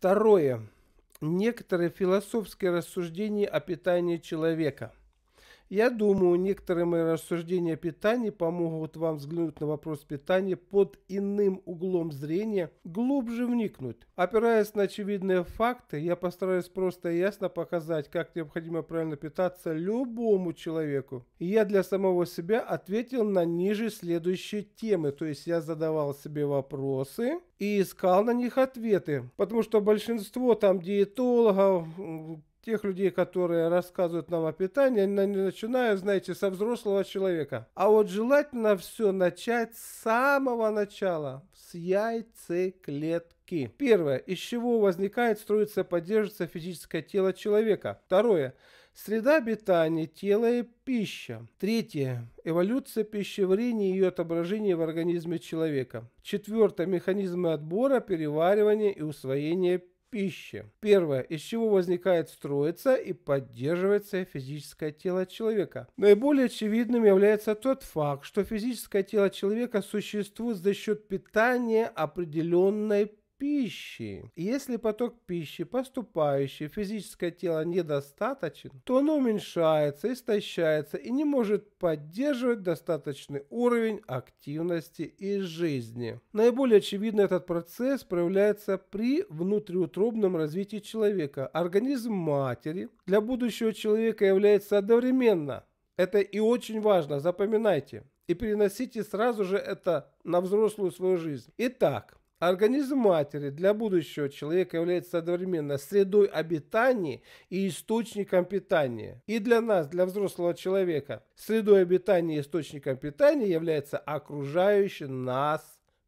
Второе. Некоторые философские рассуждения о питании человека. Я думаю, некоторые мои рассуждения о питании помогут вам взглянуть на вопрос питания под иным углом зрения, глубже вникнуть. Опираясь на очевидные факты, я постараюсь просто и ясно показать, как необходимо правильно питаться любому человеку. И я для самого себя ответил на ниже следующие темы, то есть я задавал себе вопросы и искал на них ответы, потому что большинство там диетологов, тех людей, которые рассказывают нам о питании, начиная, знаете, со взрослого человека. А вот желательно все начать с самого начала, с яйцеклетки. Первое. Из чего возникает, строится, поддерживается физическое тело человека. Второе. Среда обитания тело и пища. Третье. Эволюция пищеварения и ее отображение в организме человека. Четвертое. Механизмы отбора, переваривания и усвоения пищи. Первое, из чего возникает, строится и поддерживается физическое тело человека. Наиболее очевидным является тот факт, что физическое тело человека существует за счет питания определенной пищи. Если поток пищи, поступающий в физическое тело, недостаточен, то оно уменьшается, истощается и не может поддерживать достаточный уровень активности и жизни. Наиболее очевидно этот процесс проявляется при внутриутробном развитии человека. Организм матери для будущего человека является одновременно. Это и очень важно, запоминайте. И переносите сразу же это на взрослую свою жизнь. Итак, Организм матери для будущего человека является одновременно средой обитания и источником питания. И для нас, для взрослого человека, средой обитания и источником питания является окружающий нас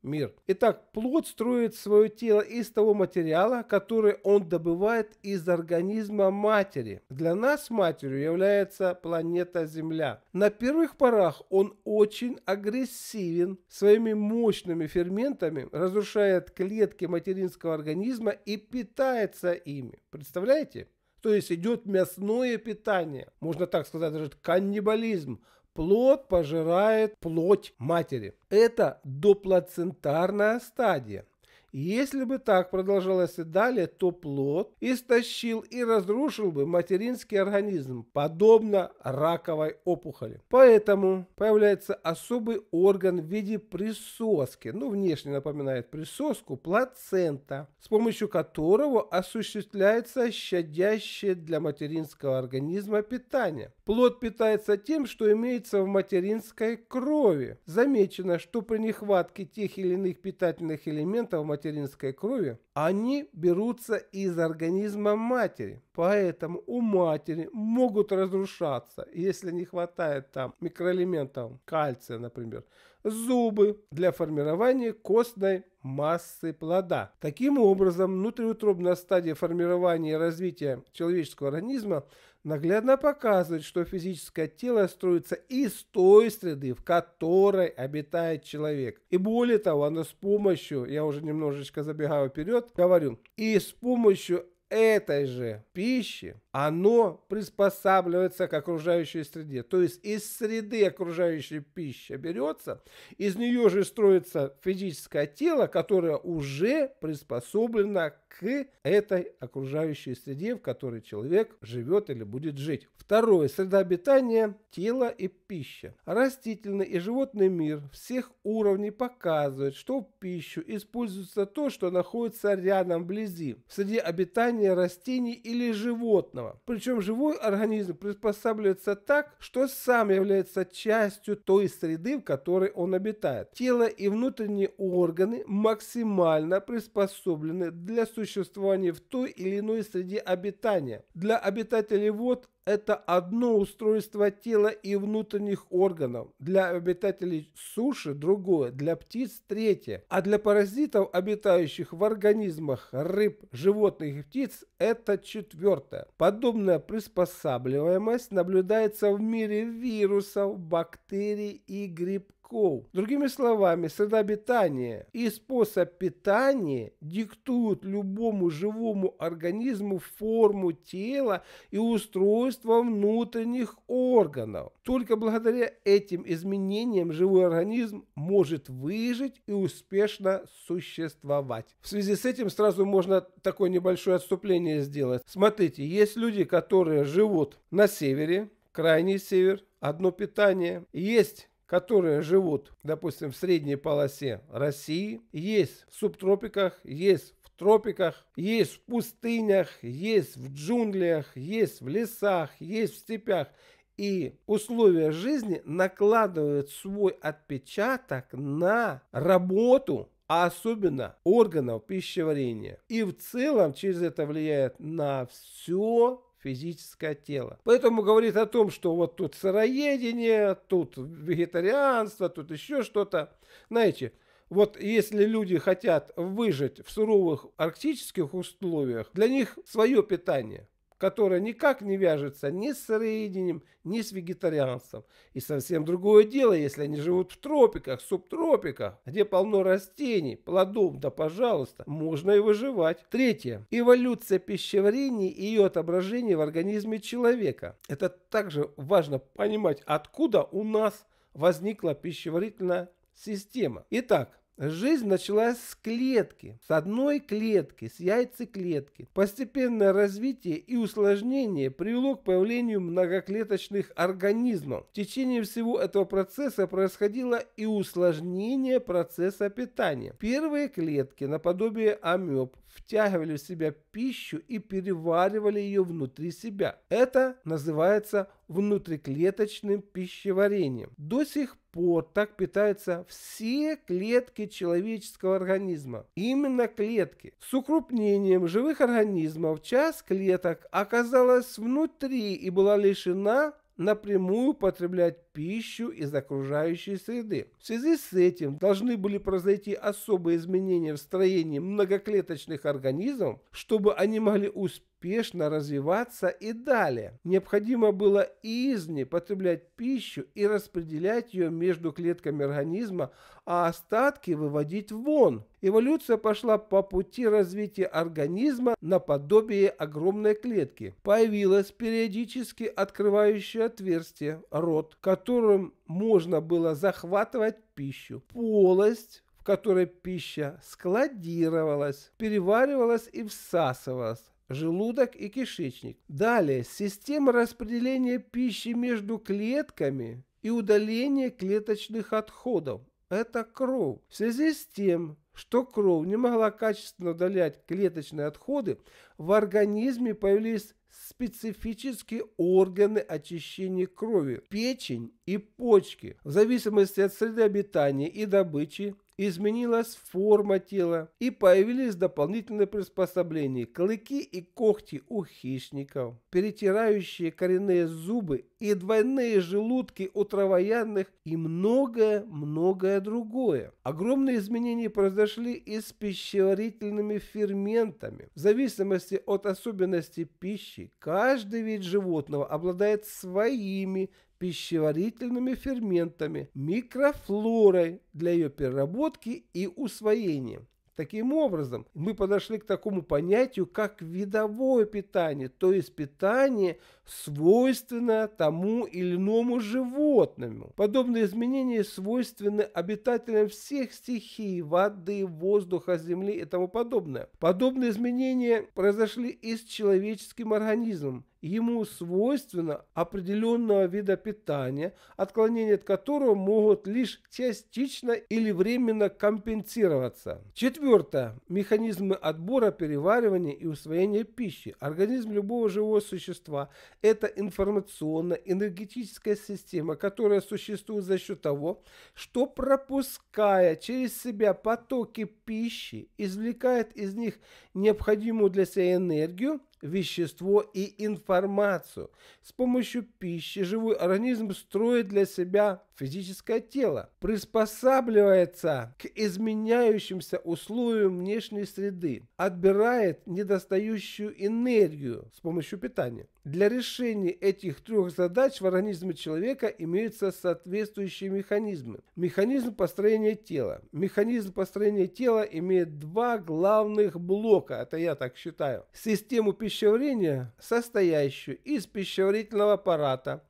мир. Итак, плод строит свое тело из того материала, который он добывает из организма матери. Для нас матерью является планета Земля. На первых порах он очень агрессивен, своими мощными ферментами разрушает клетки материнского организма и питается ими. Представляете? То есть идет мясное питание, можно так сказать, даже каннибализм Плод пожирает плоть матери. Это доплацентарная стадия. Если бы так продолжалось и далее, то плод истощил и разрушил бы материнский организм, подобно раковой опухоли. Поэтому появляется особый орган в виде присоски, ну внешне напоминает присоску, плацента, с помощью которого осуществляется щадящее для материнского организма питание. Плод питается тем, что имеется в материнской крови. Замечено, что при нехватке тех или иных питательных элементов материнского материнской крови, они берутся из организма матери. Поэтому у матери могут разрушаться, если не хватает там микроэлементов, кальция, например, зубы для формирования костной массы плода. Таким образом, внутриутробная стадия формирования и развития человеческого организма наглядно показывает, что физическое тело строится из той среды, в которой обитает человек. И более того, оно с помощью, я уже немножечко забегаю вперед, говорю, и с помощью этой же пищи оно приспосабливается к окружающей среде. То есть из среды окружающей пища берется, из нее же строится физическое тело, которое уже приспособлено к этой окружающей среде, в которой человек живет или будет жить. Второе. Среда обитания – тело и пища. Растительный и животный мир всех уровней показывает, что в пищу используется то, что находится рядом, вблизи. В среде обитания состояние растений или животного. Причем живой организм приспосабливается так, что сам является частью той среды, в которой он обитает. Тело и внутренние органы максимально приспособлены для существования в той или иной среде обитания. Для обитателей вод это одно устройство тела и внутренних органов, для обитателей суши другое, для птиц третье, а для паразитов, обитающих в организмах рыб, животных и птиц, это четвертое. Подобная приспосабливаемость наблюдается в мире вирусов, бактерий и грибков грехов. Другими словами, среда обитания и способ питания диктуют любому живому организму форму тела и устройство внутренних органов. Только благодаря этим изменениям живой организм может выжить и успешно существовать. В связи с этим сразу можно такое небольшое отступление сделать. Смотрите, есть люди, которые живут на севере, крайний север, одно питание. Есть которые живут, допустим, в средней полосе России, есть в субтропиках, есть в тропиках, есть в пустынях, есть в джунглях, есть в лесах, есть в степях. И условия жизни накладывают свой отпечаток на работу а особенно органов пищеварения. И в целом через это влияет на все физическое тело. Поэтому говорит о том, что вот тут сыроедение, тут вегетарианство, тут еще что-то. Знаете, вот если люди хотят выжить в суровых арктических условиях, для них свое питание которая никак не вяжется ни с сыроедением, ни с вегетарианством. И совсем другое дело, если они живут в тропиках, субтропиках, где полно растений, плодов, да пожалуйста, можно и выживать. Третье. Эволюция пищеварения и ее отображение в организме человека. Это также важно понимать, откуда у нас возникла пищеварительная система. Итак, Жизнь началась с клетки, с одной клетки, с яйцеклетки. Постепенное развитие и усложнение привело к появлению многоклеточных организмов. В течение всего этого процесса происходило и усложнение процесса питания. Первые клетки, наподобие амеб, втягивали в себя пищу и переваривали ее внутри себя. Это называется внутриклеточным пищеварением. До сих пор так питаются все клетки человеческого организма. Именно клетки. С укрупнением живых организмов часть клеток оказалась внутри и была лишена напрямую потреблять пищу из окружающей среды. В связи с этим должны были произойти особые изменения в строении многоклеточных организмов, чтобы они могли успешно успешно развиваться и далее. Необходимо было изне потреблять пищу и распределять ее между клетками организма, а остатки выводить вон. Эволюция пошла по пути развития организма наподобие огромной клетки. Появилось периодически открывающее отверстие, рот, которым можно было захватывать пищу. Полость, в которой пища складировалась, переваривалась и всасывалась желудок и кишечник. Далее, система распределения пищи между клетками и удаление клеточных отходов. Это кровь. В связи с тем, что кровь не могла качественно удалять клеточные отходы, в организме появились специфические органы очищения крови, печень и почки. В зависимости от среды обитания и добычи изменилась форма тела и появились дополнительные приспособления – клыки и когти у хищников, перетирающие коренные зубы и двойные желудки у травоядных и многое-многое другое. Огромные изменения произошли и с пищеварительными ферментами. В зависимости от особенностей пищи, каждый вид животного обладает своими пищеварительными ферментами, микрофлорой для ее переработки и усвоения. Таким образом, мы подошли к такому понятию, как видовое питание, то есть питание, свойственно тому или иному животному. Подобные изменения свойственны обитателям всех стихий – воды, воздуха, земли и тому подобное. Подобные изменения произошли и с человеческим организмом. Ему свойственно определенного вида питания, отклонение от которого могут лишь частично или временно компенсироваться. Четвертое. Механизмы отбора, переваривания и усвоения пищи. Организм любого живого существа это информационно-энергетическая система, которая существует за счет того, что пропуская через себя потоки пищи, извлекает из них необходимую для себя энергию, вещество и информацию. С помощью пищи живой организм строит для себя Физическое тело приспосабливается к изменяющимся условиям внешней среды, отбирает недостающую энергию с помощью питания. Для решения этих трех задач в организме человека имеются соответствующие механизмы. Механизм построения тела. Механизм построения тела имеет два главных блока, это я так считаю. Систему пищеварения, состоящую из пищеварительного аппарата,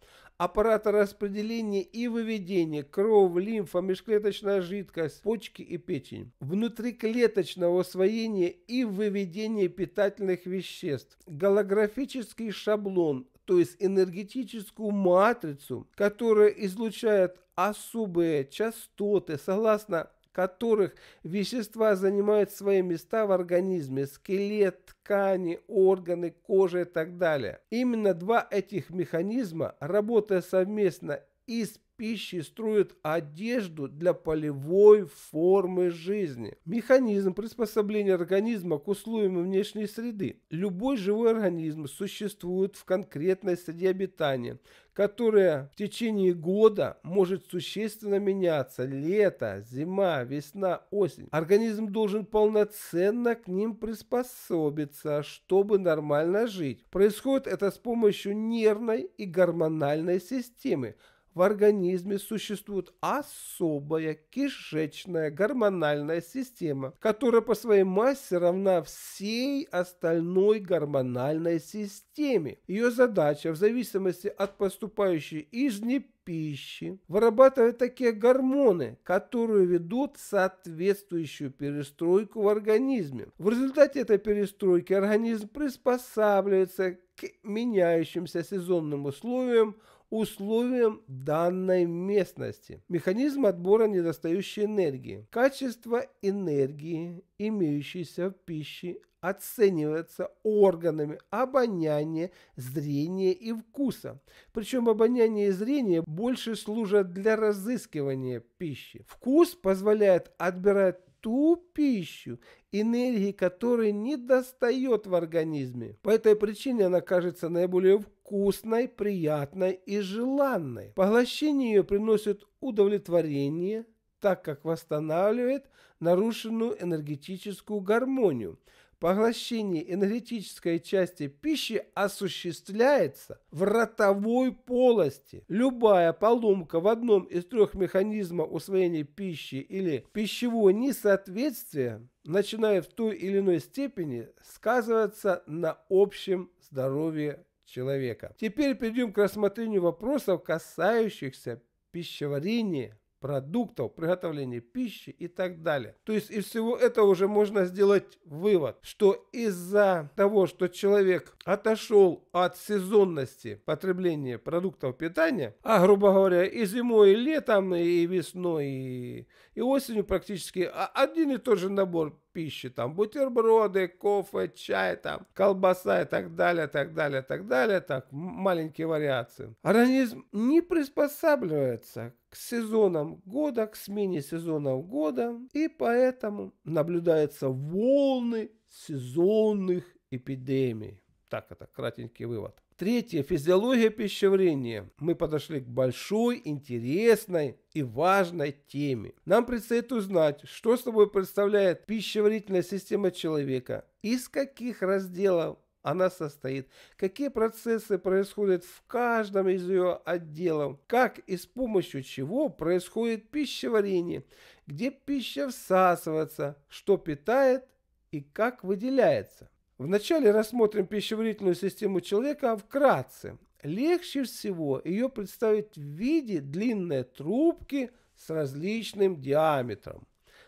аппарата распределения и выведения, кровь, лимфа, межклеточная жидкость, почки и печень, внутриклеточного усвоения и выведения питательных веществ, голографический шаблон, то есть энергетическую матрицу, которая излучает особые частоты согласно которых вещества занимают свои места в организме, скелет, ткани, органы, кожа и так далее. Именно два этих механизма, работая совместно и с пищи строят одежду для полевой формы жизни. Механизм приспособления организма к условиям внешней среды. Любой живой организм существует в конкретной среде обитания, которая в течение года может существенно меняться. Лето, зима, весна, осень. Организм должен полноценно к ним приспособиться, чтобы нормально жить. Происходит это с помощью нервной и гормональной системы, в организме существует особая кишечная гормональная система, которая по своей массе равна всей остальной гормональной системе. Ее задача в зависимости от поступающей из пищи вырабатывает такие гормоны, которые ведут соответствующую перестройку в организме. В результате этой перестройки организм приспосабливается к меняющимся сезонным условиям, условиям данной местности. Механизм отбора недостающей энергии. Качество энергии, имеющейся в пище, оценивается органами обоняния, зрения и вкуса. Причем обоняние и зрение больше служат для разыскивания пищи. Вкус позволяет отбирать ту пищу, энергии которой не достает в организме. По этой причине она кажется наиболее вкусной вкусной, приятной и желанной. Поглощение ее приносит удовлетворение, так как восстанавливает нарушенную энергетическую гармонию. Поглощение энергетической части пищи осуществляется в ротовой полости. Любая поломка в одном из трех механизмов усвоения пищи или пищевого несоответствия, начиная в той или иной степени, сказывается на общем здоровье человека. Теперь перейдем к рассмотрению вопросов, касающихся пищеварения, продуктов, приготовления пищи и так далее. То есть из всего этого уже можно сделать вывод, что из-за того, что человек отошел от сезонности потребления продуктов питания, а грубо говоря, и зимой, и летом, и весной, и, и осенью практически а один и тот же набор пищи, там бутерброды, кофе, чай, там колбаса и так далее, так далее, так далее, так маленькие вариации. Организм не приспосабливается к сезонам года, к смене сезонов года, и поэтому наблюдаются волны сезонных эпидемий. Так это кратенький вывод. Третье – физиология пищеварения. Мы подошли к большой, интересной и важной теме. Нам предстоит узнать, что собой представляет пищеварительная система человека, из каких разделов она состоит, какие процессы происходят в каждом из ее отделов, как и с помощью чего происходит пищеварение, где пища всасывается, что питает и как выделяется. Вначале рассмотрим пищеварительную систему человека а вкратце. Легче всего ее представить в виде длинной трубки с различным диаметром.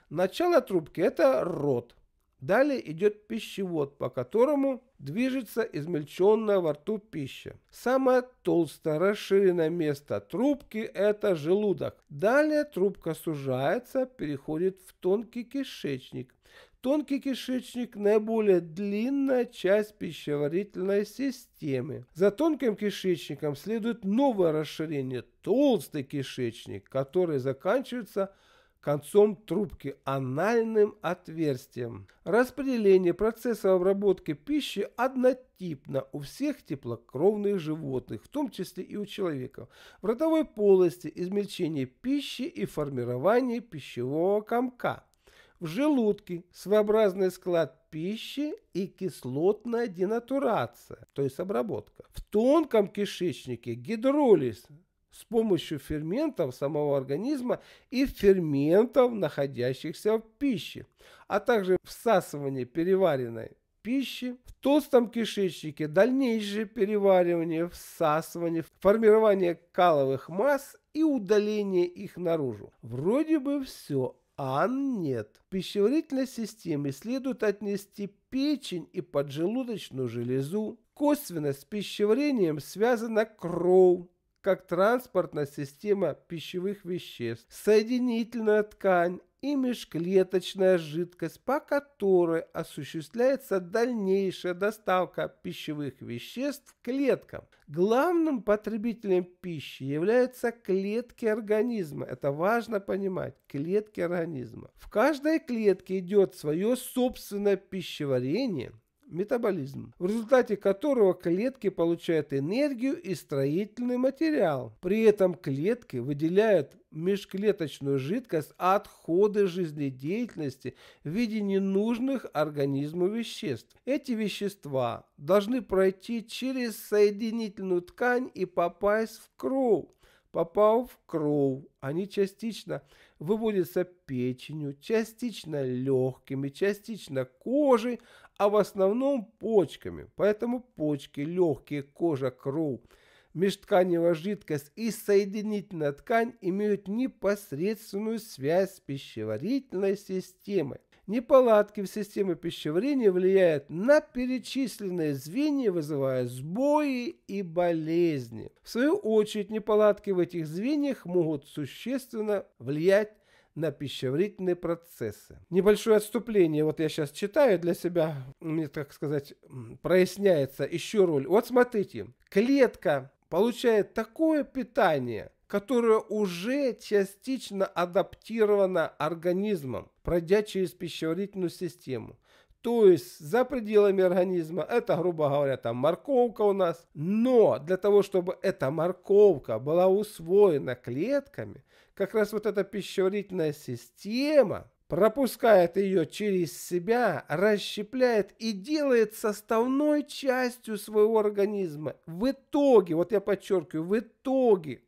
Начало трубки – это рот. Далее идет пищевод, по которому движется измельченная во рту пища. Самое толстое расширенное место трубки – это желудок. Далее трубка сужается, переходит в тонкий кишечник. Тонкий кишечник – наиболее длинная часть пищеварительной системы. За тонким кишечником следует новое расширение – толстый кишечник, который заканчивается концом трубки анальным отверстием. Распределение процесса обработки пищи однотипно у всех теплокровных животных, в том числе и у человека. В ротовой полости измельчение пищи и формирование пищевого комка в желудке своеобразный склад пищи и кислотная денатурация, то есть обработка. В тонком кишечнике гидролиз с помощью ферментов самого организма и ферментов, находящихся в пище, а также всасывание переваренной пищи, в толстом кишечнике дальнейшее переваривание, всасывание, формирование каловых масс и удаление их наружу. Вроде бы все, Ан нет. К пищеварительной системе следует отнести печень и поджелудочную железу. Косвенно с пищеварением связана кровь как транспортная система пищевых веществ, соединительная ткань, и межклеточная жидкость, по которой осуществляется дальнейшая доставка пищевых веществ к клеткам. Главным потребителем пищи являются клетки организма. Это важно понимать. Клетки организма. В каждой клетке идет свое собственное пищеварение – метаболизм, в результате которого клетки получают энергию и строительный материал. При этом клетки выделяют межклеточную жидкость отходы жизнедеятельности в виде ненужных организму веществ. Эти вещества должны пройти через соединительную ткань и попасть в кровь. Попав в кровь, они частично – выводится печенью, частично легкими, частично кожей, а в основном почками. Поэтому почки, легкие, кожа, кровь, межтканевая жидкость и соединительная ткань имеют непосредственную связь с пищеварительной системой. Неполадки в системе пищеварения влияют на перечисленные звенья, вызывая сбои и болезни. В свою очередь, неполадки в этих звеньях могут существенно влиять на пищеварительные процессы. Небольшое отступление, вот я сейчас читаю для себя, мне, так сказать, проясняется еще роль. Вот смотрите, клетка получает такое питание, которая уже частично адаптирована организмом, пройдя через пищеварительную систему. То есть за пределами организма, это, грубо говоря, там морковка у нас. Но для того, чтобы эта морковка была усвоена клетками, как раз вот эта пищеварительная система пропускает ее через себя, расщепляет и делает составной частью своего организма. В итоге, вот я подчеркиваю, в итоге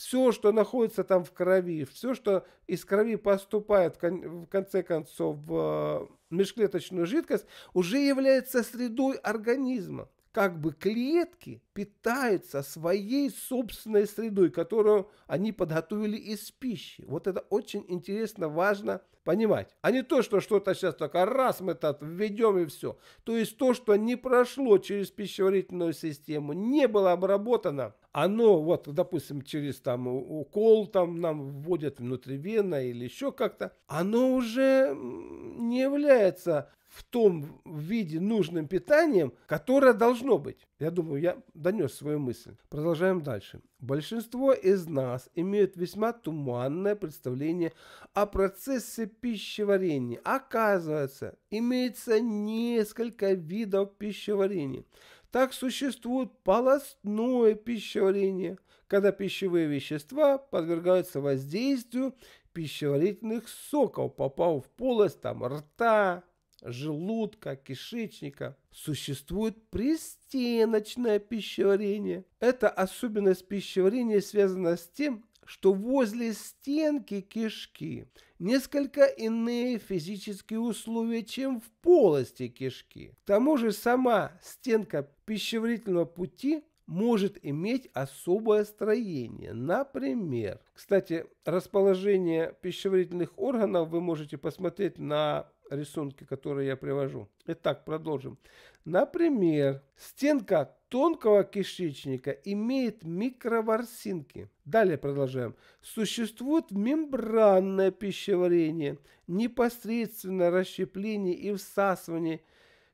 все, что находится там в крови, все, что из крови поступает в конце концов в э, межклеточную жидкость, уже является средой организма как бы клетки питаются своей собственной средой, которую они подготовили из пищи. Вот это очень интересно, важно понимать. А не то, что что-то сейчас только а раз мы это введем и все. То есть то, что не прошло через пищеварительную систему, не было обработано, оно вот, допустим, через там укол там нам вводят внутривенно или еще как-то, оно уже не является в том виде нужным питанием, которое должно быть. Я думаю, я донес свою мысль. Продолжаем дальше. Большинство из нас имеют весьма туманное представление о процессе пищеварения. Оказывается, имеется несколько видов пищеварения. Так существует полостное пищеварение, когда пищевые вещества подвергаются воздействию пищеварительных соков, попав в полость там, рта, желудка, кишечника существует пристеночное пищеварение. Это особенность пищеварения связана с тем, что возле стенки кишки несколько иные физические условия, чем в полости кишки. К тому же сама стенка пищеварительного пути может иметь особое строение. Например, кстати, расположение пищеварительных органов вы можете посмотреть на рисунки, которые я привожу. Итак, продолжим. Например, стенка тонкого кишечника имеет микроворсинки. Далее продолжаем. Существует мембранное пищеварение, Непосредственное расщепление и всасывание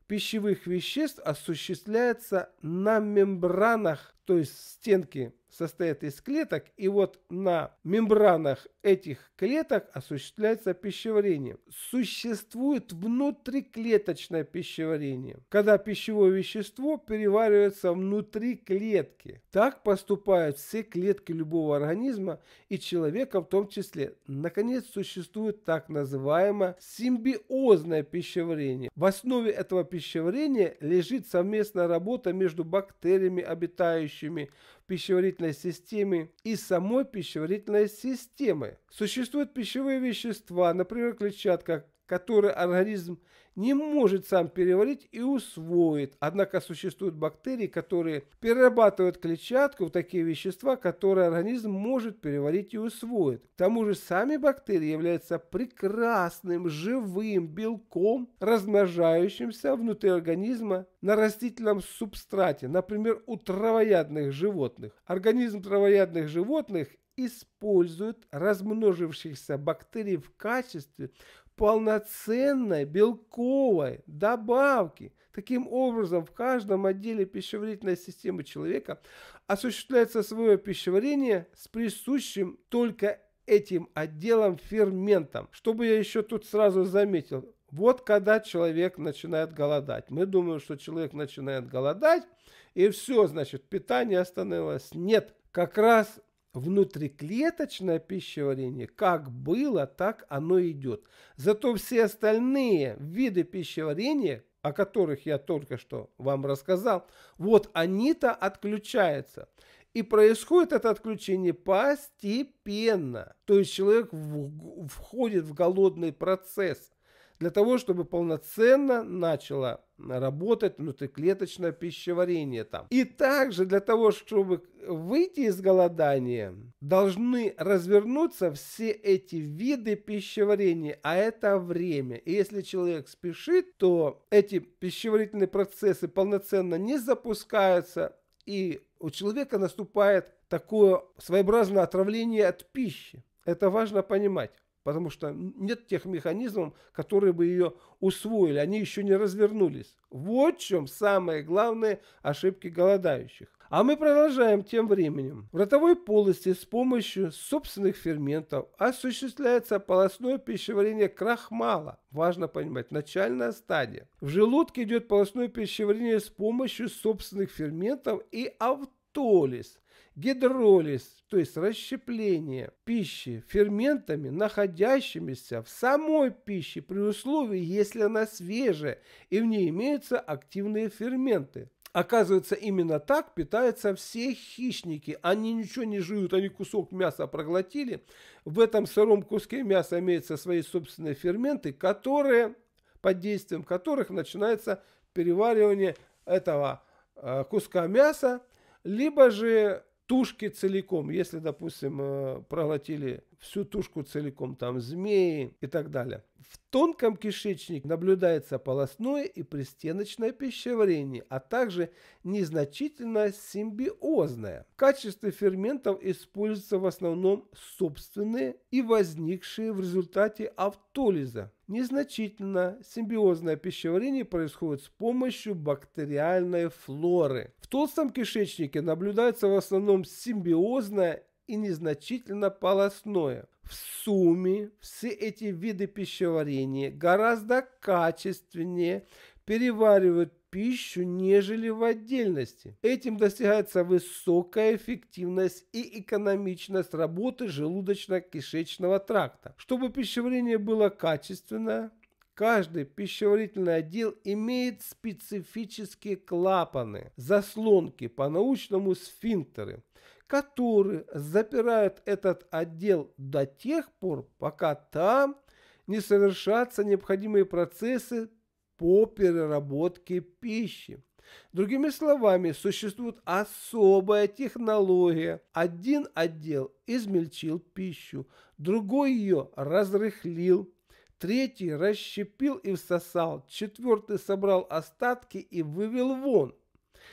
пищевых веществ осуществляется на мембранах, то есть стенки состоит из клеток, и вот на мембранах этих клеток осуществляется пищеварение. Существует внутриклеточное пищеварение, когда пищевое вещество переваривается внутри клетки. Так поступают все клетки любого организма и человека в том числе. Наконец, существует так называемое симбиозное пищеварение. В основе этого пищеварения лежит совместная работа между бактериями, обитающими пищеварительной системе и самой пищеварительной системы. Существуют пищевые вещества, например, клетчатка, которые организм не может сам переварить и усвоить, Однако существуют бактерии, которые перерабатывают клетчатку в такие вещества, которые организм может переварить и усвоить. К тому же сами бактерии являются прекрасным живым белком, размножающимся внутри организма на растительном субстрате, например, у травоядных животных. Организм травоядных животных использует размножившихся бактерий в качестве полноценной белковой добавки. Таким образом, в каждом отделе пищеварительной системы человека осуществляется свое пищеварение с присущим только этим отделом ферментом. Чтобы я еще тут сразу заметил, вот когда человек начинает голодать. Мы думаем, что человек начинает голодать, и все, значит, питание остановилось. Нет, как раз внутриклеточное пищеварение, как было, так оно идет. Зато все остальные виды пищеварения, о которых я только что вам рассказал, вот они-то отключаются. И происходит это отключение постепенно. То есть человек входит в голодный процесс для того, чтобы полноценно начало работать внутриклеточное пищеварение там. И также для того, чтобы выйти из голодания, должны развернуться все эти виды пищеварения, а это время. И если человек спешит, то эти пищеварительные процессы полноценно не запускаются, и у человека наступает такое своеобразное отравление от пищи. Это важно понимать потому что нет тех механизмов, которые бы ее усвоили, они еще не развернулись. Вот в чем самые главные ошибки голодающих. А мы продолжаем тем временем. В ротовой полости с помощью собственных ферментов осуществляется полостное пищеварение крахмала. Важно понимать, начальная стадия. В желудке идет полостное пищеварение с помощью собственных ферментов и автолиз гидролиз, то есть расщепление пищи ферментами, находящимися в самой пище при условии, если она свежая и в ней имеются активные ферменты. Оказывается, именно так питаются все хищники. Они ничего не жуют, они кусок мяса проглотили. В этом сыром куске мяса имеются свои собственные ферменты, которые, под действием которых начинается переваривание этого э, куска мяса, либо же тушки целиком, если, допустим, э, проглотили всю тушку целиком, там змеи и так далее. В тонком кишечнике наблюдается полостное и пристеночное пищеварение, а также незначительно симбиозное. В качестве ферментов используются в основном собственные и возникшие в результате автолиза Незначительно симбиозное пищеварение происходит с помощью бактериальной флоры. В толстом кишечнике наблюдается в основном симбиозное и незначительно полостное. В сумме все эти виды пищеварения гораздо качественнее, переваривают пищу, нежели в отдельности. Этим достигается высокая эффективность и экономичность работы желудочно-кишечного тракта. Чтобы пищеварение было качественное, Каждый пищеварительный отдел имеет специфические клапаны, заслонки, по-научному сфинктеры, которые запирают этот отдел до тех пор, пока там не совершатся необходимые процессы по переработке пищи. Другими словами, существует особая технология. Один отдел измельчил пищу, другой ее разрыхлил, третий расщепил и всосал, четвертый собрал остатки и вывел вон.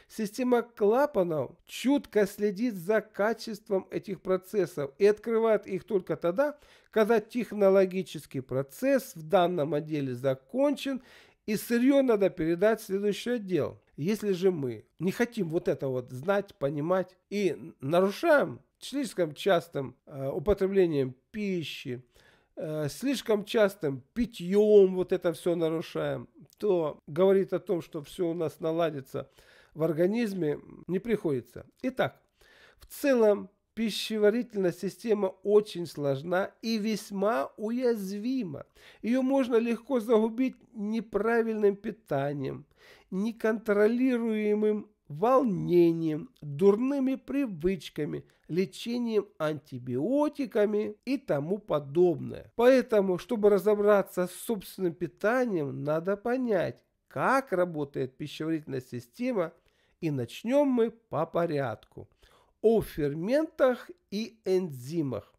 Система клапанов чутко следит за качеством этих процессов и открывает их только тогда, когда технологический процесс в данном отделе закончен и сырье надо передать в следующий отдел. Если же мы не хотим вот это вот знать, понимать и нарушаем слишком частым э, употреблением пищи, э, слишком частым питьем вот это все нарушаем, то говорит о том, что все у нас наладится в организме, не приходится. Итак, в целом Пищеварительная система очень сложна и весьма уязвима. Ее можно легко загубить неправильным питанием, неконтролируемым волнением, дурными привычками, лечением антибиотиками и тому подобное. Поэтому, чтобы разобраться с собственным питанием, надо понять, как работает пищеварительная система и начнем мы по порядку о ферментах и энзимах.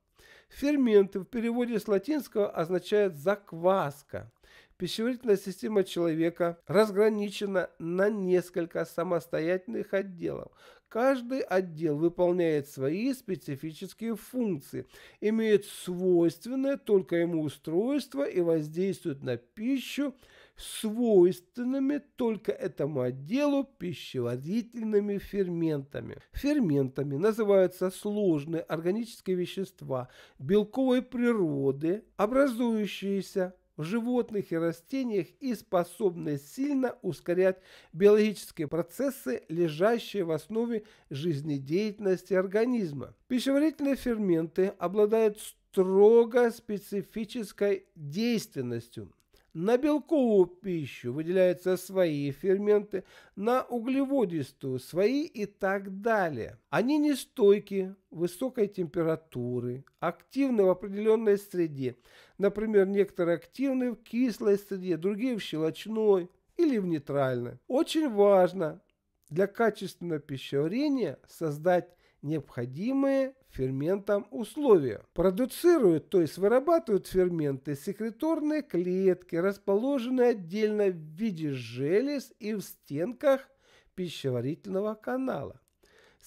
Ферменты в переводе с латинского означают «закваска». Пищеварительная система человека разграничена на несколько самостоятельных отделов. Каждый отдел выполняет свои специфические функции, имеет свойственное только ему устройство и воздействует на пищу свойственными только этому отделу пищеварительными ферментами. Ферментами называются сложные органические вещества белковой природы, образующиеся в животных и растениях и способны сильно ускорять биологические процессы, лежащие в основе жизнедеятельности организма. Пищеварительные ферменты обладают строго специфической действенностью, на белковую пищу выделяются свои ферменты, на углеводистую свои и так далее. Они нестойки высокой температуры, активны в определенной среде. Например, некоторые активны в кислой среде, другие в щелочной или в нейтральной. Очень важно для качественного пищеварения создать необходимые ферментам условия. Продуцируют, то есть вырабатывают ферменты секреторные клетки, расположенные отдельно в виде желез и в стенках пищеварительного канала.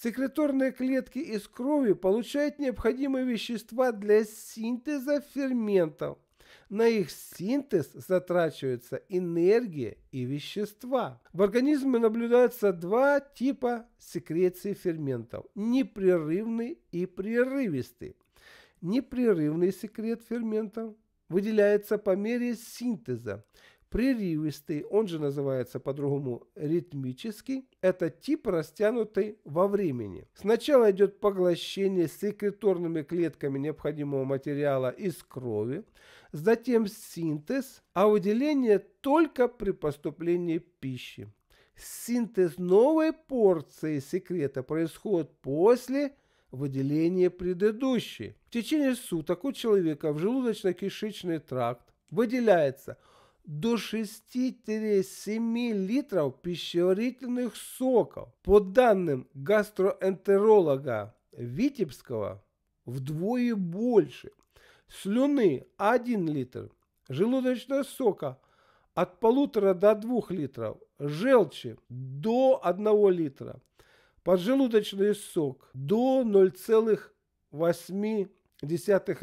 Секреторные клетки из крови получают необходимые вещества для синтеза ферментов – на их синтез затрачиваются энергия и вещества. В организме наблюдаются два типа секреции ферментов – непрерывный и прерывистый. Непрерывный секрет ферментов выделяется по мере синтеза. Прерывистый, он же называется по-другому ритмический, это тип растянутый во времени. Сначала идет поглощение секреторными клетками необходимого материала из крови, затем синтез, а выделение только при поступлении пищи. Синтез новой порции секрета происходит после выделения предыдущей. В течение суток у человека в желудочно-кишечный тракт выделяется до 6-7 литров пищеварительных соков. По данным гастроэнтеролога Витебского, вдвое больше – слюны 1 литр, желудочного сока от полутора до 2 литров, желчи до 1 литра, поджелудочный сок до 0,8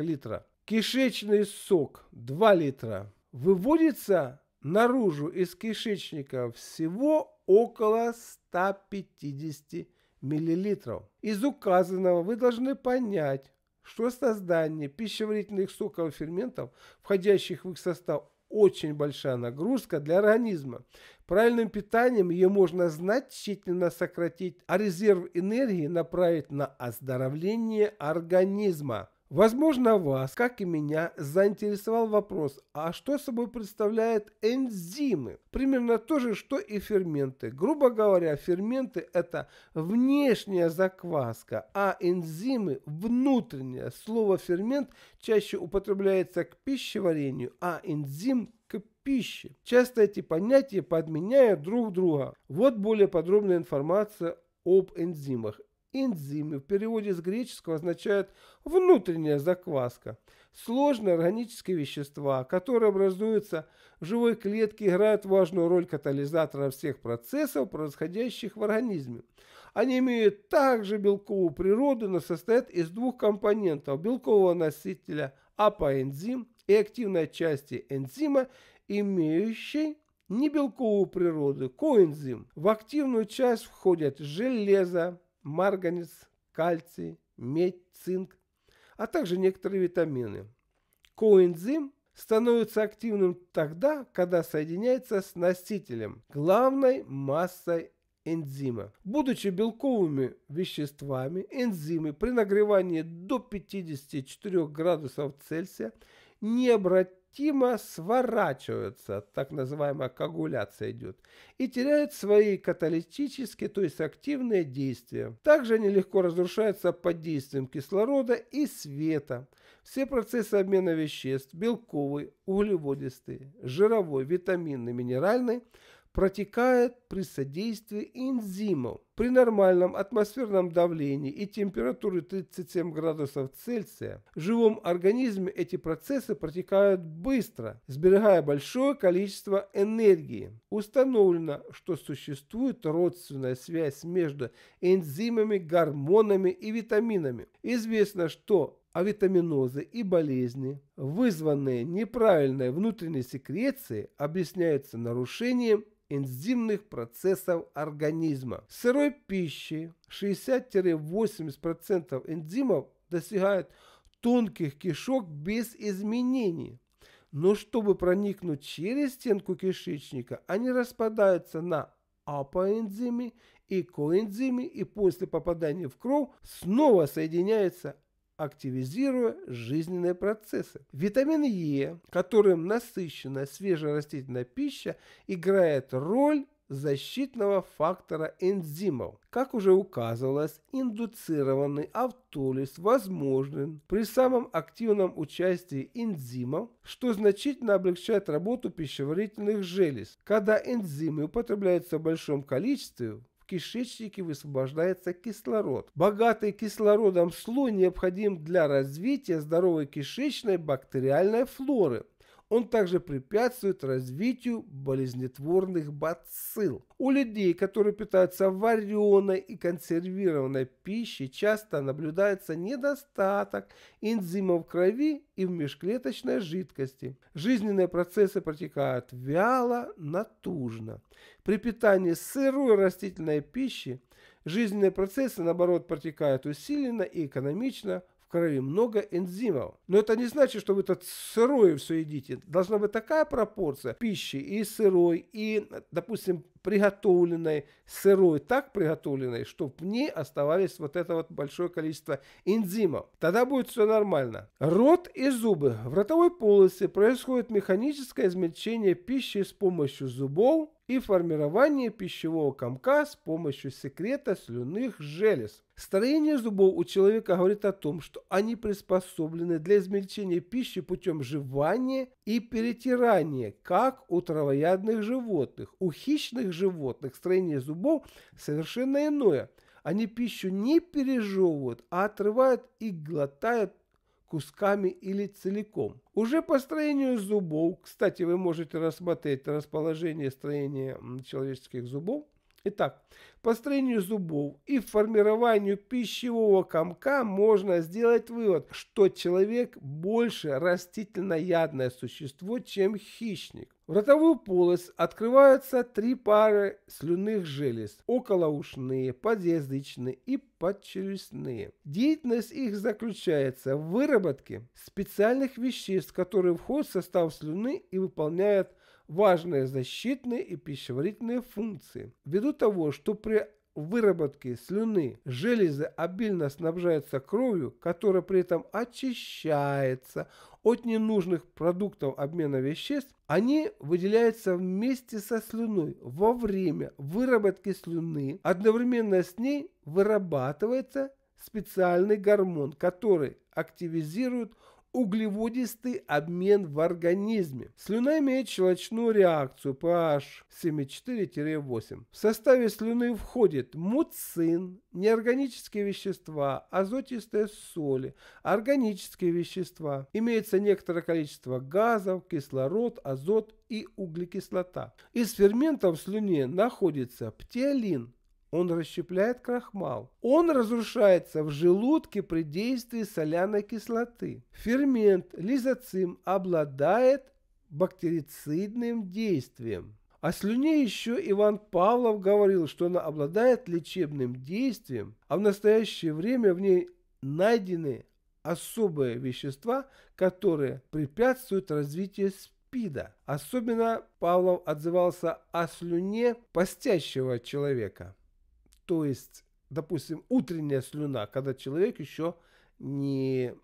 литра, кишечный сок 2 литра. Выводится наружу из кишечника всего около 150 миллилитров. Из указанного вы должны понять, что создание пищеварительных соковых ферментов, входящих в их состав, очень большая нагрузка для организма. Правильным питанием ее можно значительно сократить, а резерв энергии направить на оздоровление организма. Возможно, вас, как и меня, заинтересовал вопрос, а что собой представляют энзимы? Примерно то же, что и ферменты. Грубо говоря, ферменты – это внешняя закваска, а энзимы – внутренняя. Слово «фермент» чаще употребляется к пищеварению, а энзим – к пище. Часто эти понятия подменяют друг друга. Вот более подробная информация об энзимах. Энзимы в переводе с греческого означают «внутренняя закваска». Сложные органические вещества, которые образуются в живой клетке, играют важную роль катализатора всех процессов, происходящих в организме. Они имеют также белковую природу, но состоят из двух компонентов – белкового носителя апоэнзим и активной части энзима, имеющей небелковую природу – коэнзим. В активную часть входят железо, марганец, кальций, медь, цинк, а также некоторые витамины. Коэнзим становится активным тогда, когда соединяется с носителем, главной массой энзима. Будучи белковыми веществами, энзимы при нагревании до 54 градусов Цельсия не обращаются ощутимо сворачиваются, так называемая коагуляция идет, и теряют свои каталитические, то есть активные действия. Также они легко разрушаются под действием кислорода и света. Все процессы обмена веществ, белковый, углеводистый, жировой, витаминный, минеральный, протекает при содействии энзимов. При нормальном атмосферном давлении и температуре 37 градусов Цельсия в живом организме эти процессы протекают быстро, сберегая большое количество энергии. Установлено, что существует родственная связь между энзимами, гормонами и витаминами. Известно, что а витаминозы и болезни, вызванные неправильной внутренней секрецией, объясняются нарушением энзимных процессов организма. В сырой пищи 60-80% энзимов достигают тонких кишок без изменений. Но чтобы проникнуть через стенку кишечника, они распадаются на апоэнзимы и коэнзимы и после попадания в кровь снова соединяются активизируя жизненные процессы. Витамин Е, которым насыщенная свежерастительная пища, играет роль защитного фактора энзимов. Как уже указывалось, индуцированный автолиз возможен при самом активном участии энзимов, что значительно облегчает работу пищеварительных желез. Когда энзимы употребляются в большом количестве, в кишечнике высвобождается кислород. Богатый кислородом слой необходим для развития здоровой кишечной бактериальной флоры. Он также препятствует развитию болезнетворных бацилл. У людей, которые питаются вареной и консервированной пищей, часто наблюдается недостаток энзимов в крови и в межклеточной жидкости. Жизненные процессы протекают вяло, натужно. При питании сырой растительной пищи жизненные процессы, наоборот, протекают усиленно и экономично – крови много энзимов. Но это не значит, что вы это сырое все едите. Должна быть такая пропорция пищи и сырой, и, допустим, приготовленной сырой, так приготовленной, чтобы в ней оставались вот это вот большое количество энзимов. Тогда будет все нормально. Рот и зубы. В ротовой полости происходит механическое измельчение пищи с помощью зубов, и формирование пищевого комка с помощью секрета слюных желез. Строение зубов у человека говорит о том, что они приспособлены для измельчения пищи путем жевания и перетирания, как у травоядных животных. У хищных животных строение зубов совершенно иное. Они пищу не пережевывают, а отрывают и глотают кусками или целиком. Уже по строению зубов, кстати, вы можете рассмотреть расположение строения человеческих зубов, Итак, по строению зубов и формированию пищевого комка можно сделать вывод, что человек больше растительноядное существо, чем хищник. В ротовую полость открываются три пары слюных желез – околоушные, подъязычные и подчелюстные. Деятельность их заключается в выработке специальных веществ, которые входят в состав слюны и выполняют важные защитные и пищеварительные функции. Ввиду того, что при выработке слюны железы обильно снабжаются кровью, которая при этом очищается от ненужных продуктов обмена веществ, они выделяются вместе со слюной во время выработки слюны. Одновременно с ней вырабатывается специальный гормон, который активизирует углеводистый обмен в организме. Слюна имеет щелочную реакцию pH 7,4-8. В составе слюны входит муцин, неорганические вещества, азотистые соли, органические вещества. Имеется некоторое количество газов, кислород, азот и углекислота. Из ферментов в слюне находится птиолин, он расщепляет крахмал. Он разрушается в желудке при действии соляной кислоты. Фермент лизоцим обладает бактерицидным действием. О слюне еще Иван Павлов говорил, что она обладает лечебным действием, а в настоящее время в ней найдены особые вещества, которые препятствуют развитию СПИДа. Особенно Павлов отзывался о слюне постящего человека. То есть, допустим, утренняя слюна, когда человек еще не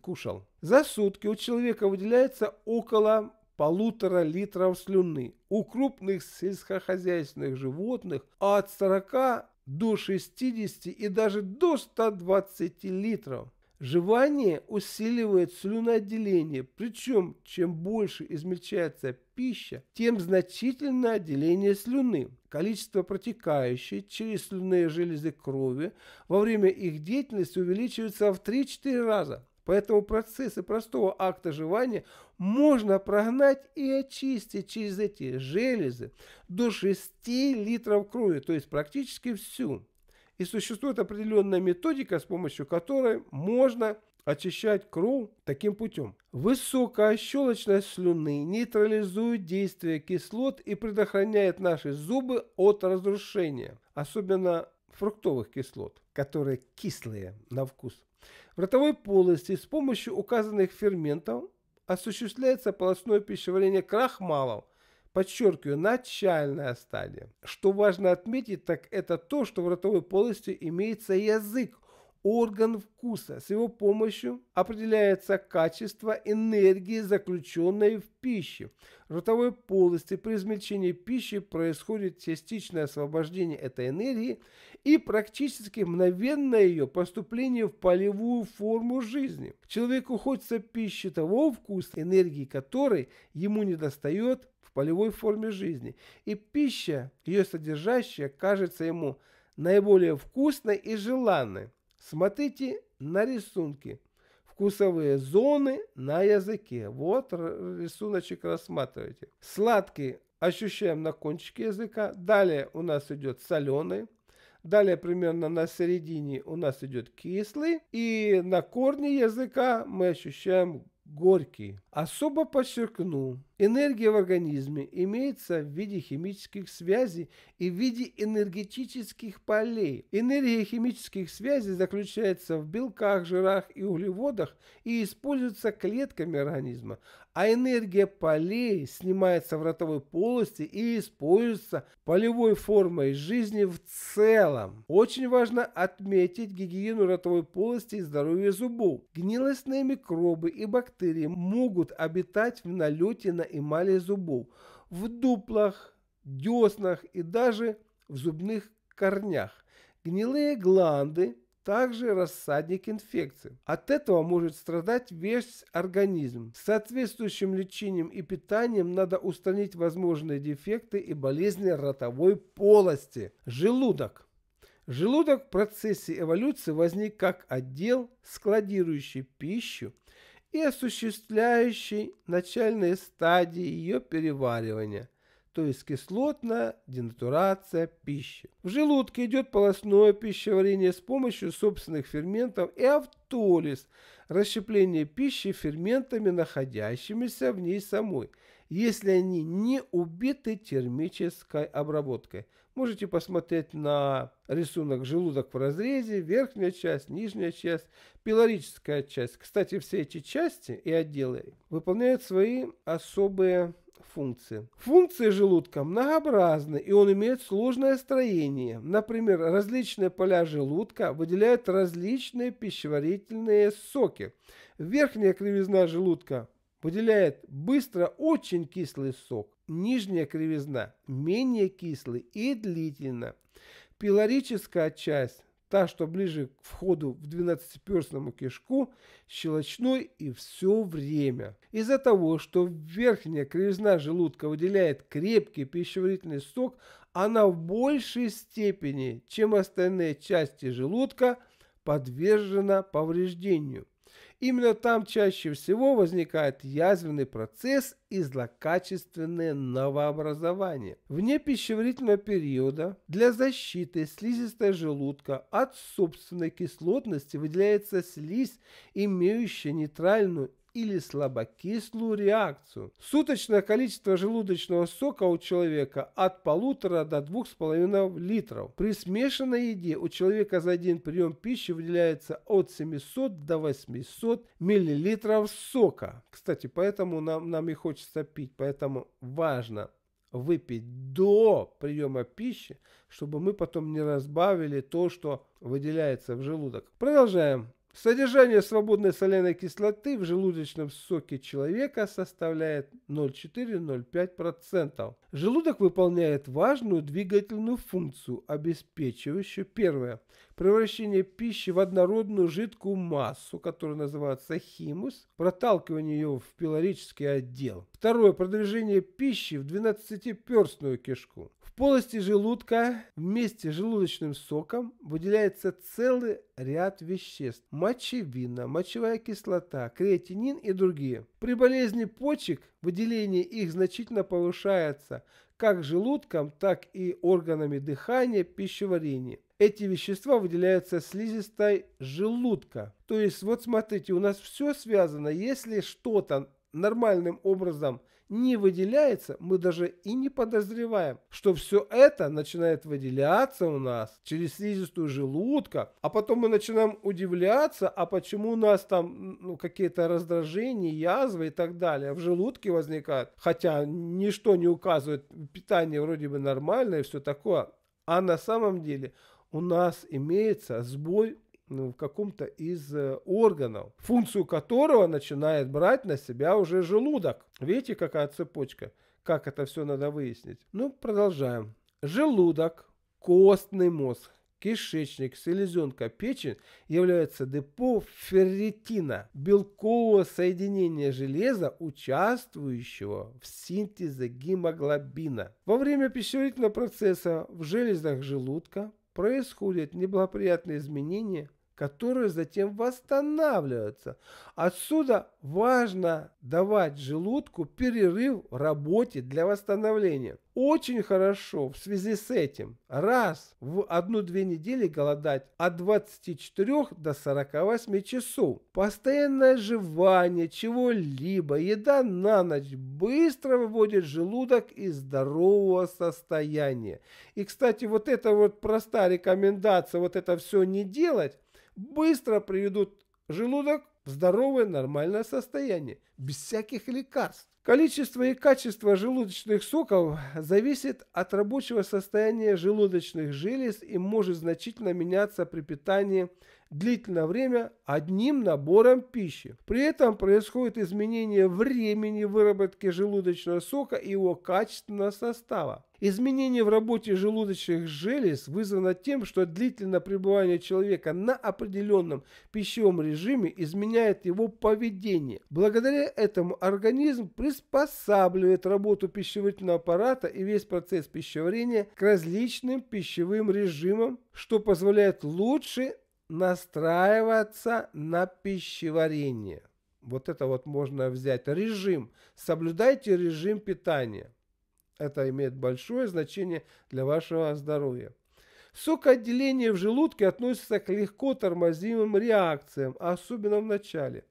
кушал. За сутки у человека выделяется около полутора литров слюны. У крупных сельскохозяйственных животных от 40 до 60 и даже до 120 литров. Жевание усиливает слюноотделение, причем чем больше измельчается пища, тем значительно отделение слюны. Количество протекающей через слюные железы крови во время их деятельности увеличивается в 3-4 раза. Поэтому процессы простого акта жевания можно прогнать и очистить через эти железы до 6 литров крови, то есть практически всю. И существует определенная методика, с помощью которой можно очищать кровь таким путем. Высокая щелочность слюны нейтрализует действие кислот и предохраняет наши зубы от разрушения, особенно фруктовых кислот, которые кислые на вкус. В ротовой полости с помощью указанных ферментов осуществляется полостное пищеварение крахмалов – Подчеркиваю, начальная стадия. Что важно отметить, так это то, что в ротовой полости имеется язык, орган вкуса. С его помощью определяется качество энергии, заключенной в пище. В ротовой полости при измельчении пищи происходит частичное освобождение этой энергии и практически мгновенное ее поступление в полевую форму жизни. Человеку хочется пищи того вкуса, энергии которой ему не достает полевой форме жизни, и пища, ее содержащая, кажется ему наиболее вкусной и желанной. Смотрите на рисунки. Вкусовые зоны на языке. Вот рисуночек рассматривайте. Сладкий ощущаем на кончике языка. Далее у нас идет соленый. Далее примерно на середине у нас идет кислый. И на корне языка мы ощущаем горький. Особо подчеркну, энергия в организме имеется в виде химических связей и в виде энергетических полей. Энергия химических связей заключается в белках, жирах и углеводах и используется клетками организма, а энергия полей снимается в ротовой полости и используется полевой формой жизни в целом. Очень важно отметить гигиену ротовой полости и здоровье зубов. Гнилостные микробы и бактерии могут могут обитать в налете на эмали зубов, в дуплах, деснах и даже в зубных корнях. Гнилые гланды также рассадник инфекции. От этого может страдать весь организм. С соответствующим лечением и питанием надо устранить возможные дефекты и болезни ротовой полости. Желудок. Желудок в процессе эволюции возник как отдел, складирующий пищу, и осуществляющей начальные стадии ее переваривания, то есть кислотная денатурация пищи. В желудке идет полостное пищеварение с помощью собственных ферментов и автолиз, расщепление пищи ферментами, находящимися в ней самой – если они не убиты термической обработкой. Можете посмотреть на рисунок желудок в разрезе, верхняя часть, нижняя часть, пилорическая часть. Кстати, все эти части и отделы выполняют свои особые функции. Функции желудка многообразны, и он имеет сложное строение. Например, различные поля желудка выделяют различные пищеварительные соки. Верхняя кривизна желудка Выделяет быстро очень кислый сок. Нижняя кривизна менее кислый и длительно. Пилорическая часть, та, что ближе к входу в 12-перстному кишку, щелочной и все время. Из-за того, что верхняя кривизна желудка выделяет крепкий пищеварительный сок, она в большей степени, чем остальные части желудка, подвержена повреждению. Именно там чаще всего возникает язвенный процесс и злокачественное новообразование. Вне пищеварительного периода для защиты слизистой желудка от собственной кислотности выделяется слизь, имеющая нейтральную или слабокислую реакцию. Суточное количество желудочного сока у человека от полутора до двух с половиной литров. При смешанной еде у человека за один прием пищи выделяется от 700 до 800 миллилитров сока. Кстати, поэтому нам, нам и хочется пить, поэтому важно выпить до приема пищи, чтобы мы потом не разбавили то, что выделяется в желудок. Продолжаем. Содержание свободной соляной кислоты в желудочном соке человека составляет 0,4-0,5%. Желудок выполняет важную двигательную функцию, обеспечивающую первое превращение пищи в однородную жидкую массу, которая называется химус, проталкивание ее в пилорический отдел. Второе – продвижение пищи в 12-перстную кишку. В полости желудка вместе с желудочным соком выделяется целый ряд веществ – мочевина, мочевая кислота, креатинин и другие. При болезни почек выделение их значительно повышается – как желудком, так и органами дыхания, пищеварения. Эти вещества выделяются слизистой желудка. То есть, вот смотрите, у нас все связано. Если что-то нормальным образом не выделяется, мы даже и не подозреваем, что все это начинает выделяться у нас через слизистую желудка, а потом мы начинаем удивляться, а почему у нас там ну, какие-то раздражения, язвы и так далее в желудке возникают, хотя ничто не указывает, питание вроде бы нормальное и все такое, а на самом деле у нас имеется сбой ну в каком-то из э, органов, функцию которого начинает брать на себя уже желудок. Видите, какая цепочка? Как это все надо выяснить? Ну, продолжаем. Желудок, костный мозг, кишечник, селезенка, печень являются депо ферритина, белкового соединения железа, участвующего в синтезе гемоглобина. Во время пищеварительного процесса в железах желудка происходят неблагоприятные изменения которые затем восстанавливаются. Отсюда важно давать желудку перерыв в работе для восстановления. Очень хорошо в связи с этим раз в 1-2 недели голодать от 24 до 48 часов. Постоянное жевание чего-либо, еда на ночь быстро выводит желудок из здорового состояния. И, кстати, вот эта вот простая рекомендация, вот это все не делать, быстро приведут желудок в здоровое нормальное состояние, без всяких лекарств. Количество и качество желудочных соков зависит от рабочего состояния желудочных желез и может значительно меняться при питании длительное время одним набором пищи. При этом происходит изменение времени выработки желудочного сока и его качественного состава. Изменение в работе желудочных желез вызвано тем, что длительное пребывание человека на определенном пищевом режиме изменяет его поведение. Благодаря этому организм приспосабливает работу пищеварительного аппарата и весь процесс пищеварения к различным пищевым режимам, что позволяет лучше настраиваться на пищеварение. Вот это вот можно взять. Режим. Соблюдайте режим питания. Это имеет большое значение для вашего здоровья. Сокоотделение в желудке относится к легко тормозимым реакциям, особенно в начале.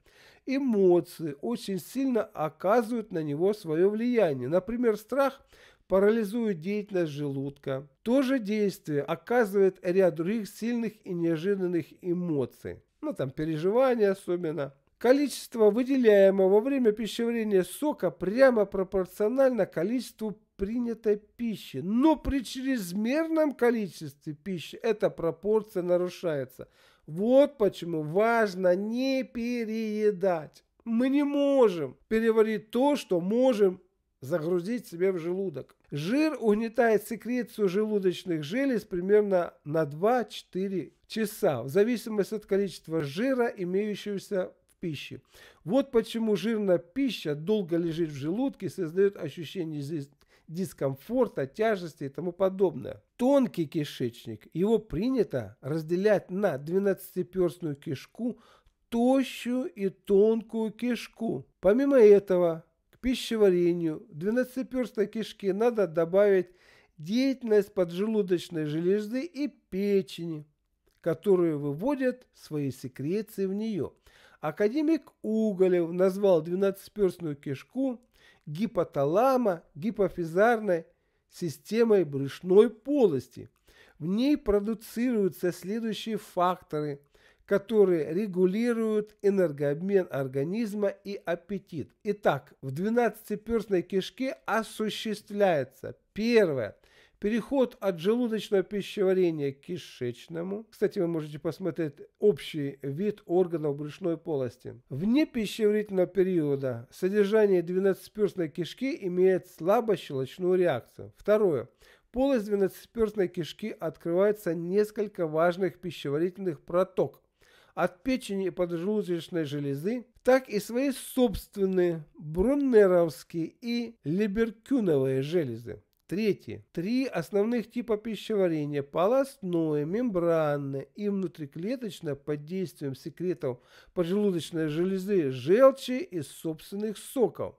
Эмоции очень сильно оказывают на него свое влияние. Например, страх парализует деятельность желудка. То же действие оказывает ряд других сильных и неожиданных эмоций. Ну там переживания особенно. Количество выделяемого во время пищеварения сока прямо пропорционально количеству принятой пищи. Но при чрезмерном количестве пищи эта пропорция нарушается. Вот почему важно не переедать. Мы не можем переварить то, что можем загрузить себе в желудок. Жир угнетает секрецию желудочных желез примерно на 2-4 часа, в зависимости от количества жира, имеющегося в пище. Вот почему жирная пища долго лежит в желудке, создает ощущение дискомфорта, тяжести и тому подобное. Тонкий кишечник, его принято разделять на 12-перстную кишку, тощую и тонкую кишку. Помимо этого, пищеварению двенадцатиперстной кишки надо добавить деятельность поджелудочной железы и печени, которые выводят свои секреции в нее. Академик Уголев назвал двенадцатиперстную кишку гипоталама гипофизарной системой брюшной полости. В ней продуцируются следующие факторы которые регулируют энергообмен организма и аппетит. Итак, в 12-перстной кишке осуществляется первое – Переход от желудочного пищеварения к кишечному. Кстати, вы можете посмотреть общий вид органов брюшной полости. Вне пищеварительного периода содержание 12-перстной кишки имеет слабощелочную реакцию. Второе. Полость 12-перстной кишки открывается несколько важных пищеварительных проток от печени и поджелудочной железы, так и свои собственные бруннеровские и либеркюновые железы. Третье. Три основных типа пищеварения – полостное, мембранное и внутриклеточное под действием секретов поджелудочной железы, желчи и собственных соков.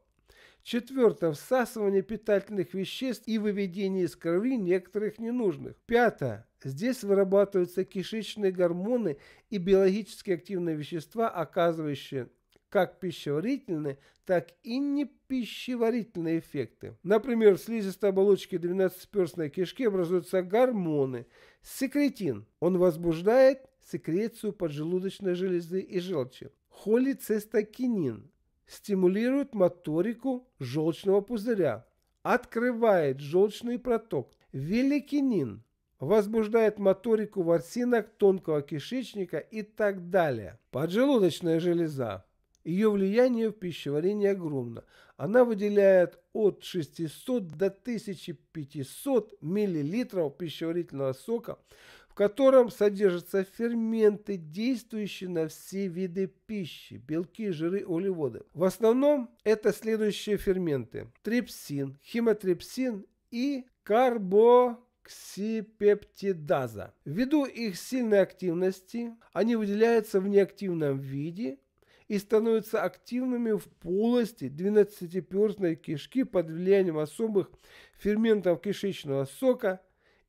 Четвертое. Всасывание питательных веществ и выведение из крови некоторых ненужных. Пятое. Здесь вырабатываются кишечные гормоны и биологически активные вещества, оказывающие как пищеварительные, так и непищеварительные эффекты. Например, в слизистой оболочке 12-перстной кишки образуются гормоны. Секретин. Он возбуждает секрецию поджелудочной железы и желчи. Холецистокинин стимулирует моторику желчного пузыря, открывает желчный проток. Великинин возбуждает моторику ворсинок тонкого кишечника и так далее. Поджелудочная железа. Ее влияние в пищеварении огромно. Она выделяет от 600 до 1500 мл пищеварительного сока, котором содержатся ферменты, действующие на все виды пищи, белки, жиры, углеводы. В основном это следующие ферменты – трипсин, химотрипсин и карбо ксипептидаза. Ввиду их сильной активности они выделяются в неактивном виде и становятся активными в полости 12-перстной кишки под влиянием особых ферментов кишечного сока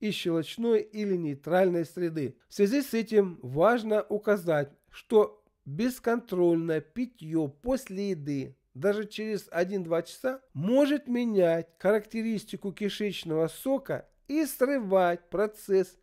и щелочной или нейтральной среды. В связи с этим важно указать, что бесконтрольное питье после еды даже через 1-2 часа может менять характеристику кишечного сока и срывать процесс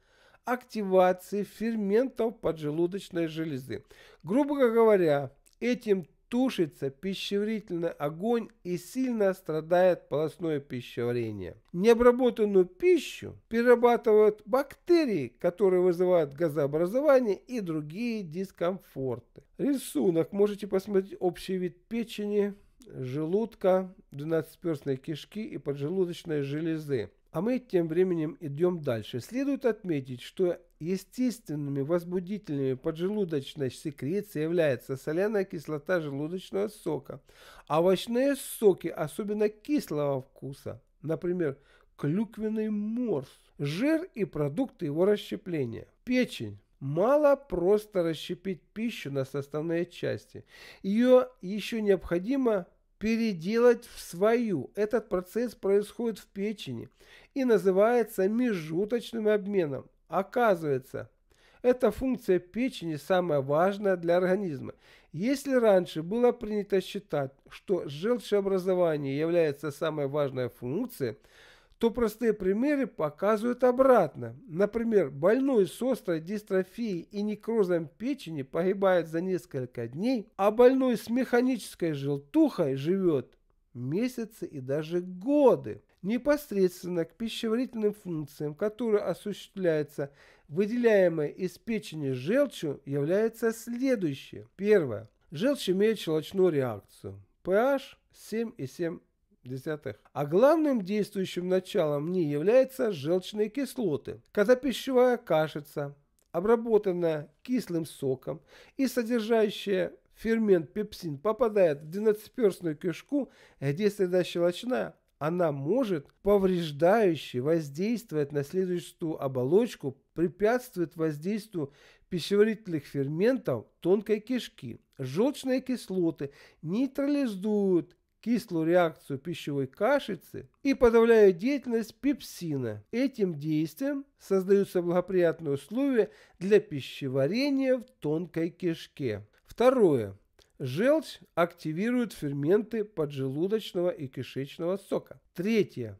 активации ферментов поджелудочной железы. Грубо говоря, этим тушится пищеварительный огонь и сильно страдает полостное пищеварение. Необработанную пищу перерабатывают бактерии, которые вызывают газообразование и другие дискомфорты. Рисунок можете посмотреть общий вид печени, желудка, двенадцатиперстной кишки и поджелудочной железы. А мы тем временем идем дальше. Следует отметить, что естественными возбудителями поджелудочной секреции является соляная кислота желудочного сока, овощные соки, особенно кислого вкуса, например, клюквенный морс, жир и продукты его расщепления, печень. Мало просто расщепить пищу на составные части. Ее еще необходимо переделать в свою. Этот процесс происходит в печени и называется межуточным обменом. Оказывается, эта функция печени самая важная для организма. Если раньше было принято считать, что желчеобразование является самой важной функцией, то простые примеры показывают обратно. Например, больной с острой дистрофией и некрозом печени погибает за несколько дней, а больной с механической желтухой живет месяцы и даже годы непосредственно к пищеварительным функциям, которые осуществляются выделяемой из печени желчью, является следующее. Первое. Желчь имеет щелочную реакцию. pH 7,7. А главным действующим началом не являются желчные кислоты. Когда пищевая кашица, обработанная кислым соком и содержащая фермент пепсин, попадает в двенадцатиперстную кишку, где среда щелочная, она может повреждающе воздействовать на следующую оболочку, препятствует воздействию пищеварительных ферментов тонкой кишки. Желчные кислоты нейтрализуют кислую реакцию пищевой кашицы и подавляют деятельность пепсина. Этим действием создаются благоприятные условия для пищеварения в тонкой кишке. Второе. Желчь активирует ферменты поджелудочного и кишечного сока. Третье.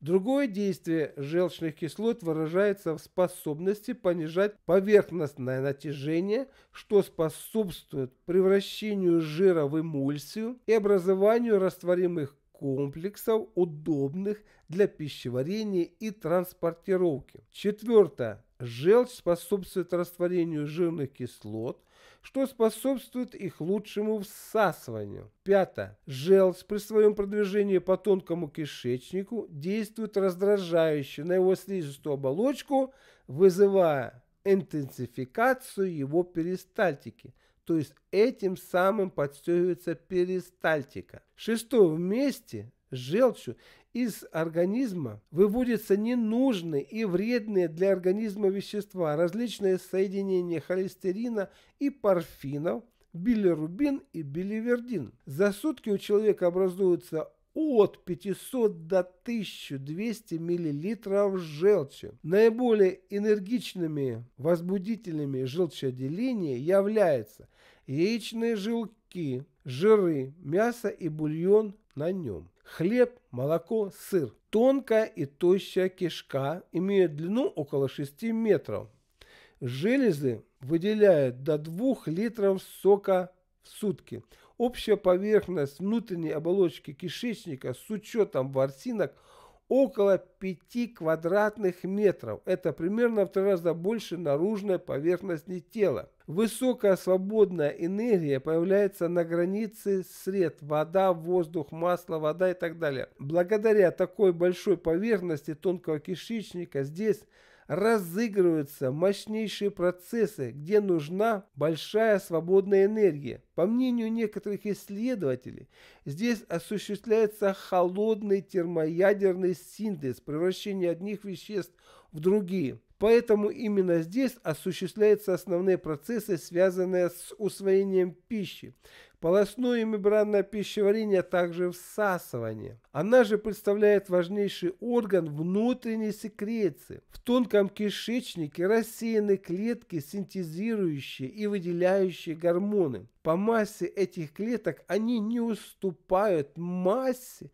Другое действие желчных кислот выражается в способности понижать поверхностное натяжение, что способствует превращению жира в эмульсию и образованию растворимых комплексов, удобных для пищеварения и транспортировки. Четвертое. Желчь способствует растворению жирных кислот – что способствует их лучшему всасыванию. Пятое. Желчь при своем продвижении по тонкому кишечнику действует раздражающе на его слизистую оболочку, вызывая интенсификацию его перистальтики, то есть этим самым подстегивается перистальтика. Шестое. Вместе с желчью из организма выводятся ненужные и вредные для организма вещества, различные соединения холестерина и парфинов, билирубин и биливердин. За сутки у человека образуется от 500 до 1200 мл желчи. Наиболее энергичными возбудителями желчеотделения являются яичные желки, жиры, мясо и бульон на нем. Хлеб, молоко, сыр. Тонкая и тощая кишка имеет длину около 6 метров. Железы выделяют до 2 литров сока в сутки. Общая поверхность внутренней оболочки кишечника с учетом ворсинок – около 5 квадратных метров. Это примерно в три раза больше наружной поверхности тела. Высокая свободная энергия появляется на границе сред – вода, воздух, масло, вода и так далее. Благодаря такой большой поверхности тонкого кишечника здесь – разыгрываются мощнейшие процессы, где нужна большая свободная энергия. По мнению некоторых исследователей, здесь осуществляется холодный термоядерный синтез, превращение одних веществ в другие. Поэтому именно здесь осуществляются основные процессы, связанные с усвоением пищи, Полостное и мембранное пищеварение, а также всасывание. Она же представляет важнейший орган внутренней секреции. В тонком кишечнике рассеяны клетки, синтезирующие и выделяющие гормоны. По массе этих клеток они не уступают массе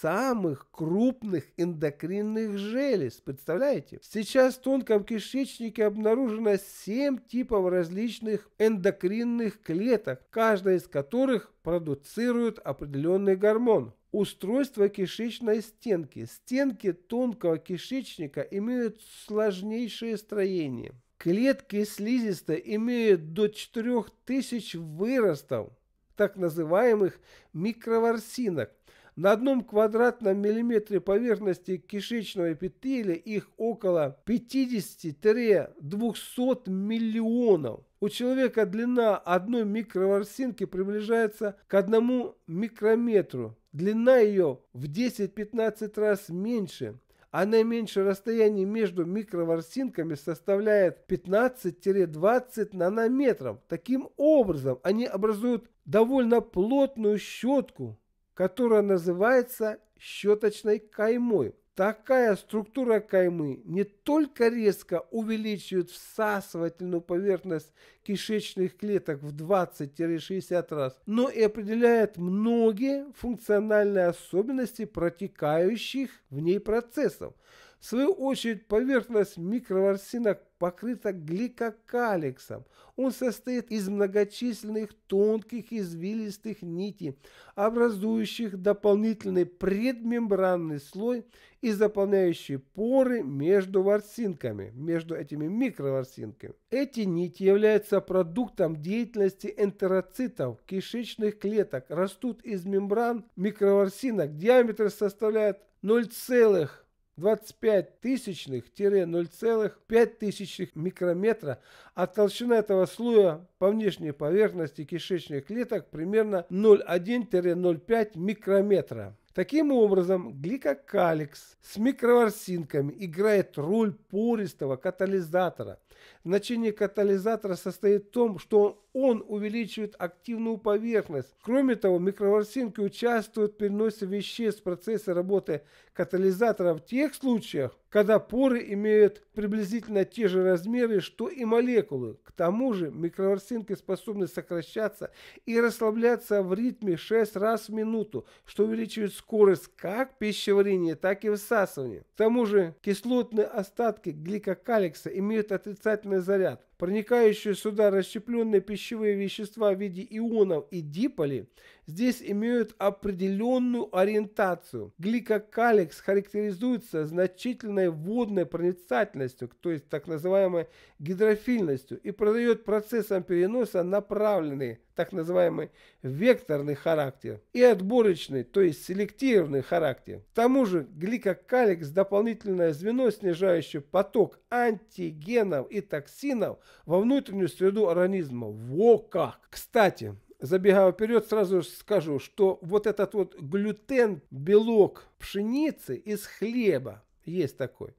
самых крупных эндокринных желез. Представляете? Сейчас в тонком кишечнике обнаружено 7 типов различных эндокринных клеток, каждая из которых продуцирует определенный гормон. Устройство кишечной стенки. Стенки тонкого кишечника имеют сложнейшее строение. Клетки слизистой имеют до 4000 выростов, так называемых микроворсинок, на одном квадратном миллиметре поверхности кишечного эпителия их около 50-200 миллионов. У человека длина одной микроворсинки приближается к одному микрометру. Длина ее в 10-15 раз меньше, а наименьшее расстояние между микроворсинками составляет 15-20 нанометров. Таким образом они образуют довольно плотную щетку, которая называется щеточной каймой. Такая структура каймы не только резко увеличивает всасывательную поверхность кишечных клеток в 20-60 раз, но и определяет многие функциональные особенности протекающих в ней процессов. В свою очередь поверхность микроворсинок покрыта гликокаликсом. Он состоит из многочисленных тонких извилистых нитей, образующих дополнительный предмембранный слой и заполняющие поры между ворсинками, между этими микроворсинками. Эти нити являются продуктом деятельности энтероцитов кишечных клеток, растут из мембран микроворсинок. Диаметр составляет 0,0 25 тысячных-0,5 тысячных микрометра, а толщина этого слоя по внешней поверхности кишечных клеток примерно 0,1-0,5 микрометра. Таким образом, гликокаликс с микроворсинками играет роль пористого катализатора, Значение катализатора состоит в том, что он увеличивает активную поверхность. Кроме того, микроворсинки участвуют в переносе веществ в процессе работы катализатора в тех случаях, когда поры имеют приблизительно те же размеры, что и молекулы. К тому же микроворсинки способны сокращаться и расслабляться в ритме 6 раз в минуту, что увеличивает скорость как пищеварения, так и всасывания. К тому же кислотные остатки гликокаликса имеют отрицательный отрицательный заряд проникающие сюда расщепленные пищевые вещества в виде ионов и диполи, здесь имеют определенную ориентацию. Гликокаликс характеризуется значительной водной проницательностью, то есть так называемой гидрофильностью, и продает процессам переноса направленный, так называемый векторный характер, и отборочный, то есть селектированный характер. К тому же гликокаликс дополнительное звено, снижающее поток антигенов и токсинов – во внутреннюю среду организма. Во как! Кстати, забегая вперед, сразу скажу, что вот этот вот глютен, белок пшеницы из хлеба, есть такой,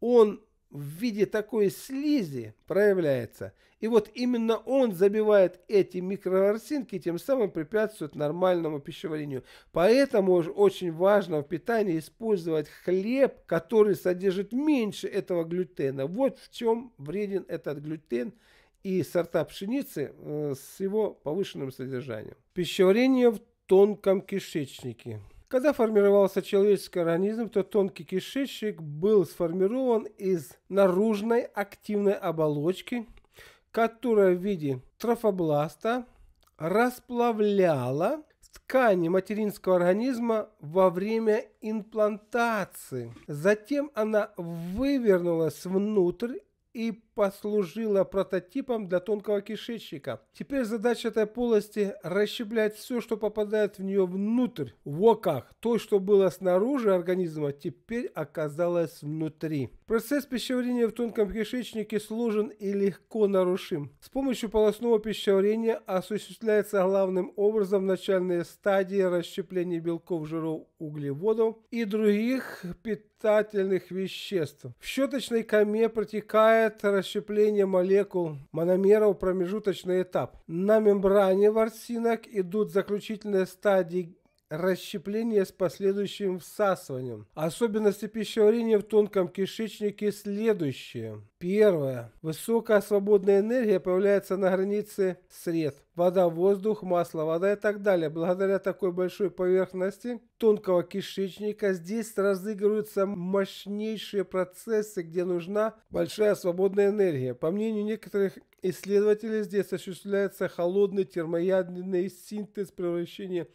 он в виде такой слизи проявляется. И вот именно он забивает эти микроворсинки, тем самым препятствует нормальному пищеварению. Поэтому очень важно в питании использовать хлеб, который содержит меньше этого глютена. Вот в чем вреден этот глютен и сорта пшеницы э, с его повышенным содержанием. Пищеварение в тонком кишечнике. Когда формировался человеческий организм, то тонкий кишечник был сформирован из наружной активной оболочки, которая в виде трофобласта расплавляла ткани материнского организма во время имплантации. Затем она вывернулась внутрь и послужила прототипом для тонкого кишечника. Теперь задача этой полости расщеплять все, что попадает в нее внутрь. Во как! То, что было снаружи организма, теперь оказалось внутри. Процесс пищеварения в тонком кишечнике сложен и легко нарушим. С помощью полостного пищеварения осуществляется главным образом начальные стадии расщепления белков, жиров, углеводов и других питательных веществ. В щеточной коме протекает расщепление расщепления молекул мономеров промежуточный этап. На мембране ворсинок идут заключительные стадии расщепление с последующим всасыванием. Особенности пищеварения в тонком кишечнике следующие. Первое. Высокая свободная энергия появляется на границе сред. Вода, воздух, масло, вода и так далее. Благодаря такой большой поверхности тонкого кишечника здесь разыгрываются мощнейшие процессы, где нужна большая свободная энергия. По мнению некоторых исследователей, здесь осуществляется холодный термоядерный синтез превращения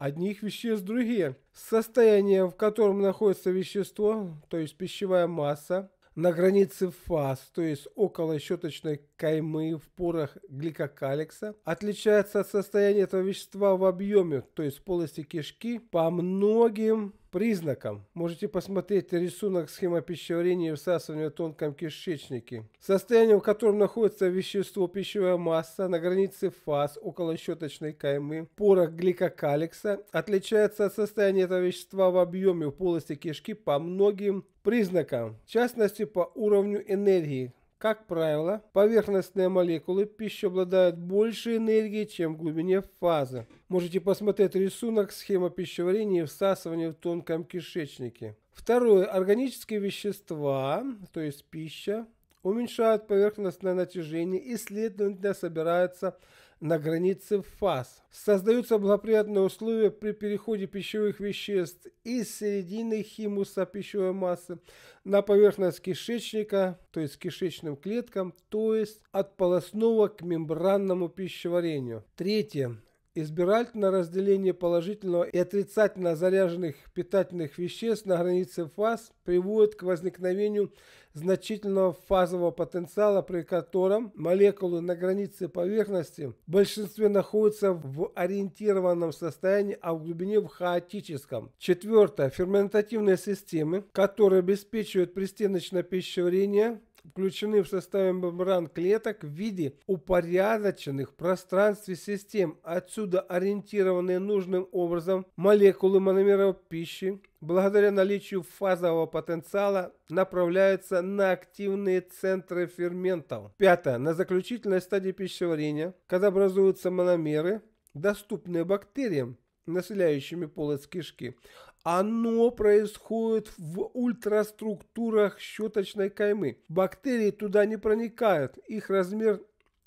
одних веществ другие. Состояние, в котором находится вещество, то есть пищевая масса, на границе фаз, то есть около щеточной каймы в порах гликокаликса отличается от состояния этого вещества в объеме, то есть в полости кишки, по многим признакам. Можете посмотреть рисунок схема пищеварения и всасывания в тонком кишечнике. Состояние, в котором находится вещество пищевая масса на границе фаз около щеточной каймы, Порах гликокаликса отличается от состояния этого вещества в объеме в полости кишки по многим признакам, в частности по уровню энергии, как правило, поверхностные молекулы пищи обладают больше энергии, чем в глубине фазы. Можете посмотреть рисунок схема пищеварения и всасывания в тонком кишечнике. Второе. Органические вещества, то есть пища, уменьшают поверхностное натяжение и, следовательно, собирается на границе фаз. Создаются благоприятные условия при переходе пищевых веществ из середины химуса пищевой массы на поверхность кишечника, то есть кишечным клеткам, то есть от полостного к мембранному пищеварению. Третье. Избирательное разделение положительного и отрицательно заряженных питательных веществ на границе фаз приводит к возникновению значительного фазового потенциала, при котором молекулы на границе поверхности в большинстве находятся в ориентированном состоянии, а в глубине в хаотическом. Четвертое. Ферментативные системы, которые обеспечивают пристеночное пищеварение, включены в составе мембран клеток в виде упорядоченных в пространстве систем. Отсюда ориентированные нужным образом молекулы мономеров пищи, благодаря наличию фазового потенциала, направляются на активные центры ферментов. Пятое. На заключительной стадии пищеварения, когда образуются мономеры, доступные бактериям, населяющими полость кишки, оно происходит в ультраструктурах щеточной каймы. Бактерии туда не проникают. Их размер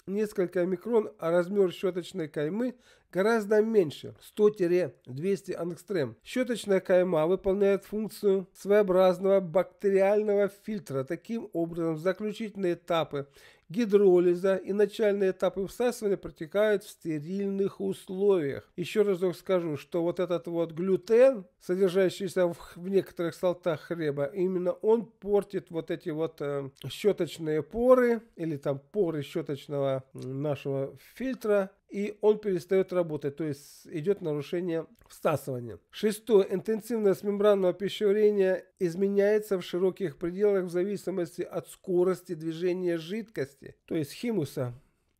несколько микрон, а размер щеточной каймы гораздо меньше 100-200 ангстрем. Щеточная кайма выполняет функцию своеобразного бактериального фильтра. Таким образом, заключительные этапы Гидролиза и начальные этапы всасывания протекают в стерильных условиях. Еще разок скажу, что вот этот вот глютен, содержащийся в, в некоторых сортах хлеба, именно он портит вот эти вот э, щеточные поры или там поры щеточного нашего фильтра, и он перестает работать, то есть идет нарушение всасывания. Шестое. Интенсивность мембранного пищеварения изменяется в широких пределах в зависимости от скорости движения жидкости, то есть химуса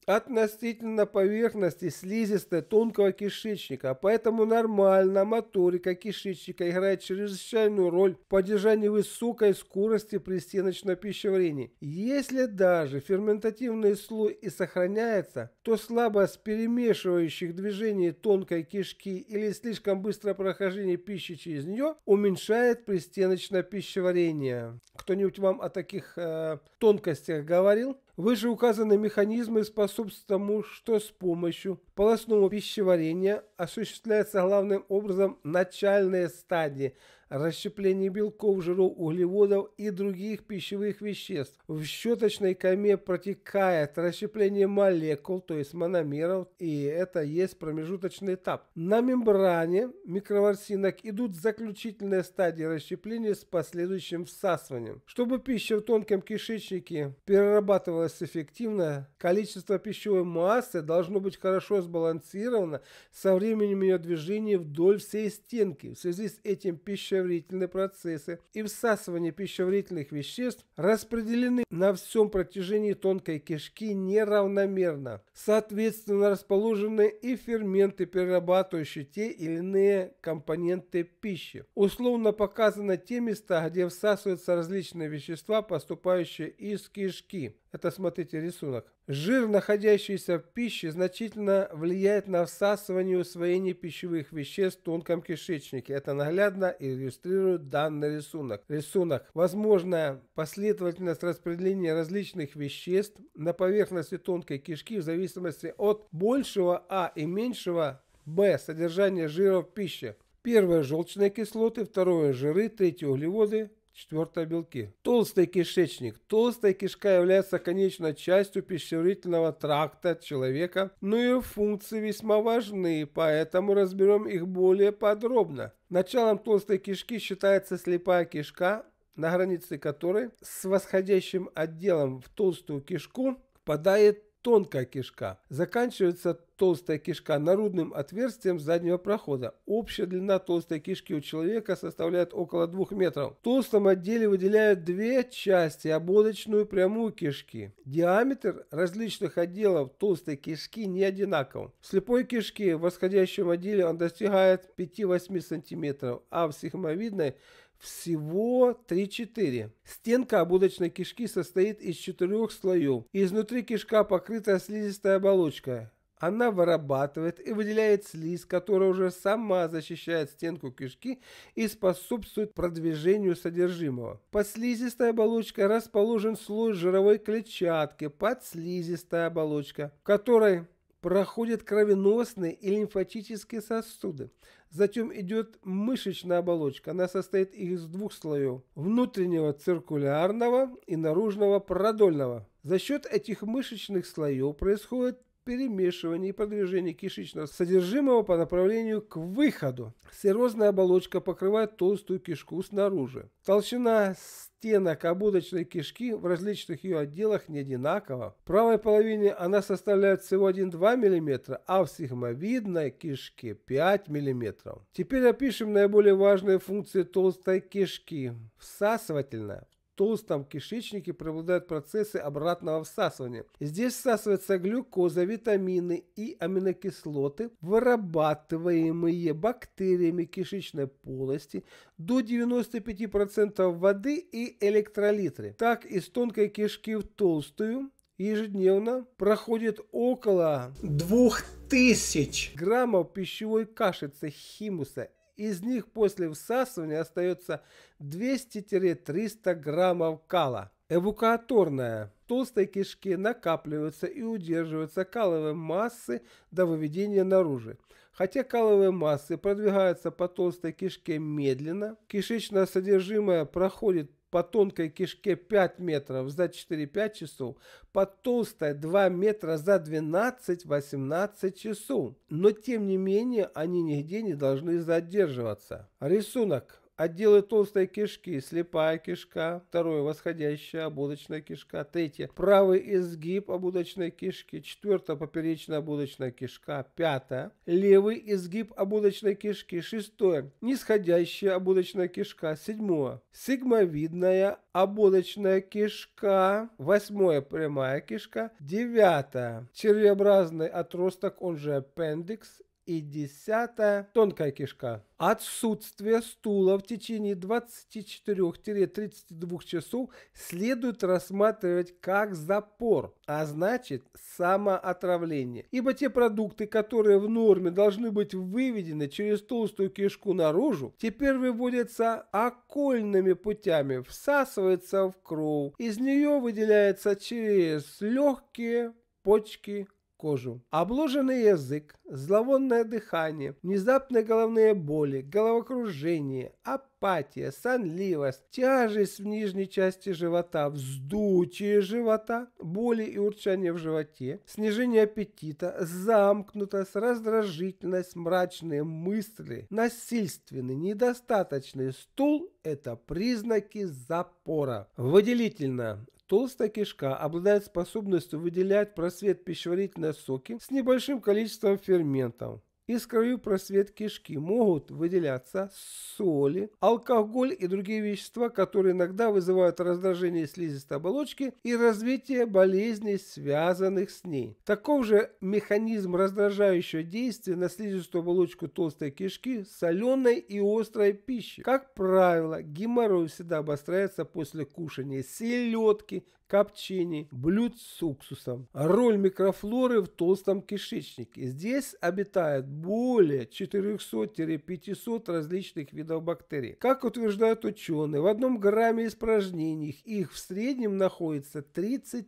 относительно поверхности слизистой тонкого кишечника, поэтому нормально моторика кишечника играет чрезвычайную роль в поддержании высокой скорости при стеночном пищеварении. Если даже ферментативный слой и сохраняется, то слабость перемешивающих движений тонкой кишки или слишком быстрое прохождение пищи через нее уменьшает пристеночное пищеварение. Кто-нибудь вам о таких э, тонкостях говорил? Вы же указанные механизмы способствуют тому, что с помощью полостного пищеварения осуществляется главным образом начальные стадии расщепления белков, жиров, углеводов и других пищевых веществ. В щеточной коме протекает расщепление молекул, то есть мономеров, и это есть промежуточный этап. На мембране микроворсинок идут заключительные стадии расщепления с последующим всасыванием. Чтобы пища в тонком кишечнике перерабатывалась эффективно, количество пищевой массы должно быть хорошо сбалансирована со временем ее движения вдоль всей стенки. В связи с этим пищеварительные процессы и всасывание пищеварительных веществ распределены на всем протяжении тонкой кишки неравномерно. Соответственно, расположены и ферменты, перерабатывающие те или иные компоненты пищи. Условно показаны те места, где всасываются различные вещества, поступающие из кишки это смотрите рисунок, жир, находящийся в пище, значительно влияет на всасывание и усвоение пищевых веществ в тонком кишечнике. Это наглядно иллюстрирует данный рисунок. Рисунок. Возможная последовательность распределения различных веществ на поверхности тонкой кишки в зависимости от большего А и меньшего Б содержания жира в пище. Первое – желчные кислоты, второе – жиры, третье – углеводы, Четвертое – белки. Толстый кишечник. Толстая кишка является конечной частью пищеварительного тракта человека, но ее функции весьма важны, поэтому разберем их более подробно. Началом толстой кишки считается слепая кишка, на границе которой с восходящим отделом в толстую кишку впадает тонкая кишка. Заканчивается толстая кишка нарудным отверстием заднего прохода. Общая длина толстой кишки у человека составляет около 2 метров. В толстом отделе выделяют две части – ободочную и прямую кишки. Диаметр различных отделов толстой кишки не одинаков. В слепой кишке в восходящем отделе он достигает 5-8 см, а в сигмовидной – всего 3-4. Стенка обудочной кишки состоит из четырех слоев. Изнутри кишка покрыта слизистой оболочкой. Она вырабатывает и выделяет слизь, которая уже сама защищает стенку кишки и способствует продвижению содержимого. Под слизистой оболочкой расположен слой жировой клетчатки, подслизистая оболочка, в которой проходят кровеносные и лимфатические сосуды. Затем идет мышечная оболочка. Она состоит из двух слоев. Внутреннего циркулярного и наружного продольного. За счет этих мышечных слоев происходит перемешивании и продвижении кишечного содержимого по направлению к выходу. Серозная оболочка покрывает толстую кишку снаружи. Толщина стенок ободочной кишки в различных ее отделах не одинакова. В правой половине она составляет всего 1-2 мм, а в сигмовидной кишке 5 мм. Теперь опишем наиболее важные функции толстой кишки. Всасывательная, толстом кишечнике преобладают процессы обратного всасывания. Здесь всасывается глюкоза, витамины и аминокислоты, вырабатываемые бактериями кишечной полости до 95% воды и электролитры. Так из тонкой кишки в толстую ежедневно проходит около 2000 граммов пищевой кашицы химуса из них после всасывания остается 200-300 граммов кала. Эвакуаторная. В толстой кишке накапливаются и удерживаются каловые массы до выведения наружу. Хотя каловые массы продвигаются по толстой кишке медленно, кишечное содержимое проходит по тонкой кишке 5 метров за 4-5 часов, по толстой 2 метра за 12-18 часов. Но тем не менее они нигде не должны задерживаться. Рисунок Отделы толстой кишки, слепая кишка, второе восходящая ободочная кишка, третье правый изгиб ободочной кишки, четвертое поперечная ободочная кишка, пятое левый изгиб ободочной кишки, шестое нисходящая ободочная кишка, седьмое сигмовидная ободочная кишка, восьмое прямая кишка, девятое червеобразный отросток, он же аппендикс, и десятая тонкая кишка. Отсутствие стула в течение 24-32 часов следует рассматривать как запор, а значит самоотравление. Ибо те продукты, которые в норме должны быть выведены через толстую кишку наружу, теперь выводятся окольными путями, всасываются в кровь. Из нее выделяется через легкие, почки, кожу. Обложенный язык, зловонное дыхание, внезапные головные боли, головокружение, апатия, сонливость, тяжесть в нижней части живота, вздутие живота, боли и урчание в животе, снижение аппетита, замкнутость, раздражительность, мрачные мысли, насильственный, недостаточный стул – это признаки запора. Выделительно Толстая кишка обладает способностью выделять просвет пищеварительной соки с небольшим количеством ферментов. Из крови просвет кишки могут выделяться соли, алкоголь и другие вещества, которые иногда вызывают раздражение слизистой оболочки и развитие болезней, связанных с ней. Таков же механизм раздражающего действия на слизистую оболочку толстой кишки соленой и острой пищи. Как правило, геморрой всегда обостряется после кушания селедки, копчений, блюд с уксусом. Роль микрофлоры в толстом кишечнике. Здесь обитает более 400-500 различных видов бактерий. Как утверждают ученые, в одном грамме испражнений их в среднем находится 30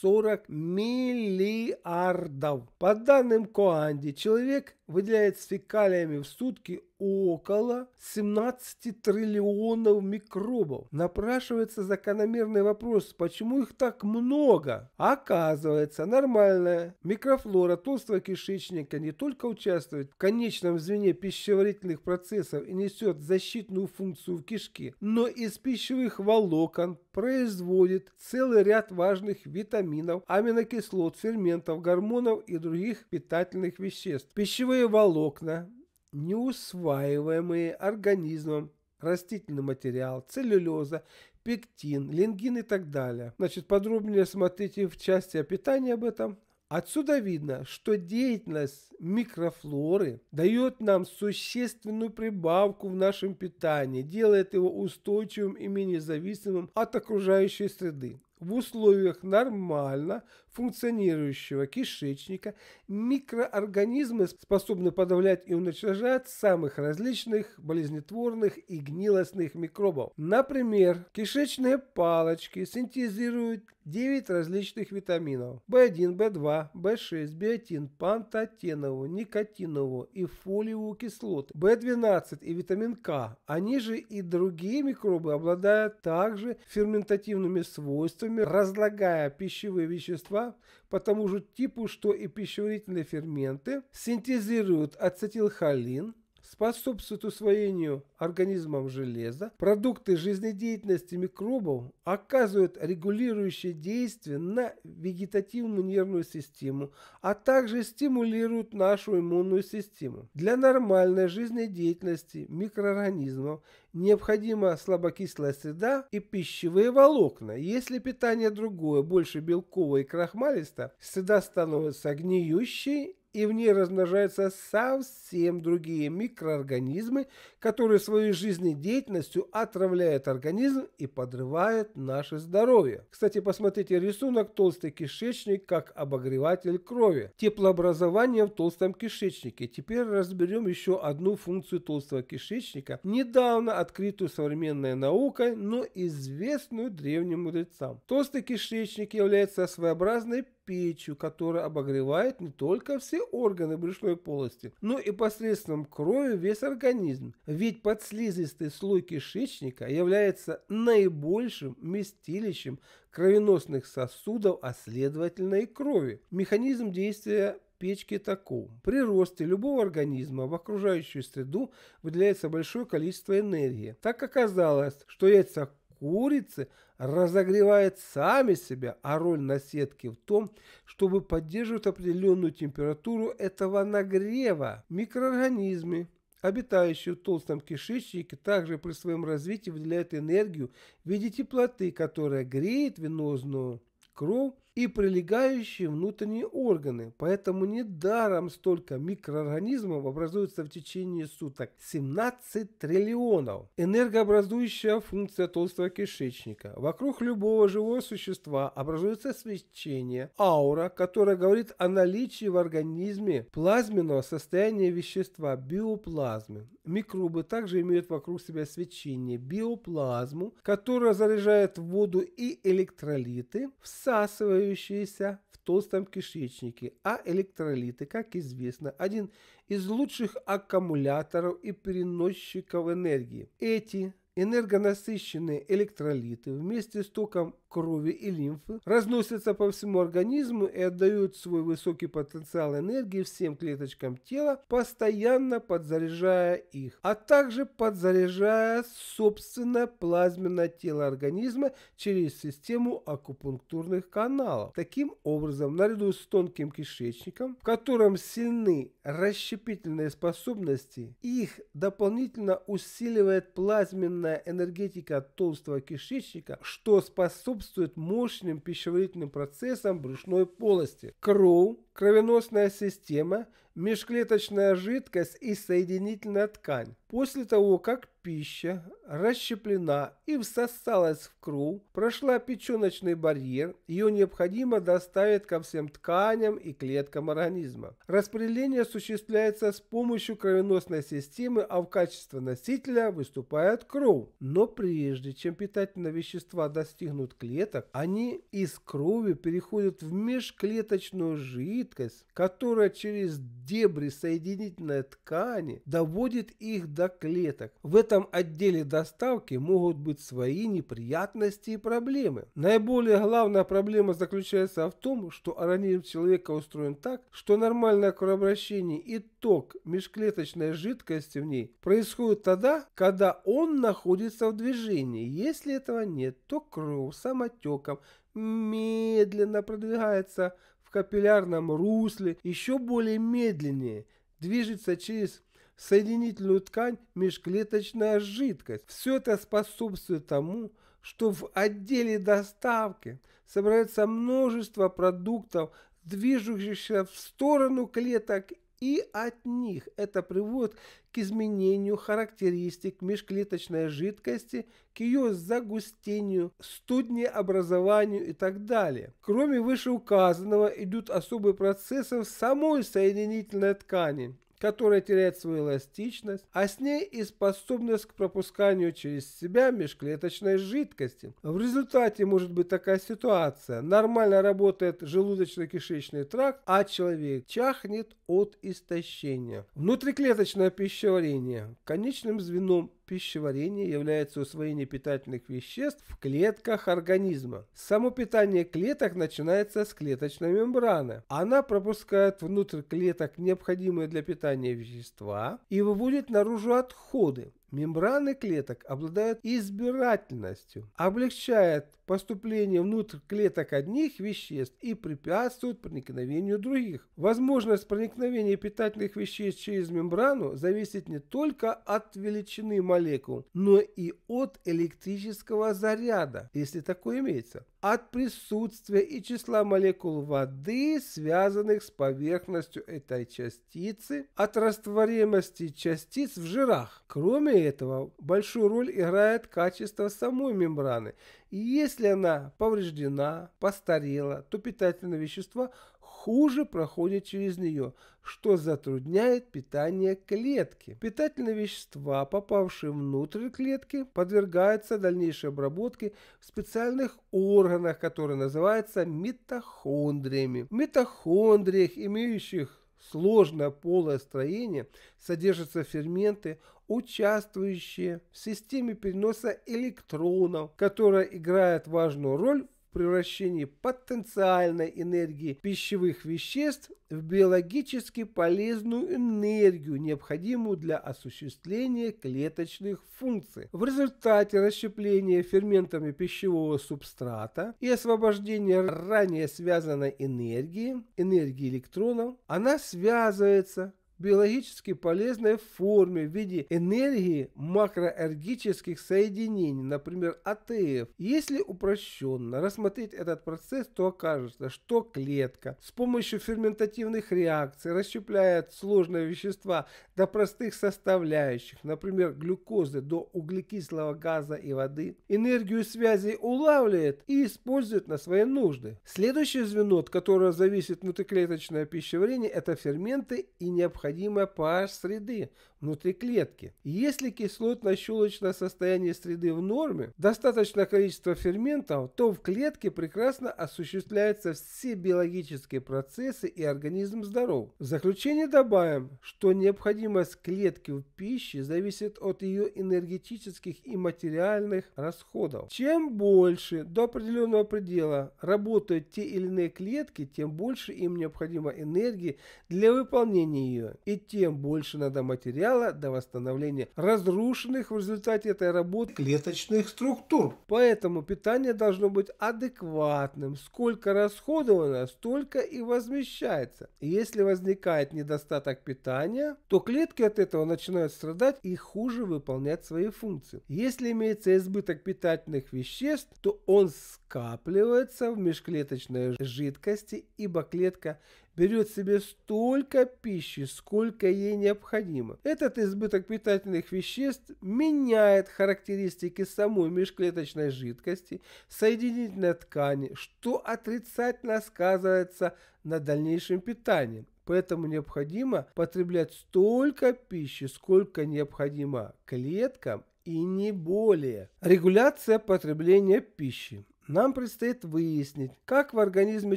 40 миллиардов. По данным Коанди, человек выделяет с фекалиями в сутки около 17 триллионов микробов. Напрашивается закономерный вопрос, почему их так много? Оказывается, нормальная микрофлора толстого кишечника не только участвует в конечном звене пищеварительных процессов и несет защитную функцию в кишке, но из пищевых волокон производит целый ряд важных витаминов, аминокислот, ферментов, гормонов и других питательных веществ. Пищевые Белковые волокна, неусваиваемые организмом, растительный материал, целлюлеза, пектин, лингин и так далее. Значит, подробнее смотрите в части о питании об этом. Отсюда видно, что деятельность микрофлоры дает нам существенную прибавку в нашем питании, делает его устойчивым и менее зависимым от окружающей среды. В условиях нормально функционирующего кишечника, микроорганизмы способны подавлять и уничтожать самых различных болезнетворных и гнилостных микробов. Например, кишечные палочки синтезируют 9 различных витаминов B1, B2, B6, биотин, пантотенову, никотинову и фолиевую кислоту, B12 и витамин К. Они же и другие микробы обладают также ферментативными свойствами, разлагая пищевые вещества вещества по тому же типу, что и пищеварительные ферменты, синтезируют ацетилхолин, способствует усвоению организмом железа, продукты жизнедеятельности микробов оказывают регулирующее действие на вегетативную нервную систему, а также стимулируют нашу иммунную систему. Для нормальной жизнедеятельности микроорганизмов необходима слабокислая среда и пищевые волокна. Если питание другое, больше белковое и крахмалистое, среда становится гниющей и в ней размножаются совсем другие микроорганизмы, которые своей жизнедеятельностью отравляют организм и подрывают наше здоровье. Кстати, посмотрите рисунок «Толстый кишечник как обогреватель крови». Теплообразование в толстом кишечнике. Теперь разберем еще одну функцию толстого кишечника, недавно открытую современной наукой, но известную древним мудрецам. Толстый кишечник является своеобразной печью, которая обогревает не только все органы брюшной полости, но и посредством крови весь организм, ведь подслизистый слой кишечника является наибольшим местилищем кровеносных сосудов, а следовательно и крови. Механизм действия печки таков. При росте любого организма в окружающую среду выделяется большое количество энергии. Так оказалось, что яйца курицы разогревает сами себя, а роль наседки в том, чтобы поддерживать определенную температуру этого нагрева. Микроорганизмы, обитающие в толстом кишечнике, также при своем развитии выделяют энергию в виде теплоты, которая греет венозную кровь и прилегающие внутренние органы, поэтому недаром столько микроорганизмов образуется в течение суток – 17 триллионов. Энергообразующая функция толстого кишечника. Вокруг любого живого существа образуется свечение, аура, которая говорит о наличии в организме плазменного состояния вещества биоплазмы. Микробы также имеют вокруг себя свечение биоплазму, которая заряжает воду и электролиты, всасывая скапливающиеся в толстом кишечнике, а электролиты, как известно, один из лучших аккумуляторов и переносчиков энергии. Эти энергонасыщенные электролиты вместе с током крови и лимфы, разносятся по всему организму и отдают свой высокий потенциал энергии всем клеточкам тела, постоянно подзаряжая их, а также подзаряжая собственное плазменное тело организма через систему акупунктурных каналов. Таким образом, наряду с тонким кишечником, в котором сильны расщепительные способности, их дополнительно усиливает плазменная энергетика толстого кишечника, что способствует способствует мощным пищеварительным процессам брюшной полости. Кроу кровеносная система, межклеточная жидкость и соединительная ткань. После того, как пища расщеплена и всосалась в кровь, прошла печеночный барьер, ее необходимо доставить ко всем тканям и клеткам организма. Распределение осуществляется с помощью кровеносной системы, а в качестве носителя выступает кровь. Но прежде чем питательные вещества достигнут клеток, они из крови переходят в межклеточную жидкость, жидкость, которая через дебри соединительной ткани доводит их до клеток. В этом отделе доставки могут быть свои неприятности и проблемы. Наиболее главная проблема заключается в том, что организм человека устроен так, что нормальное кровообращение и ток межклеточной жидкости в ней происходит тогда, когда он находится в движении. Если этого нет, то кровь самотеком медленно продвигается в капиллярном русле еще более медленнее, движется через соединительную ткань межклеточная жидкость. Все это способствует тому, что в отделе доставки собирается множество продуктов, движущихся в сторону клеток и от них это приводит к изменению характеристик межклеточной жидкости, к ее загустению, студнеобразованию и так далее. Кроме вышеуказанного идут особые процессы в самой соединительной ткани которая теряет свою эластичность, а с ней и способность к пропусканию через себя межклеточной жидкости. В результате может быть такая ситуация. Нормально работает желудочно-кишечный тракт, а человек чахнет от истощения. Внутриклеточное пищеварение. Конечным звеном пищеварения является усвоение питательных веществ в клетках организма. Само питание клеток начинается с клеточной мембраны. Она пропускает внутрь клеток необходимые для питания вещества и выводит наружу отходы. Мембраны клеток обладают избирательностью, облегчает поступление внутрь клеток одних веществ и препятствует проникновению других. Возможность проникновения питательных веществ через мембрану зависит не только от величины молекул, но и от электрического заряда, если такой имеется, от присутствия и числа молекул воды, связанных с поверхностью этой частицы, от растворимости частиц в жирах. Кроме этого, большую роль играет качество самой мембраны – и если она повреждена, постарела, то питательные вещества хуже проходят через нее, что затрудняет питание клетки. Питательные вещества, попавшие внутрь клетки, подвергаются дальнейшей обработке в специальных органах, которые называются митохондриями. В митохондриях, имеющих сложное полое строение, содержатся ферменты, участвующие в системе переноса электронов, которая играет важную роль в превращении потенциальной энергии пищевых веществ в биологически полезную энергию, необходимую для осуществления клеточных функций. В результате расщепления ферментами пищевого субстрата и освобождения ранее связанной энергии, энергии электронов, она связывается биологически полезной форме в виде энергии макроэргических соединений, например, АТФ. Если упрощенно рассмотреть этот процесс, то окажется, что клетка с помощью ферментативных реакций расщепляет сложные вещества до простых составляющих, например, глюкозы до углекислого газа и воды. Энергию связи улавливает и использует на свои нужды. Следующее звено, от которого зависит внутриклеточное пищеварение, это ферменты и необходимые необходимая pH среды, внутри клетки. Если кислотно-щелочное состояние среды в норме, достаточное количество ферментов, то в клетке прекрасно осуществляются все биологические процессы и организм здоров. В заключение добавим, что необходимость клетки в пище зависит от ее энергетических и материальных расходов. Чем больше до определенного предела работают те или иные клетки, тем больше им необходимо энергии для выполнения ее, и тем больше надо материала материала до восстановления разрушенных в результате этой работы клеточных структур. Поэтому питание должно быть адекватным. Сколько расходовано, столько и возмещается. Если возникает недостаток питания, то клетки от этого начинают страдать и хуже выполнять свои функции. Если имеется избыток питательных веществ, то он скапливается в межклеточной жидкости, ибо клетка берет себе столько пищи, сколько ей необходимо. Этот избыток питательных веществ меняет характеристики самой межклеточной жидкости, соединительной ткани, что отрицательно сказывается на дальнейшем питании. Поэтому необходимо потреблять столько пищи, сколько необходимо клеткам и не более. Регуляция потребления пищи. Нам предстоит выяснить, как в организме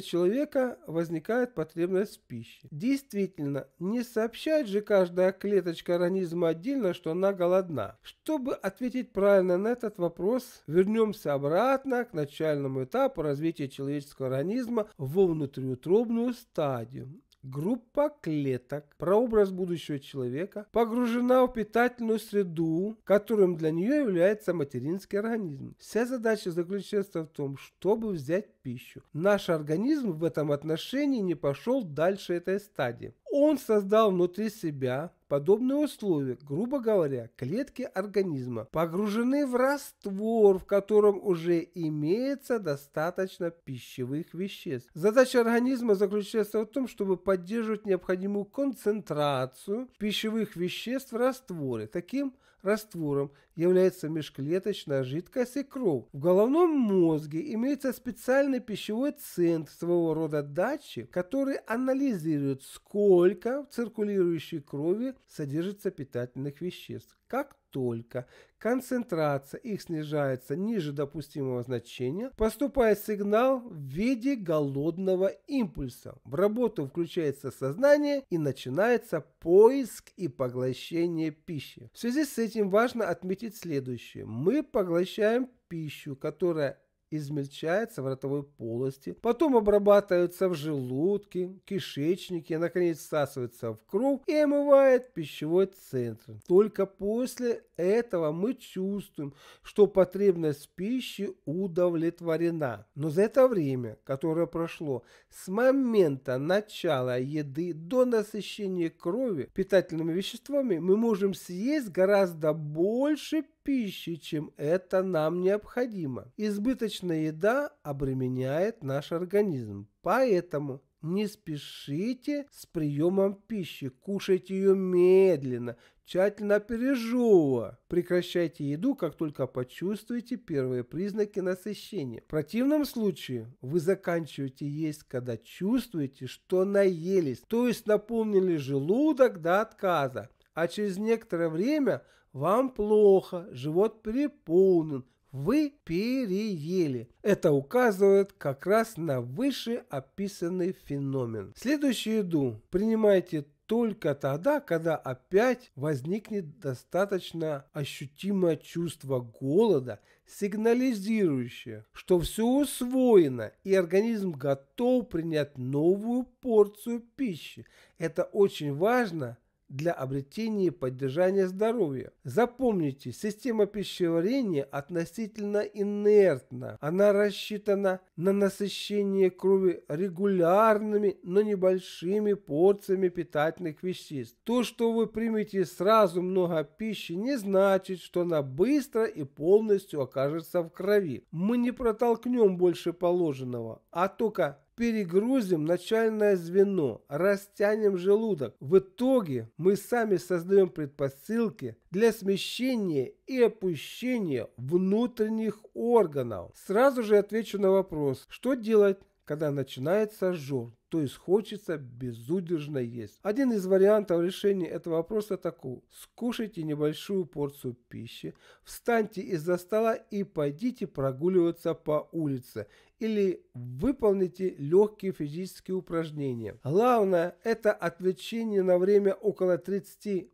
человека возникает потребность в пище. Действительно, не сообщает же каждая клеточка организма отдельно, что она голодна. Чтобы ответить правильно на этот вопрос, вернемся обратно к начальному этапу развития человеческого организма во внутриутробную стадию. Группа клеток, прообраз будущего человека, погружена в питательную среду, которым для нее является материнский организм. Вся задача заключается в том, чтобы взять пищу. Наш организм в этом отношении не пошел дальше этой стадии. Он создал внутри себя подобные условия, грубо говоря, клетки организма, погружены в раствор, в котором уже имеется достаточно пищевых веществ. Задача организма заключается в том, чтобы поддерживать необходимую концентрацию пищевых веществ в растворе. Таким раствором является межклеточная жидкость и кровь. В головном мозге имеется специальный пищевой центр своего рода датчик, который анализирует, сколько в циркулирующей крови содержится питательных веществ, как только концентрация их снижается ниже допустимого значения, поступает сигнал в виде голодного импульса. В работу включается сознание и начинается поиск и поглощение пищи. В связи с этим важно отметить следующее. Мы поглощаем пищу, которая измельчается в ротовой полости, потом обрабатывается в желудке, кишечнике, наконец всасывается в кровь и омывает пищевой центр. Только после этого мы чувствуем, что потребность пищи удовлетворена. Но за это время, которое прошло с момента начала еды до насыщения крови питательными веществами, мы можем съесть гораздо больше пищи, чем это нам необходимо. Избыточная еда обременяет наш организм. Поэтому не спешите с приемом пищи, кушайте ее медленно тщательно пережевывая. Прекращайте еду, как только почувствуете первые признаки насыщения. В противном случае вы заканчиваете есть, когда чувствуете, что наелись, то есть наполнили желудок до отказа. А через некоторое время вам плохо, живот переполнен, вы переели. Это указывает как раз на выше описанный феномен. Следующую еду принимайте только тогда, когда опять возникнет достаточно ощутимое чувство голода, сигнализирующее, что все усвоено и организм готов принять новую порцию пищи. Это очень важно для обретения и поддержания здоровья. Запомните, система пищеварения относительно инертна. Она рассчитана на насыщение крови регулярными, но небольшими порциями питательных веществ. То, что вы примете сразу много пищи, не значит, что она быстро и полностью окажется в крови. Мы не протолкнем больше положенного, а только перегрузим начальное звено, растянем желудок. В итоге мы сами создаем предпосылки для смещения и опущения внутренних органов. Сразу же отвечу на вопрос, что делать, когда начинается жор то есть хочется безудержно есть. Один из вариантов решения этого вопроса такой. Скушайте небольшую порцию пищи, встаньте из-за стола и пойдите прогуливаться по улице или выполните легкие физические упражнения. Главное – это отвлечение на время около 30-60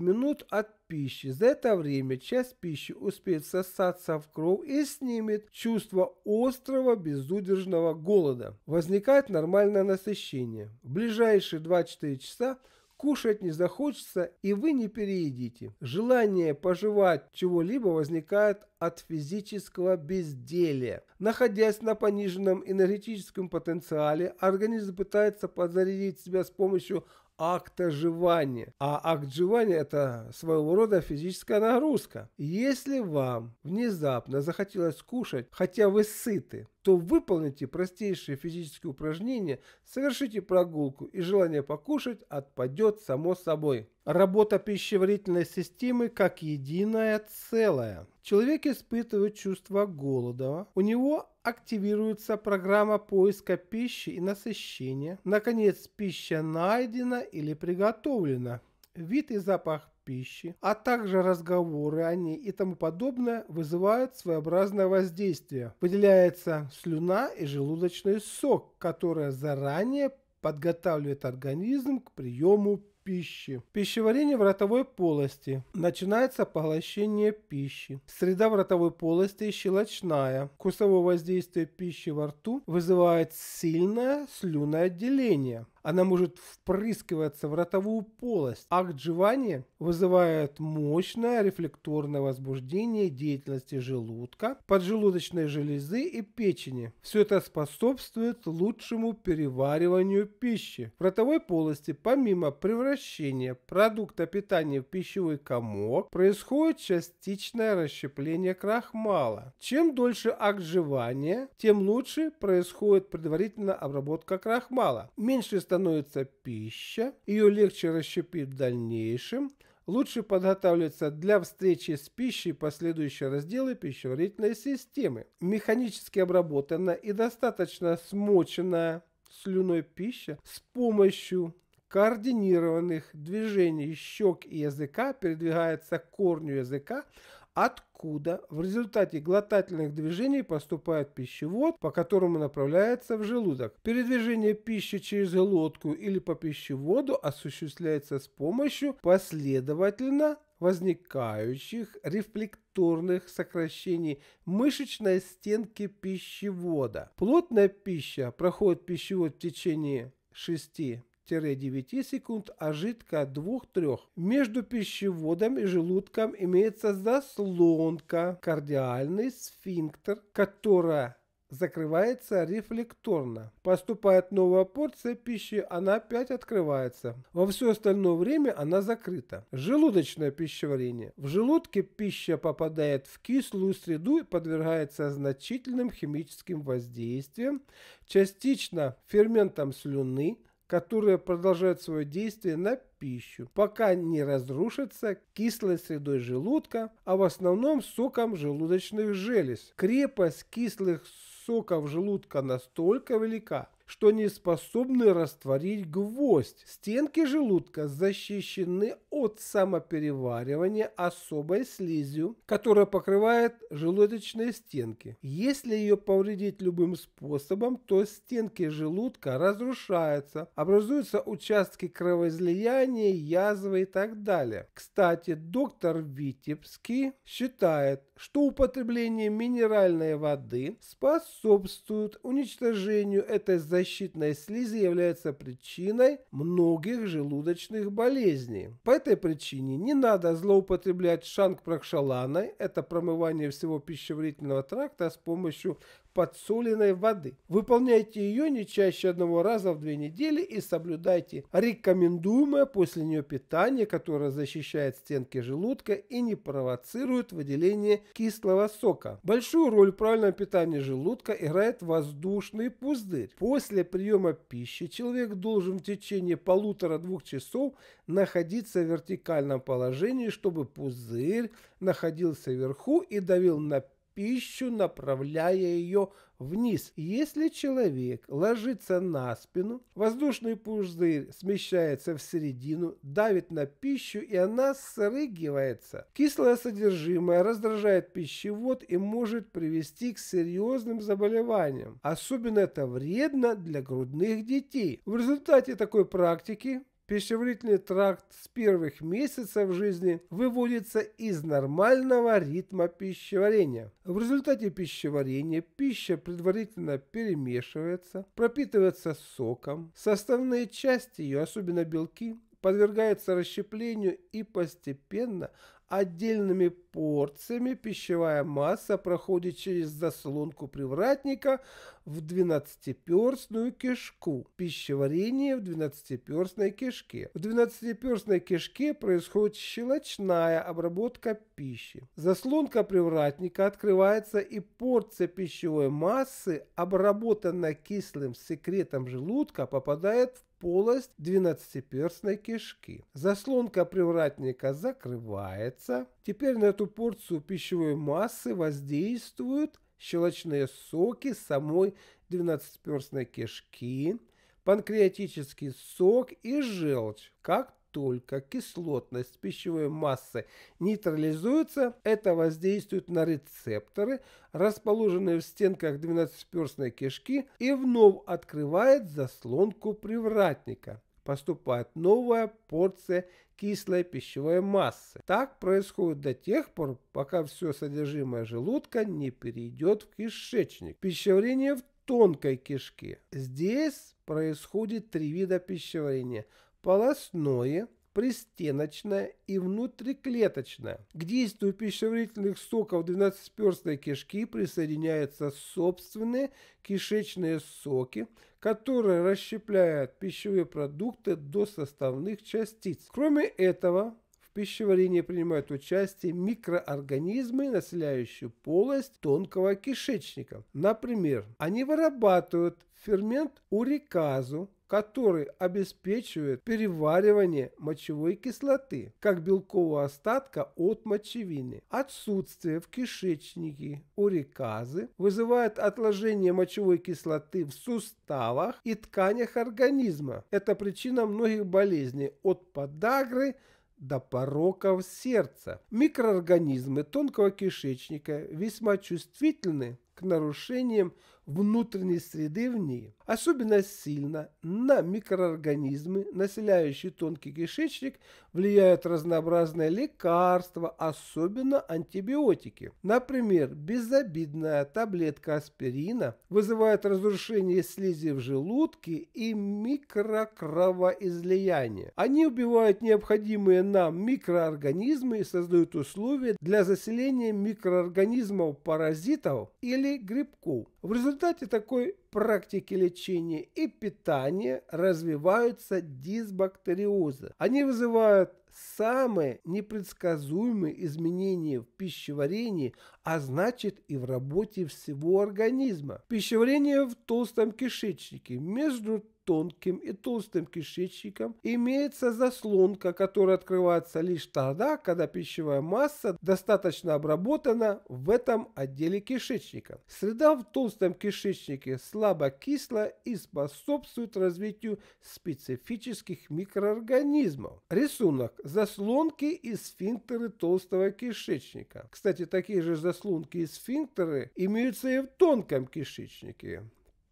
минут от пищи. За это время часть пищи успеет сосаться в кровь и снимет чувство острого безудержного голода. возник возникает нормальное насыщение. В ближайшие 24 часа кушать не захочется и вы не переедите. Желание пожевать чего-либо возникает от физического безделия. Находясь на пониженном энергетическом потенциале, организм пытается подзарядить себя с помощью акта жевания. А акт жевания – это своего рода физическая нагрузка. Если вам внезапно захотелось кушать, хотя вы сыты, то выполните простейшие физические упражнения, совершите прогулку и желание покушать отпадет само собой. Работа пищеварительной системы как единое целое. Человек испытывает чувство голода, у него активируется программа поиска пищи и насыщения. Наконец, пища найдена или приготовлена. Вид и запах пищи, а также разговоры о ней и тому подобное вызывают своеобразное воздействие. Выделяется слюна и желудочный сок, которая заранее подготавливает организм к приему пищи. Пищеварение в ротовой полости. Начинается поглощение пищи. Среда в ротовой полости щелочная. Вкусовое воздействие пищи во рту вызывает сильное слюноотделение. Она может впрыскиваться в ротовую полость. Акт жевания вызывает мощное рефлекторное возбуждение деятельности желудка, поджелудочной железы и печени. Все это способствует лучшему перевариванию пищи. В ротовой полости помимо превращения продукта питания в пищевой комок происходит частичное расщепление крахмала. Чем дольше акт жевания, тем лучше происходит предварительная обработка крахмала. Меньше становится пища, ее легче расщепить в дальнейшем, лучше подготавливаться для встречи с пищей последующие разделы пищеварительной системы. Механически обработанная и достаточно смоченная слюной пища с помощью координированных движений щек и языка передвигается к корню языка, откуда в результате глотательных движений поступает пищевод, по которому направляется в желудок. Передвижение пищи через глотку или по пищеводу осуществляется с помощью последовательно возникающих рефлекторных сокращений мышечной стенки пищевода. Плотная пища проходит пищевод в течение 6 3-9 секунд, а жидкая 2-3. Между пищеводом и желудком имеется заслонка, кардиальный сфинктер, которая закрывается рефлекторно. Поступает новая порция пищи, она опять открывается. Во все остальное время она закрыта. Желудочное пищеварение. В желудке пища попадает в кислую среду и подвергается значительным химическим воздействиям, частично ферментам слюны, которые продолжают свое действие на пищу, пока не разрушится кислой средой желудка, а в основном соком желудочных желез. Крепость кислых соков желудка настолько велика, что не способны растворить гвоздь. Стенки желудка защищены от самопереваривания особой слизью, которая покрывает желудочные стенки. Если ее повредить любым способом, то стенки желудка разрушаются, образуются участки кровоизлияния, язвы и так далее. Кстати, доктор Витебский считает, что употребление минеральной воды способствует уничтожению этой защитной слизи является причиной многих желудочных болезней. По этой причине не надо злоупотреблять шанг прокшаланой, это промывание всего пищеварительного тракта с помощью подсоленной воды. Выполняйте ее не чаще одного раза в две недели и соблюдайте рекомендуемое после нее питание, которое защищает стенки желудка и не провоцирует выделение кислого сока. Большую роль в правильном питании желудка играет воздушный пузырь. После приема пищи человек должен в течение полутора-двух часов находиться в вертикальном положении, чтобы пузырь находился вверху и давил на пищу, направляя ее вниз. Если человек ложится на спину, воздушный пузырь смещается в середину, давит на пищу и она срыгивается. Кислое содержимое раздражает пищевод и может привести к серьезным заболеваниям. Особенно это вредно для грудных детей. В результате такой практики пищеварительный тракт с первых месяцев жизни выводится из нормального ритма пищеварения. В результате пищеварения пища предварительно перемешивается, пропитывается соком, составные части ее, особенно белки, подвергаются расщеплению и постепенно отдельными порциями пищевая масса проходит через заслонку привратника в двенадцатиперстную кишку. Пищеварение в двенадцатиперстной кишке. В двенадцатиперстной кишке происходит щелочная обработка пищи. Заслонка привратника открывается и порция пищевой массы, обработанная кислым секретом желудка, попадает в полость двенадцатиперстной кишки. Заслонка привратника закрывается. Теперь на эту порцию пищевой массы воздействуют щелочные соки самой двенадцатиперстной кишки, панкреатический сок и желчь, как только кислотность пищевой массы нейтрализуется, это воздействует на рецепторы, расположенные в стенках двенадцатиперстной кишки, и вновь открывает заслонку привратника. Поступает новая порция кислой пищевой массы. Так происходит до тех пор, пока все содержимое желудка не перейдет в кишечник. Пищеварение в тонкой кишке. Здесь происходит три вида пищеварения – полостное, пристеночное и внутриклеточное, К действию пищеварительных соков 12-перстной кишки присоединяются собственные кишечные соки, которые расщепляют пищевые продукты до составных частиц. Кроме этого, в пищеварении принимают участие микроорганизмы, населяющие полость тонкого кишечника. Например, они вырабатывают фермент уриказу, который обеспечивает переваривание мочевой кислоты, как белкового остатка от мочевины. Отсутствие в кишечнике уриказы вызывает отложение мочевой кислоты в суставах и тканях организма. Это причина многих болезней от подагры до пороков сердца. Микроорганизмы тонкого кишечника весьма чувствительны к нарушениям внутренней среды в ней, особенно сильно на микроорганизмы, населяющие тонкий кишечник, влияют разнообразные лекарства, особенно антибиотики. Например, безобидная таблетка аспирина вызывает разрушение слизи в желудке и микрокровоизлияние. Они убивают необходимые нам микроорганизмы и создают условия для заселения микроорганизмов-паразитов или грибков. В результате такой практики лечения и питания развиваются дисбактериозы. Они вызывают самые непредсказуемые изменения в пищеварении, а значит и в работе всего организма. Пищеварение в толстом кишечнике между тонким и толстым кишечником имеется заслонка, которая открывается лишь тогда, когда пищевая масса достаточно обработана в этом отделе кишечника. Среда в толстом кишечнике слабо кисла и способствует развитию специфических микроорганизмов. Рисунок. Заслонки и сфинктеры толстого кишечника. Кстати, такие же заслонки и сфинктеры имеются и в тонком кишечнике.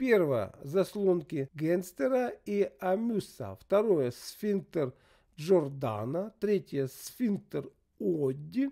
Первое – заслонки Генстера и Амюса. Второе – сфинктер Джордана. Третье – сфинктер Одди.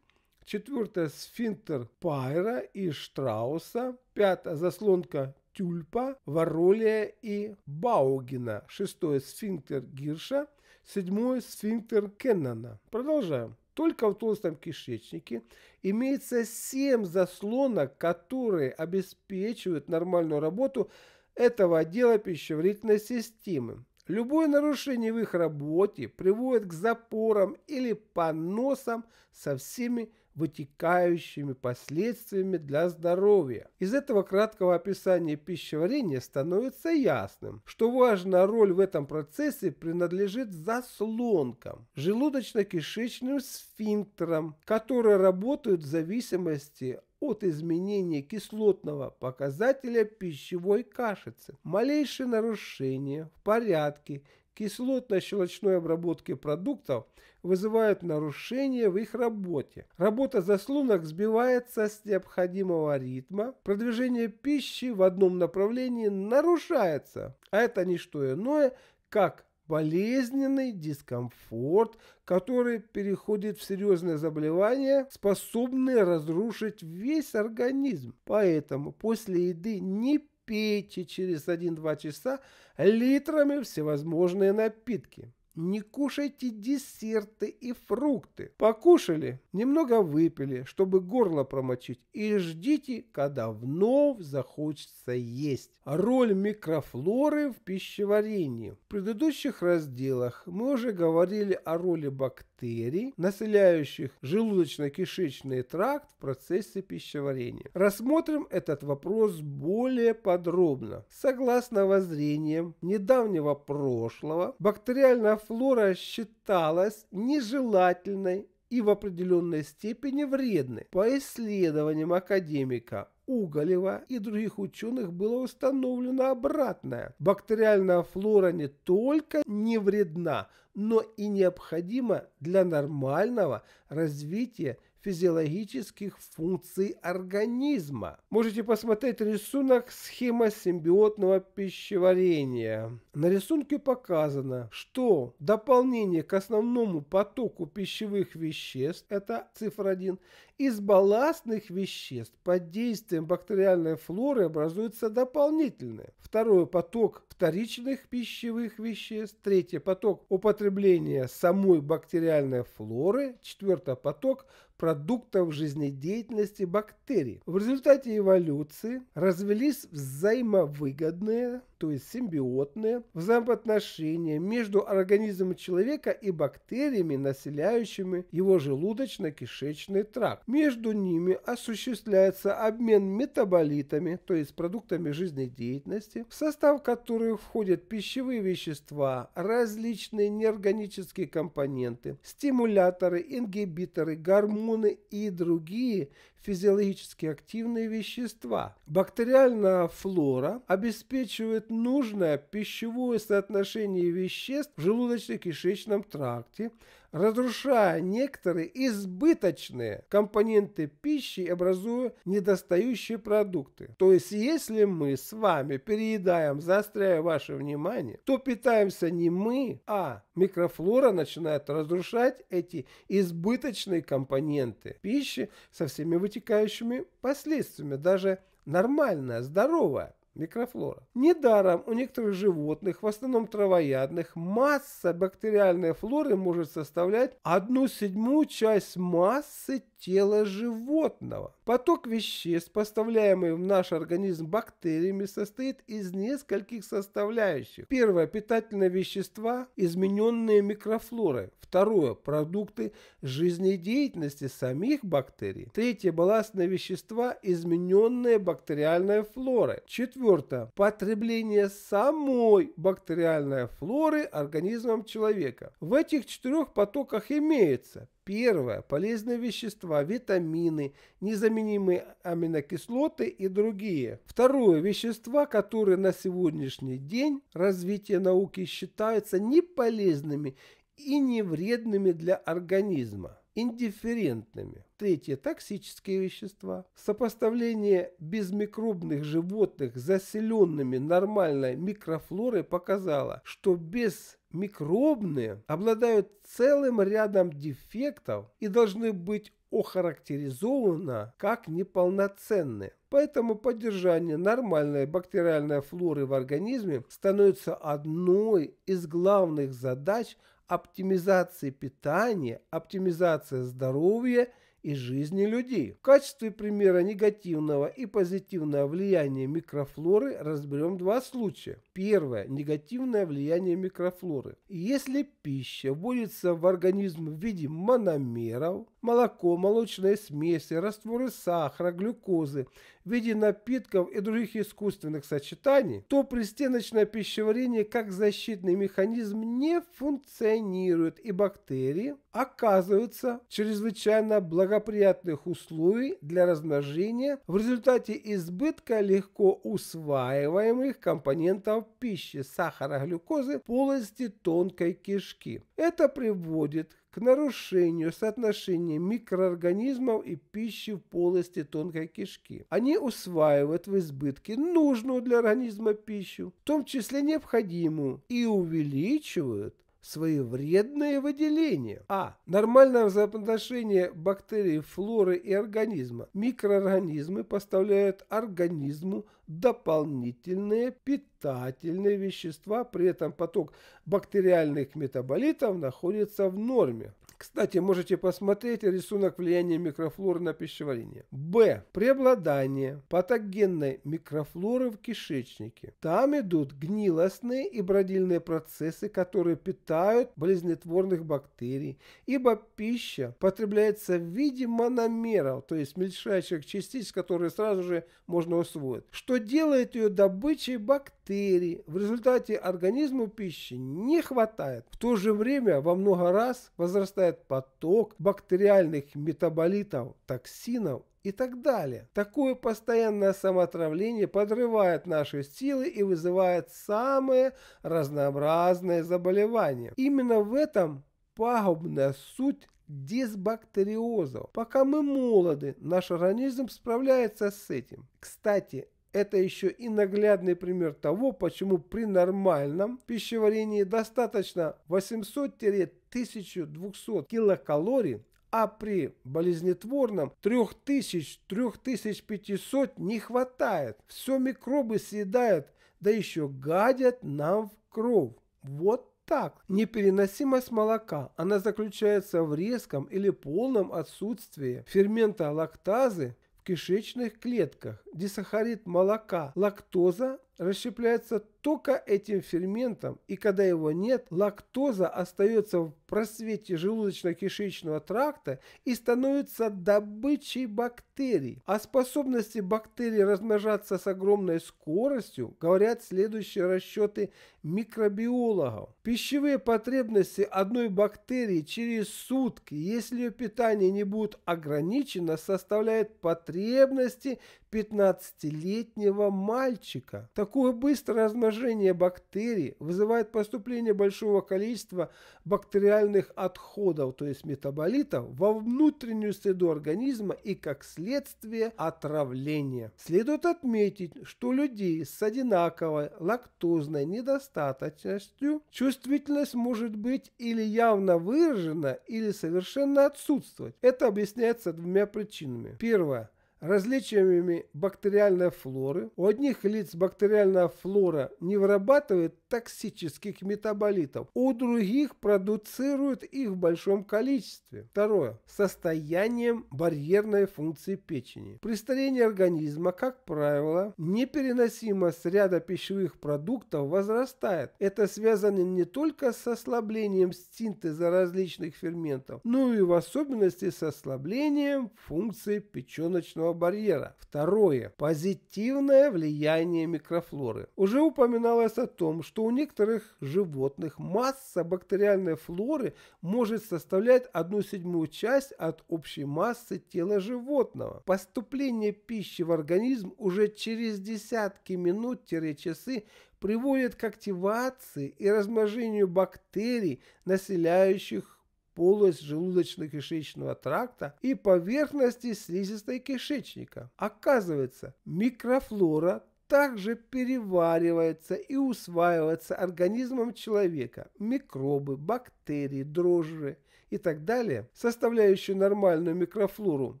Четвертое – сфинктер Пайра и Штрауса. Пятое – заслонка Тюльпа, Варолия и Баугина. Шестое – сфинктер Гирша. Седьмое – сфинктер Кеннона. Продолжаем. Только в толстом кишечнике имеется 7 заслонок, которые обеспечивают нормальную работу этого отдела пищеварительной системы. Любое нарушение в их работе приводит к запорам или поносам со всеми вытекающими последствиями для здоровья. Из этого краткого описания пищеварения становится ясным, что важная роль в этом процессе принадлежит заслонкам, желудочно-кишечным сфинктерам, которые работают в зависимости от изменения кислотного показателя пищевой кашицы. Малейшее нарушение в порядке – кислотно-щелочной обработки продуктов вызывают нарушения в их работе. Работа заслонок сбивается с необходимого ритма, продвижение пищи в одном направлении нарушается, а это не что иное, как болезненный дискомфорт, который переходит в серьезное заболевание, способное разрушить весь организм. Поэтому после еды не пейте через 1-2 часа литрами всевозможные напитки. Не кушайте десерты и фрукты. Покушали, немного выпили, чтобы горло промочить, и ждите, когда вновь захочется есть. Роль микрофлоры в пищеварении. В предыдущих разделах мы уже говорили о роли бактерий бактерий, населяющих желудочно-кишечный тракт в процессе пищеварения. Рассмотрим этот вопрос более подробно. Согласно воззрениям недавнего прошлого, бактериальная флора считалась нежелательной и в определенной степени вредны. По исследованиям академика Уголева и других ученых было установлено обратное. Бактериальная флора не только не вредна, но и необходима для нормального развития физиологических функций организма. Можете посмотреть рисунок «Схема симбиотного пищеварения». На рисунке показано, что дополнение к основному потоку пищевых веществ, это цифра 1, из балластных веществ под действием бактериальной флоры образуется дополнительное. Второй поток вторичных пищевых веществ. Третий поток употребления самой бактериальной флоры. Четвертый поток продуктов жизнедеятельности бактерий. В результате эволюции развелись взаимовыгодные то есть симбиотное взаимоотношение между организмом человека и бактериями, населяющими его желудочно-кишечный тракт. Между ними осуществляется обмен метаболитами, то есть продуктами жизнедеятельности, в состав которых входят пищевые вещества, различные неорганические компоненты, стимуляторы, ингибиторы, гормоны и другие, физиологически активные вещества. Бактериальная флора обеспечивает нужное пищевое соотношение веществ в желудочно-кишечном тракте, разрушая некоторые избыточные компоненты пищи и образуя недостающие продукты. То есть, если мы с вами переедаем, заостряя ваше внимание, то питаемся не мы, а микрофлора начинает разрушать эти избыточные компоненты пищи со всеми вытекающими последствиями, даже нормальная, здоровая микрофлора. Недаром у некоторых животных, в основном травоядных, масса бактериальной флоры может составлять одну седьмую часть массы тела животного. Поток веществ, поставляемый в наш организм бактериями, состоит из нескольких составляющих. Первое – питательные вещества, измененные микрофлорой. Второе – продукты жизнедеятельности самих бактерий. Третье – балластные вещества, измененные бактериальной флорой. Четвертое – потребление самой бактериальной флоры организмом человека. В этих четырех потоках имеется Первое. Полезные вещества, витамины, незаменимые аминокислоты и другие. Второе. Вещества, которые на сегодняшний день развитие науки считаются неполезными и не вредными для организма индифферентными. Третье – токсические вещества. Сопоставление безмикробных животных с заселенными нормальной микрофлорой показало, что безмикробные обладают целым рядом дефектов и должны быть охарактеризовано как неполноценные. Поэтому поддержание нормальной бактериальной флоры в организме становится одной из главных задач оптимизации питания, оптимизация здоровья и жизни людей. В качестве примера негативного и позитивного влияния микрофлоры разберем два случая. Первое – негативное влияние микрофлоры. Если пища вводится в организм в виде мономеров, молоко, молочные смеси, растворы сахара, глюкозы, в виде напитков и других искусственных сочетаний, то пристеночное пищеварение как защитный механизм не функционирует, и бактерии оказываются в чрезвычайно благоприятных условий для размножения в результате избытка легко усваиваемых компонентов в пище сахара глюкозы полости тонкой кишки. Это приводит к нарушению соотношения микроорганизмов и пищи в полости тонкой кишки. Они усваивают в избытке нужную для организма пищу, в том числе необходимую, и увеличивают свои вредные выделения, А. Нормальное взаимоотношение бактерий, флоры и организма. Микроорганизмы поставляют организму дополнительные питательные вещества, при этом поток бактериальных метаболитов находится в норме. Кстати, можете посмотреть рисунок влияния микрофлоры на пищеварение. Б. Преобладание патогенной микрофлоры в кишечнике. Там идут гнилостные и бродильные процессы, которые питают болезнетворных бактерий, ибо пища потребляется в виде мономеров, то есть мельчайших частиц, которые сразу же можно усвоить, что делает ее добычей бактерий бактерий. В результате организму пищи не хватает. В то же время во много раз возрастает поток бактериальных метаболитов, токсинов и так далее. Такое постоянное самоотравление подрывает наши силы и вызывает самые разнообразные заболевания. Именно в этом пагубная суть дисбактериозов. Пока мы молоды, наш организм справляется с этим. Кстати, это еще и наглядный пример того, почему при нормальном пищеварении достаточно 800-1200 килокалорий, а при болезнетворном 3000-3500 не хватает. Все микробы съедают, да еще гадят нам в кровь. Вот так. Непереносимость молока, она заключается в резком или полном отсутствии фермента лактазы кишечных клетках, дисахарид молока, лактоза расщепляется только этим ферментом, и когда его нет, лактоза остается в просвете желудочно-кишечного тракта и становится добычей бактерий. О способности бактерий размножаться с огромной скоростью говорят следующие расчеты микробиологов. Пищевые потребности одной бактерии через сутки, если ее питание не будет ограничено, составляют потребности 15-летнего мальчика. Такое быстрое размножение бактерий вызывает поступление большого количества бактериальных отходов, то есть метаболитов, во внутреннюю среду организма и, как следствие, отравление. Следует отметить, что у людей с одинаковой лактозной недостаточностью чувствительность может быть или явно выражена, или совершенно отсутствовать. Это объясняется двумя причинами. Первое различиями бактериальной флоры. У одних лиц бактериальная флора не вырабатывает токсических метаболитов, у других продуцирует их в большом количестве. Второе. Состоянием барьерной функции печени. При старении организма, как правило, непереносимость ряда пищевых продуктов возрастает. Это связано не только с ослаблением синтеза различных ферментов, но и в особенности с ослаблением функции печеночного озонового барьера. Второе. Позитивное влияние микрофлоры. Уже упоминалось о том, что у некоторых животных масса бактериальной флоры может составлять одну седьмую часть от общей массы тела животного. Поступление пищи в организм уже через десятки минут-часы приводит к активации и размножению бактерий, населяющих полость желудочно-кишечного тракта и поверхности слизистой кишечника. Оказывается, микрофлора также переваривается и усваивается организмом человека. Микробы, бактерии, дрожжи и так далее, составляющие нормальную микрофлору,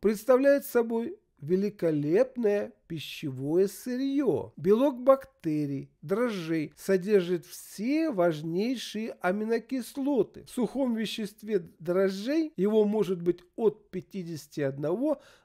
представляют собой великолепное пищевое сырье. Белок бактерий, дрожжей содержит все важнейшие аминокислоты. В сухом веществе дрожжей его может быть от 51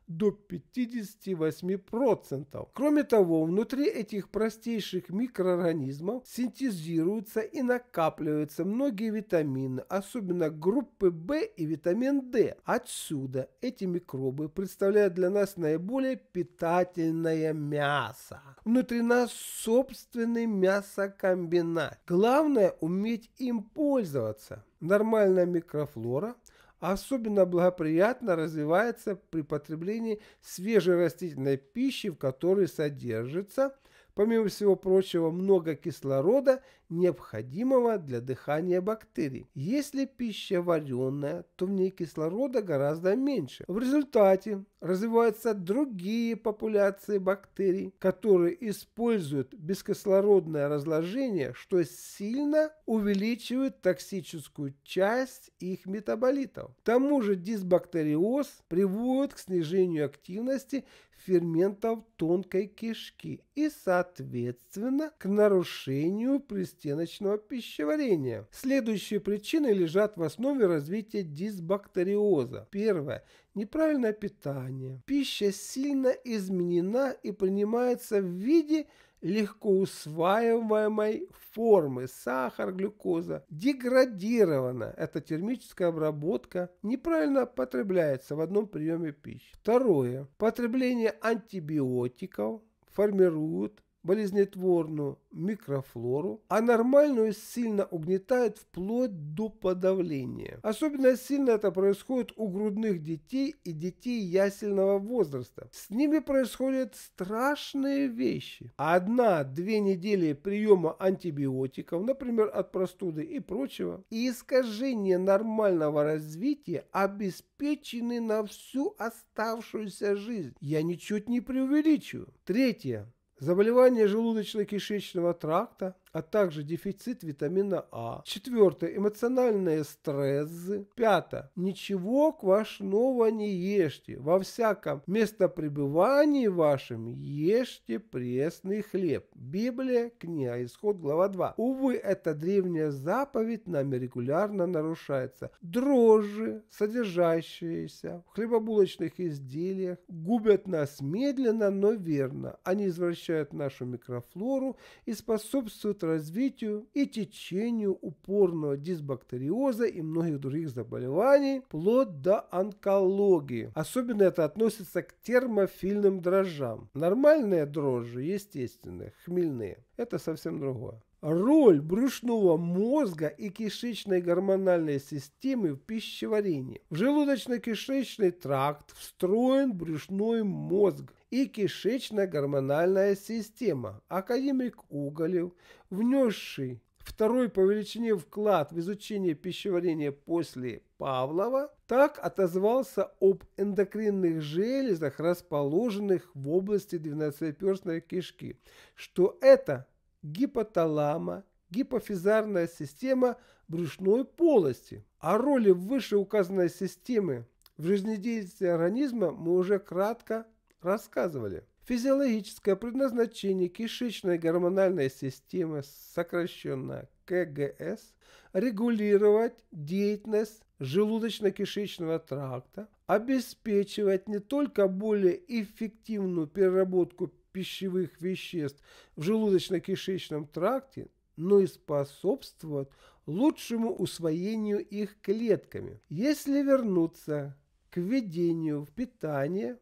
до 58%. Кроме того, внутри этих простейших микроорганизмов синтезируются и накапливаются многие витамины, особенно группы В и витамин D. Отсюда эти микробы представляют для нас наиболее питательное собственное мясо. Внутри нас собственный мясокомбинат. Главное уметь им пользоваться. Нормальная микрофлора особенно благоприятно развивается при потреблении свежей растительной пищи, в которой содержится, помимо всего прочего, много кислорода необходимого для дыхания бактерий. Если пища вареная, то в ней кислорода гораздо меньше. В результате развиваются другие популяции бактерий, которые используют бескислородное разложение, что сильно увеличивает токсическую часть их метаболитов. К тому же дисбактериоз приводит к снижению активности ферментов тонкой кишки и, соответственно, к нарушению престижности стеночного пищеварения. Следующие причины лежат в основе развития дисбактериоза. Первое – неправильное питание. Пища сильно изменена и принимается в виде легко усваиваемой формы сахар, глюкоза, деградирована. Это термическая обработка неправильно потребляется в одном приеме пищи. Второе. Потребление антибиотиков формирует болезнетворную микрофлору, а нормальную сильно угнетает вплоть до подавления. Особенно сильно это происходит у грудных детей и детей ясельного возраста. С ними происходят страшные вещи. Одна-две недели приема антибиотиков, например, от простуды и прочего, и искажение нормального развития обеспечены на всю оставшуюся жизнь. Я ничуть не преувеличиваю. Третье. Заболевания желудочно-кишечного тракта, а также дефицит витамина А. Четвертое. Эмоциональные стрессы. Пятое. Ничего квашного не ешьте. Во всяком пребывания вашем ешьте пресный хлеб. Библия, книга Исход, глава 2. Увы, эта древняя заповедь нами регулярно нарушается. Дрожжи, содержащиеся в хлебобулочных изделиях, губят нас медленно, но верно. Они извращают нашу микрофлору и способствуют развитию и течению упорного дисбактериоза и многих других заболеваний, вплоть до онкологии. Особенно это относится к термофильным дрожжам. Нормальные дрожжи, естественные, хмельные, это совсем другое. Роль брюшного мозга и кишечной гормональной системы в пищеварении. В желудочно-кишечный тракт встроен брюшной мозг и кишечно-гормональная система, академик Уголев, внесший второй по величине вклад в изучение пищеварения после Павлова, так отозвался об эндокринных железах, расположенных в области двенадцатиперстной кишки, что это гипоталама, гипофизарная система брюшной полости. О роли вышеуказанной системы в жизнедеятельности организма мы уже кратко рассказывали. Физиологическое предназначение кишечной гормональной системы, сокращенно КГС, регулировать деятельность желудочно-кишечного тракта, обеспечивать не только более эффективную переработку пищевых веществ в желудочно-кишечном тракте, но и способствовать лучшему усвоению их клетками. Если вернуться к введению в питание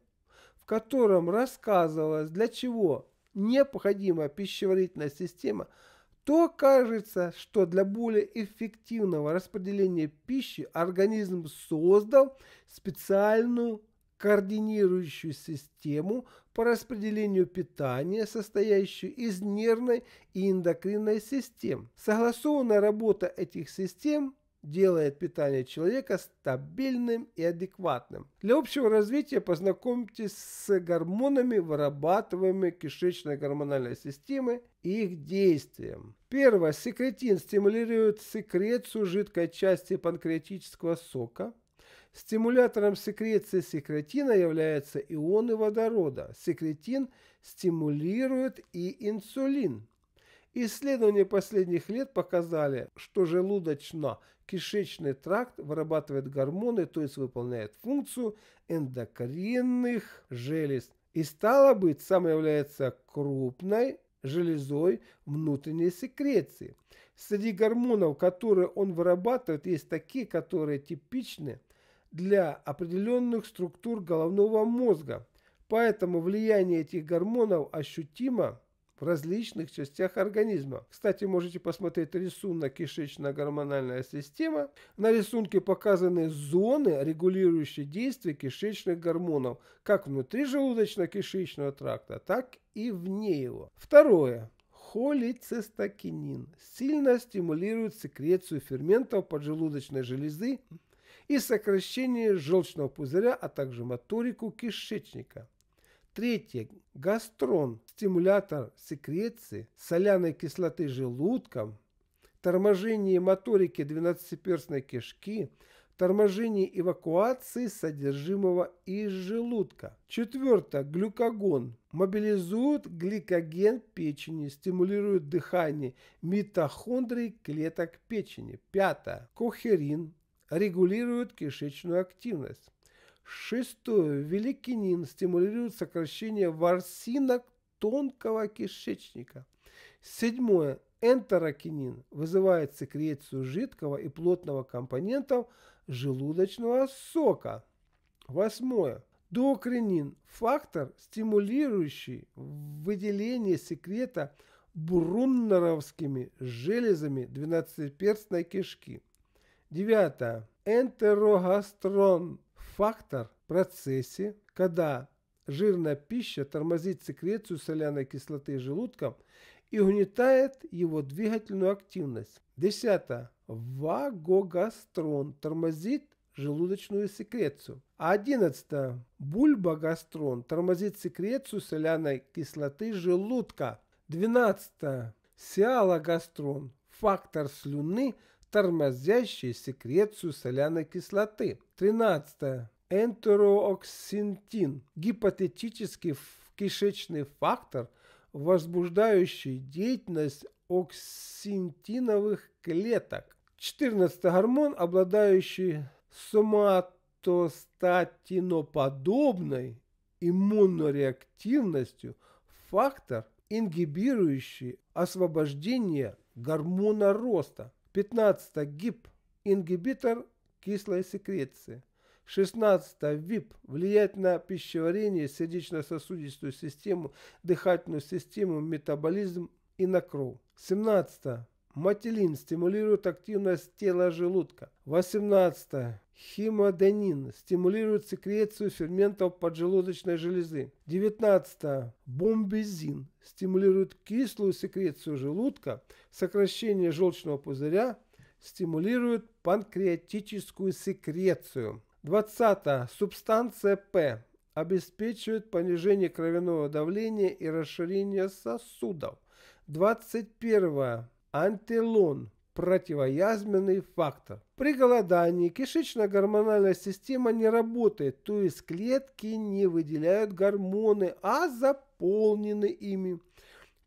в котором рассказывалось, для чего необходима пищеварительная система, то кажется, что для более эффективного распределения пищи организм создал специальную координирующую систему по распределению питания, состоящую из нервной и эндокринной систем. Согласованная работа этих систем делает питание человека стабильным и адекватным. Для общего развития познакомьтесь с гормонами, вырабатываемыми кишечной гормональной системой и их действием. Первое. Секретин стимулирует секрецию жидкой части панкреатического сока. Стимулятором секреции секретина являются ионы водорода. Секретин стимулирует и инсулин. Исследования последних лет показали, что желудочно-кишечный тракт вырабатывает гормоны, то есть выполняет функцию эндокринных желез. И стало быть, сам является крупной железой внутренней секреции. Среди гормонов, которые он вырабатывает, есть такие, которые типичны для определенных структур головного мозга. Поэтому влияние этих гормонов ощутимо в различных частях организма. Кстати, можете посмотреть рисунок кишечно-гормональная система. На рисунке показаны зоны, регулирующие действие кишечных гормонов, как внутри желудочно-кишечного тракта, так и вне его. Второе холецистокинин сильно стимулирует секрецию ферментов поджелудочной железы и сокращение желчного пузыря, а также моторику кишечника. Третье. Гастрон – стимулятор секреции, соляной кислоты желудком, торможение моторики двенадцатиперстной кишки, торможение эвакуации содержимого из желудка. Четвертое. Глюкогон. Мобилизует гликоген печени, стимулирует дыхание митохондрий клеток печени. Пятое. Кохерин. Регулирует кишечную активность. Шестое. Великинин стимулирует сокращение ворсинок тонкого кишечника. Седьмое. Энтерокинин вызывает секрецию жидкого и плотного компонентов желудочного сока. Восьмое. Докринин – фактор, стимулирующий выделение секрета бруннеровскими железами двенадцатиперстной кишки. Девятое. Энтерогастрон фактор в процессе, когда жирная пища тормозит секрецию соляной кислоты желудком и угнетает его двигательную активность. Десятое. Вагогастрон тормозит желудочную секрецию. одиннадцатое. бульбогастрон тормозит секрецию соляной кислоты желудка. Двенадцатое. Сиалогастрон, фактор слюны, тормозящей секрецию соляной кислоты. 13. Энтерооксинтин – гипотетический кишечный фактор, возбуждающий деятельность оксинтиновых клеток. 14. Гормон, обладающий соматостатиноподобной иммунореактивностью, фактор, ингибирующий освобождение гормона роста. 15 ГИП – ингибитор кислой секреции. 16 ВИП влияет на пищеварение, сердечно-сосудистую систему, дыхательную систему, метаболизм и на кровь. 17 Матилин стимулирует активность тела желудка. 18. Химоденин стимулирует секрецию ферментов поджелудочной железы. 19. Бомбезин стимулирует кислую секрецию желудка, сокращение желчного пузыря, стимулирует панкреатическую секрецию. 20. Субстанция П обеспечивает понижение кровяного давления и расширение сосудов. 21 антилон – противоязменный фактор. При голодании кишечно-гормональная система не работает, то есть клетки не выделяют гормоны, а заполнены ими.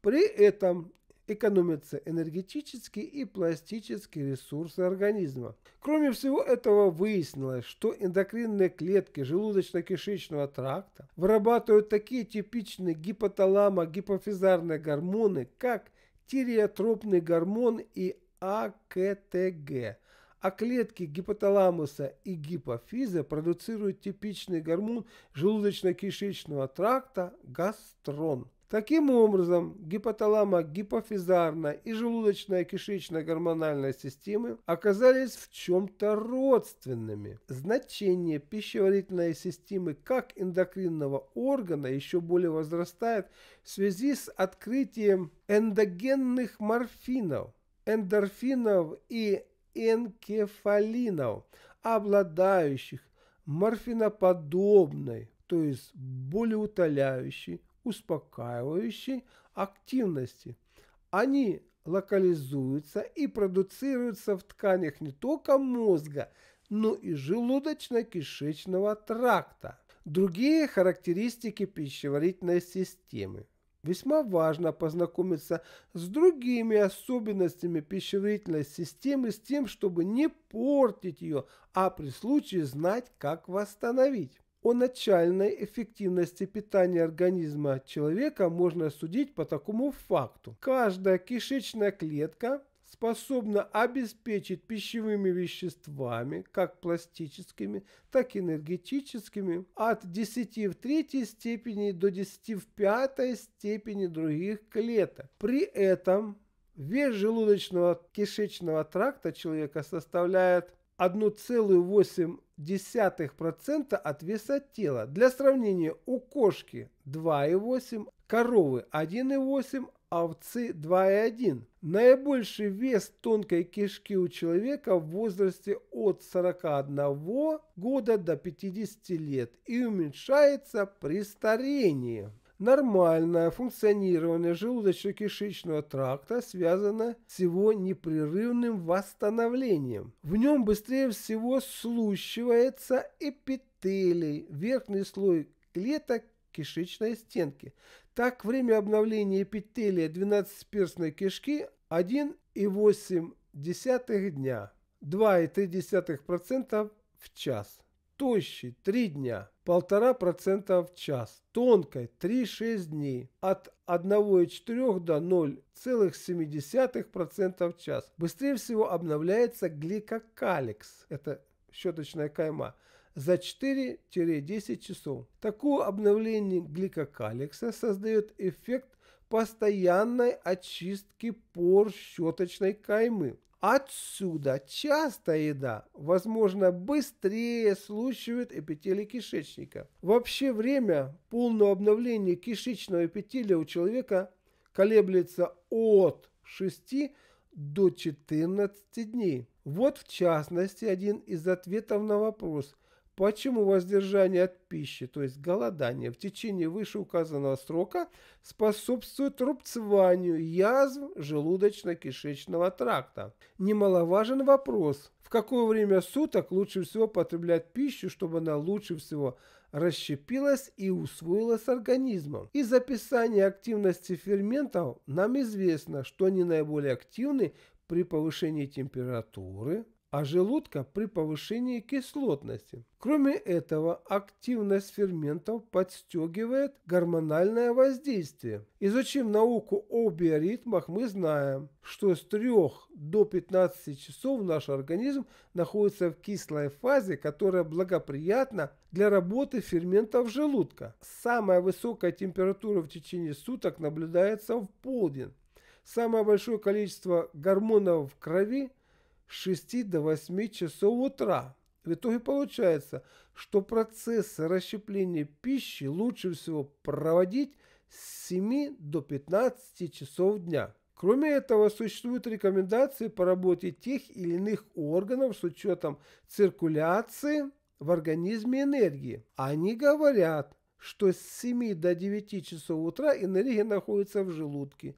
При этом экономятся энергетические и пластические ресурсы организма. Кроме всего этого выяснилось, что эндокринные клетки желудочно-кишечного тракта вырабатывают такие типичные гипоталамо-гипофизарные гормоны, как тиреотропный гормон и АКТГ, а клетки гипоталамуса и гипофиза продуцируют типичный гормон желудочно-кишечного тракта – гастрон – Таким образом, гипоталама гипофизарная и желудочно кишечная гормональная системы оказались в чем-то родственными. Значение пищеварительной системы как эндокринного органа еще более возрастает в связи с открытием эндогенных морфинов, эндорфинов и энкефалинов, обладающих морфиноподобной, то есть более успокаивающей активности. Они локализуются и продуцируются в тканях не только мозга, но и желудочно-кишечного тракта. Другие характеристики пищеварительной системы. Весьма важно познакомиться с другими особенностями пищеварительной системы, с тем, чтобы не портить ее, а при случае знать, как восстановить. О начальной эффективности питания организма человека можно судить по такому факту. Каждая кишечная клетка способна обеспечить пищевыми веществами, как пластическими, так и энергетическими, от 10 в третьей степени до 10 в пятой степени других клеток. При этом вес желудочного кишечного тракта человека составляет 1,8% от веса тела. Для сравнения, у кошки 2,8, коровы 1,8, а овцы 2,1. Наибольший вес тонкой кишки у человека в возрасте от 41 года до 50 лет и уменьшается при старении. Нормальное функционирование желудочно-кишечного тракта связано с его непрерывным восстановлением. В нем быстрее всего слущивается эпителий, верхний слой клеток кишечной стенки. Так, время обновления эпителия 12-перстной кишки 1,8 дня, 2,3% в час. Тощий 3 дня полтора процента в час, тонкой 3-6 дней от 1,4 до 0,7% в час. Быстрее всего обновляется гликокаликс, это щеточная кайма, за 4-10 часов. Такое обновление гликокаликса создает эффект постоянной очистки пор щеточной каймы. Отсюда часто еда, возможно, быстрее случивает эпители кишечника. Вообще время полного обновления кишечного эпителия у человека колеблется от 6 до 14 дней. Вот в частности один из ответов на вопрос – Почему воздержание от пищи, то есть голодание, в течение вышеуказанного срока способствует рубцеванию язв желудочно-кишечного тракта? Немаловажен вопрос, в какое время суток лучше всего потреблять пищу, чтобы она лучше всего расщепилась и усвоилась организмом. Из описания активности ферментов нам известно, что они наиболее активны при повышении температуры, а желудка при повышении кислотности. Кроме этого, активность ферментов подстегивает гормональное воздействие. Изучив науку о биоритмах, мы знаем, что с 3 до 15 часов наш организм находится в кислой фазе, которая благоприятна для работы ферментов желудка. Самая высокая температура в течение суток наблюдается в полдень. Самое большое количество гормонов в крови с 6 до 8 часов утра. В итоге получается, что процесс расщепления пищи лучше всего проводить с 7 до 15 часов дня. Кроме этого, существуют рекомендации по работе тех или иных органов с учетом циркуляции в организме энергии. Они говорят, что с 7 до 9 часов утра энергия находится в желудке,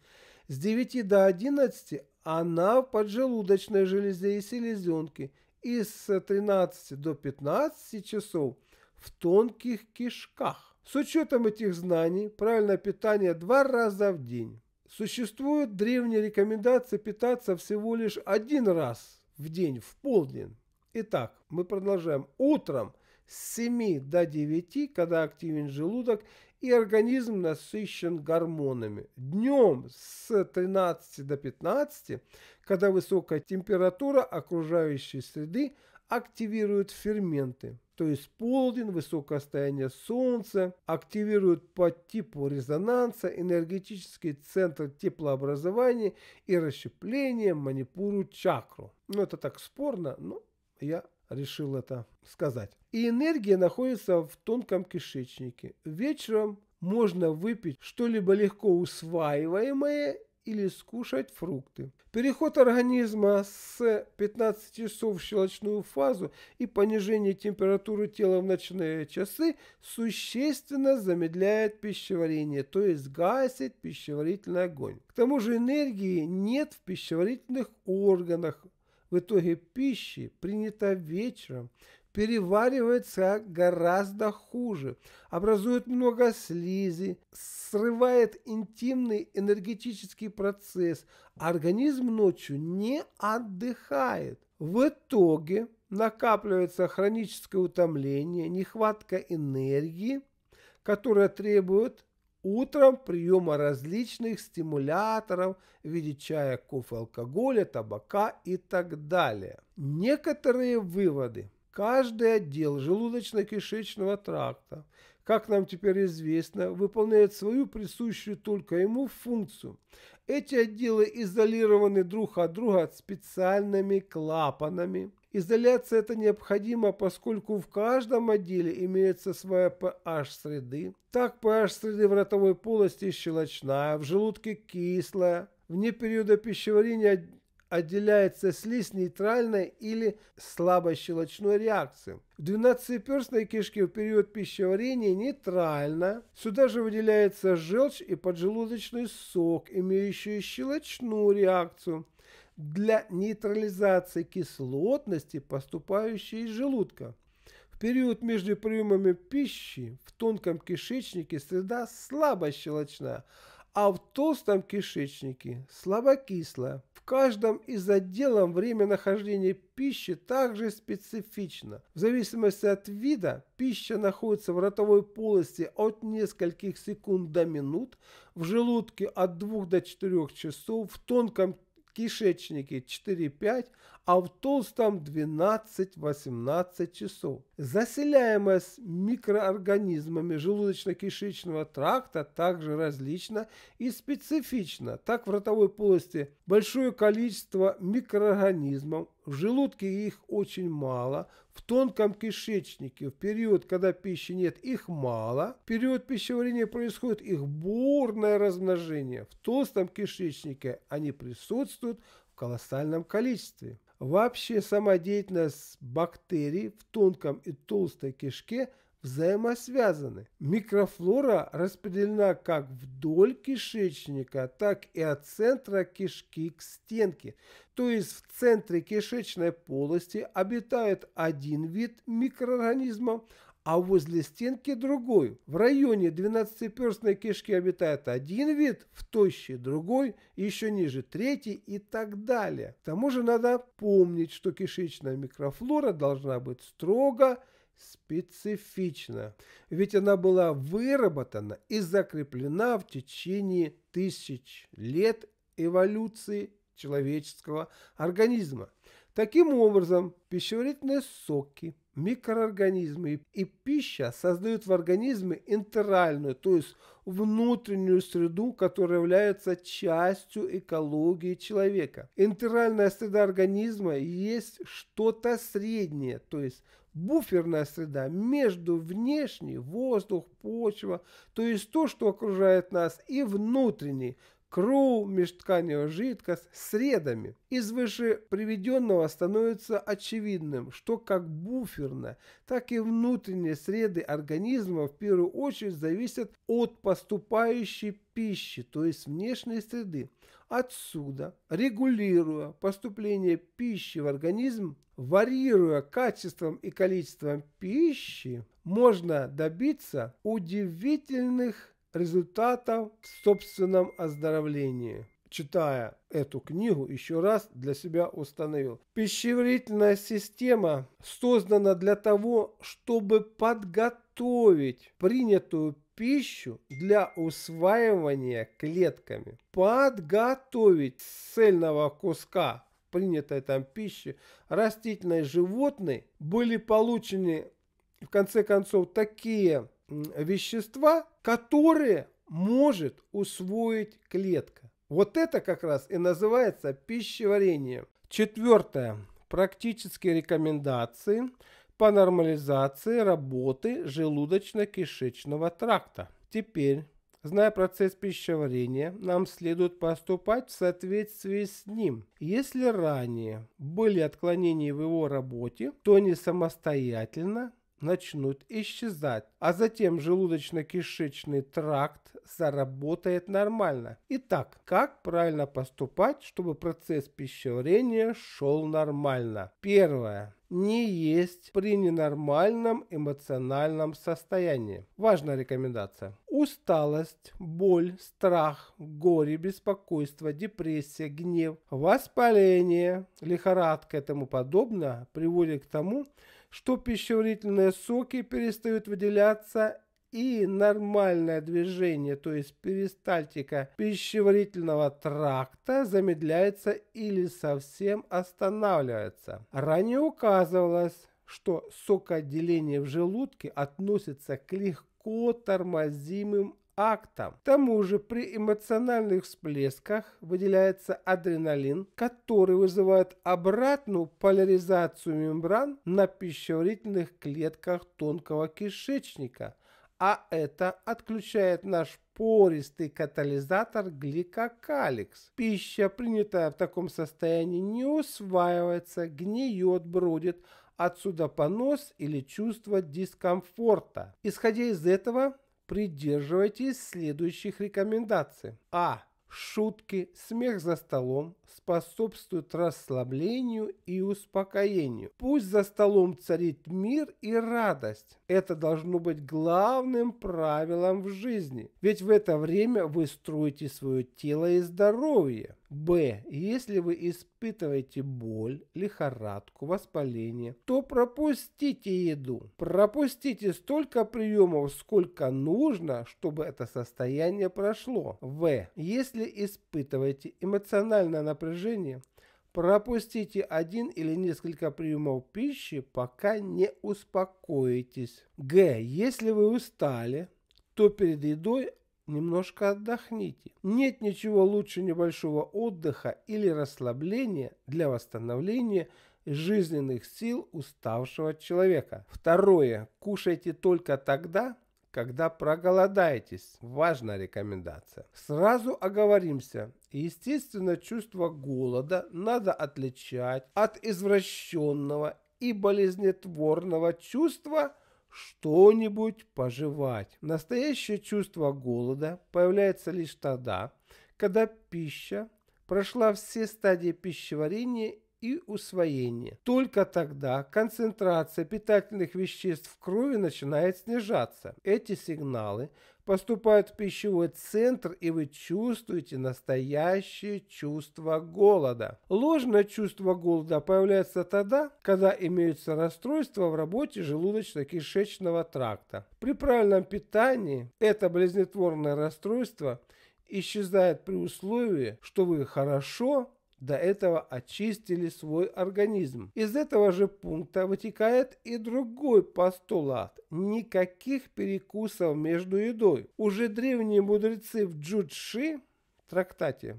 с 9 до 11 она в поджелудочной железе и селезенке и с 13 до 15 часов в тонких кишках. С учетом этих знаний, правильное питание два раза в день. Существует древняя рекомендация питаться всего лишь один раз в день, в полдень. Итак, мы продолжаем. Утром с 7 до 9, когда активен желудок, и организм насыщен гормонами. Днем с 13 до 15, когда высокая температура окружающей среды активирует ферменты, то есть полдень, высокое состояние солнца, активирует по типу резонанса энергетический центр теплообразования и расщепления манипуру чакру. Ну это так спорно, но я решил это сказать. И энергия находится в тонком кишечнике. Вечером можно выпить что-либо легко усваиваемое или скушать фрукты. Переход организма с 15 часов в щелочную фазу и понижение температуры тела в ночные часы существенно замедляет пищеварение, то есть гасит пищеварительный огонь. К тому же энергии нет в пищеварительных органах, в итоге пищи, принята вечером, переваривается гораздо хуже, образует много слизи, срывает интимный энергетический процесс, а организм ночью не отдыхает. В итоге накапливается хроническое утомление, нехватка энергии, которая требует утром приема различных стимуляторов в виде чая, кофе, алкоголя, табака и так далее. Некоторые выводы. Каждый отдел желудочно-кишечного тракта, как нам теперь известно, выполняет свою присущую только ему функцию. Эти отделы изолированы друг от друга специальными клапанами – Изоляция это необходимо, поскольку в каждом отделе имеется своя pH среды. Так pH среды в ротовой полости щелочная, в желудке кислая. Вне периода пищеварения отделяется слизь нейтральной или слабощелочной реакции. В 12-перстной кишке в период пищеварения нейтрально. Сюда же выделяется желчь и поджелудочный сок, имеющий щелочную реакцию для нейтрализации кислотности, поступающей из желудка. В период между приемами пищи в тонком кишечнике среда слабо щелочна, а в толстом кишечнике слабокислая. В каждом из отделов время нахождения пищи также специфично. В зависимости от вида пища находится в ротовой полости от нескольких секунд до минут, в желудке от 2 до 4 часов, в тонком кишечнике 4-5, а в толстом 12-18 часов. Заселяемость микроорганизмами желудочно-кишечного тракта также различна и специфична. Так в ротовой полости большое количество микроорганизмов, в желудке их очень мало – в тонком кишечнике в период, когда пищи нет, их мало. В период пищеварения происходит их бурное размножение. В толстом кишечнике они присутствуют в колоссальном количестве. Вообще самодеятельность бактерий в тонком и толстой кишке – взаимосвязаны. Микрофлора распределена как вдоль кишечника, так и от центра кишки к стенке. То есть в центре кишечной полости обитает один вид микроорганизма, а возле стенки другой. В районе двенадцатиперстной кишки обитает один вид, в тощей другой, еще ниже третий и так далее. К тому же надо помнить, что кишечная микрофлора должна быть строго специфична, ведь она была выработана и закреплена в течение тысяч лет эволюции человеческого организма. Таким образом, пищеварительные соки – микроорганизмы и пища создают в организме интеральную, то есть внутреннюю среду, которая является частью экологии человека. Интеральная среда организма есть что-то среднее, то есть буферная среда между внешней, воздух, почва, то есть то, что окружает нас, и внутренней, кру, межтканевая жидкость, средами. Из выше приведенного становится очевидным, что как буферно, так и внутренние среды организма в первую очередь зависят от поступающей пищи, то есть внешней среды. Отсюда, регулируя поступление пищи в организм, варьируя качеством и количеством пищи, можно добиться удивительных результатов в собственном оздоровлении. Читая эту книгу, еще раз для себя установил. Пищеварительная система создана для того, чтобы подготовить принятую пищу для усваивания клетками. Подготовить цельного куска принятой там пищи растительной животной были получены в конце концов такие вещества, которые может усвоить клетка. Вот это как раз и называется пищеварением. Четвертое. Практические рекомендации по нормализации работы желудочно-кишечного тракта. Теперь, зная процесс пищеварения, нам следует поступать в соответствии с ним. Если ранее были отклонения в его работе, то не самостоятельно начнут исчезать, а затем желудочно-кишечный тракт заработает нормально. Итак, как правильно поступать, чтобы процесс пищеварения шел нормально? Первое не есть при ненормальном эмоциональном состоянии. Важная рекомендация. Усталость, боль, страх, горе, беспокойство, депрессия, гнев, воспаление, лихорадка и тому подобное приводит к тому, что пищеварительные соки перестают выделяться и нормальное движение, то есть перистальтика пищеварительного тракта замедляется или совсем останавливается. Ранее указывалось, что сокоотделение в желудке относится к легко тормозимым актом. К тому же при эмоциональных всплесках выделяется адреналин, который вызывает обратную поляризацию мембран на пищеварительных клетках тонкого кишечника, а это отключает наш пористый катализатор гликокаликс. Пища, принятая в таком состоянии, не усваивается, гниет, бродит, отсюда понос или чувство дискомфорта. Исходя из этого, Придерживайтесь следующих рекомендаций. А. Шутки, смех за столом способствуют расслаблению и успокоению. Пусть за столом царит мир и радость. Это должно быть главным правилом в жизни. Ведь в это время вы строите свое тело и здоровье. Б. Если вы испытываете боль, лихорадку, воспаление, то пропустите еду. Пропустите столько приемов, сколько нужно, чтобы это состояние прошло. В. Если испытываете эмоциональное напряжение, Пропустите один или несколько приемов пищи, пока не успокоитесь. Г. Если вы устали, то перед едой Немножко отдохните. Нет ничего лучше небольшого отдыха или расслабления для восстановления жизненных сил уставшего человека. Второе. Кушайте только тогда, когда проголодаетесь. Важная рекомендация. Сразу оговоримся. Естественно, чувство голода надо отличать от извращенного и болезнетворного чувства – что-нибудь пожевать. Настоящее чувство голода появляется лишь тогда, когда пища прошла все стадии пищеварения и усвоения. Только тогда концентрация питательных веществ в крови начинает снижаться. Эти сигналы поступают в пищевой центр, и вы чувствуете настоящее чувство голода. Ложное чувство голода появляется тогда, когда имеются расстройства в работе желудочно-кишечного тракта. При правильном питании это болезнетворное расстройство исчезает при условии, что вы хорошо до этого очистили свой организм. Из этого же пункта вытекает и другой постулат – никаких перекусов между едой. Уже древние мудрецы в Джудши трактате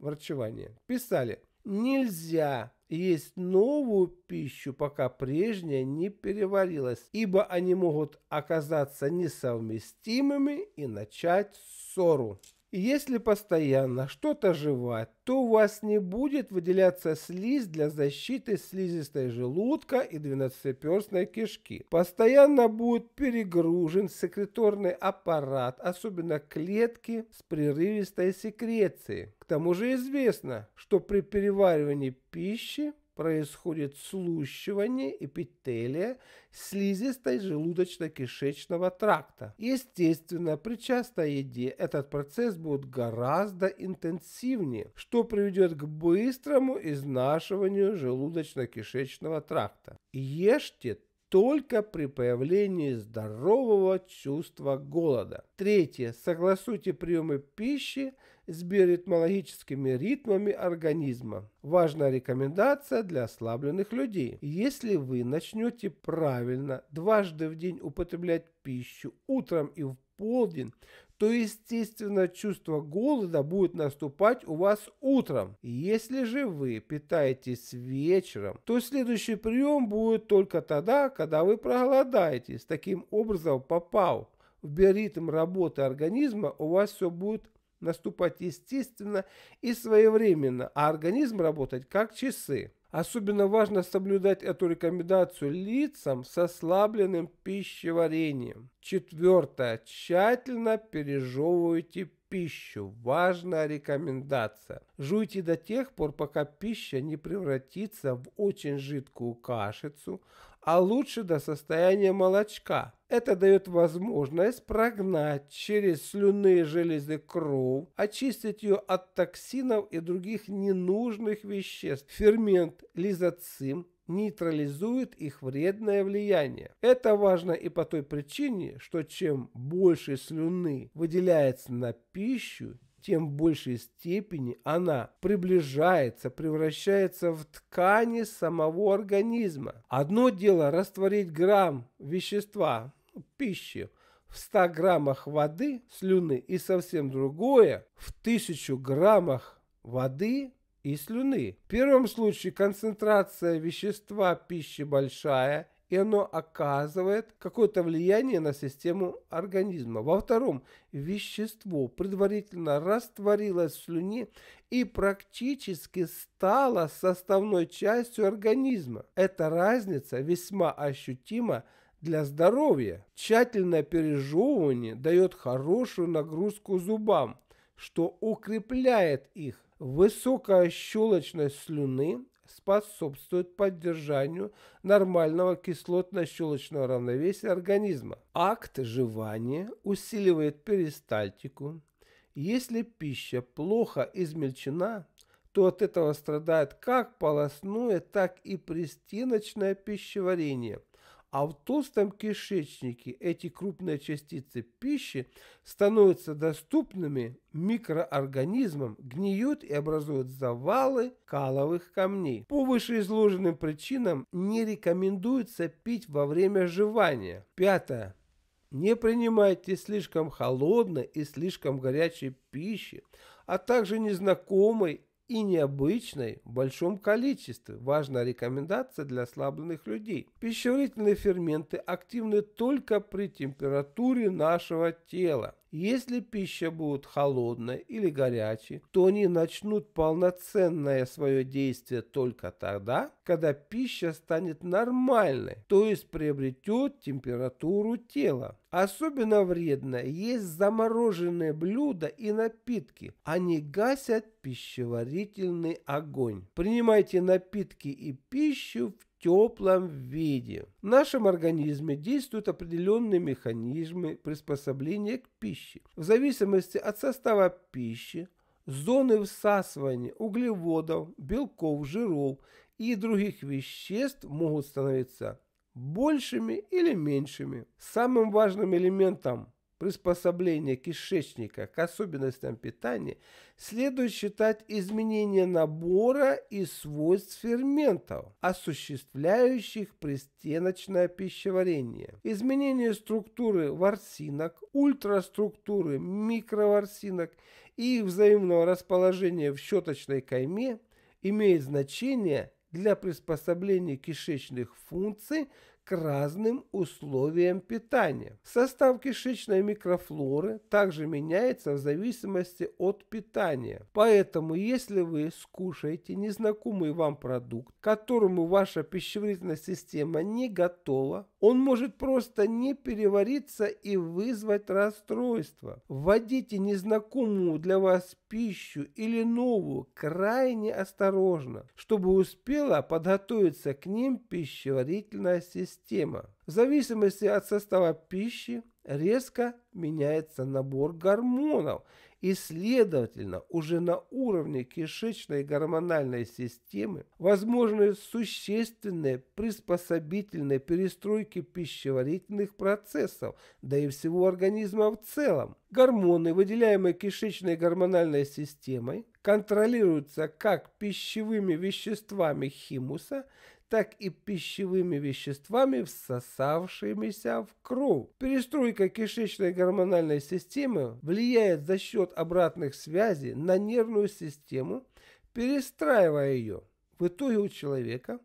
врачевания писали «Нельзя есть новую пищу, пока прежняя не переварилась, ибо они могут оказаться несовместимыми и начать ссору». Если постоянно что-то жевать, то у вас не будет выделяться слизь для защиты слизистой желудка и двенадцатиперстной кишки. Постоянно будет перегружен секреторный аппарат, особенно клетки с прерывистой секрецией. К тому же известно, что при переваривании пищи происходит слущивание эпителия слизистой желудочно-кишечного тракта. Естественно, при частой еде этот процесс будет гораздо интенсивнее, что приведет к быстрому изнашиванию желудочно-кишечного тракта. Ешьте только при появлении здорового чувства голода. Третье. Согласуйте приемы пищи с биоритмологическими ритмами организма. Важная рекомендация для ослабленных людей. Если вы начнете правильно дважды в день употреблять пищу утром и в полдень, то, естественно, чувство голода будет наступать у вас утром. Если же вы питаетесь вечером, то следующий прием будет только тогда, когда вы проголодаетесь. Таким образом, попав в биоритм работы организма, у вас все будет наступать естественно и своевременно, а организм работать как часы. Особенно важно соблюдать эту рекомендацию лицам с ослабленным пищеварением. Четвертое. Тщательно пережевывайте пищу. Важная рекомендация. Жуйте до тех пор, пока пища не превратится в очень жидкую кашицу, а лучше до состояния молочка. Это дает возможность прогнать через слюнные железы кровь, очистить ее от токсинов и других ненужных веществ. Фермент лизоцим нейтрализует их вредное влияние. Это важно и по той причине, что чем больше слюны выделяется на пищу, тем в большей степени она приближается, превращается в ткани самого организма. Одно дело растворить грамм вещества, пищи, в 100 граммах воды, слюны и совсем другое в 1000 граммах воды и слюны. В первом случае концентрация вещества пищи большая – и оно оказывает какое-то влияние на систему организма. Во втором, вещество предварительно растворилось в слюне и практически стало составной частью организма. Эта разница весьма ощутима для здоровья. Тщательное пережевывание дает хорошую нагрузку зубам, что укрепляет их. Высокая щелочность слюны способствует поддержанию нормального кислотно-щелочного равновесия организма. Акт жевания усиливает перистальтику. Если пища плохо измельчена, то от этого страдает как полостное, так и пристеночное пищеварение, а в толстом кишечнике эти крупные частицы пищи становятся доступными микроорганизмам, гниют и образуют завалы каловых камней. По вышеизложенным причинам не рекомендуется пить во время жевания. Пятое. Не принимайте слишком холодной и слишком горячей пищи, а также незнакомой и необычной в большом количестве. Важная рекомендация для ослабленных людей. Пищеварительные ферменты активны только при температуре нашего тела. Если пища будет холодной или горячей, то они начнут полноценное свое действие только тогда, когда пища станет нормальной, то есть приобретет температуру тела. Особенно вредно есть замороженные блюда и напитки. Они гасят пищеварительный огонь. Принимайте напитки и пищу в теплом виде. В нашем организме действуют определенные механизмы приспособления к пище. В зависимости от состава пищи, зоны всасывания углеводов, белков, жиров и других веществ могут становиться большими или меньшими. Самым важным элементом приспособления кишечника к особенностям питания, следует считать изменение набора и свойств ферментов, осуществляющих пристеночное пищеварение, изменение структуры ворсинок, ультраструктуры микроворсинок и их взаимного расположения в щеточной кайме имеет значение для приспособления кишечных функций к разным условиям питания. Состав кишечной микрофлоры также меняется в зависимости от питания. Поэтому, если вы скушаете незнакомый вам продукт, которому ваша пищеварительная система не готова, он может просто не перевариться и вызвать расстройство. Вводите незнакомую для вас пищу или новую крайне осторожно, чтобы успела подготовиться к ним пищеварительная система. В зависимости от состава пищи резко меняется набор гормонов, и, следовательно, уже на уровне кишечной гормональной системы возможны существенные приспособительные перестройки пищеварительных процессов, да и всего организма в целом. Гормоны, выделяемые кишечной гормональной системой, контролируются как пищевыми веществами химуса, так и пищевыми веществами, всосавшимися в кровь. Перестройка кишечной гормональной системы влияет за счет обратных связей на нервную систему, перестраивая ее. В итоге у человека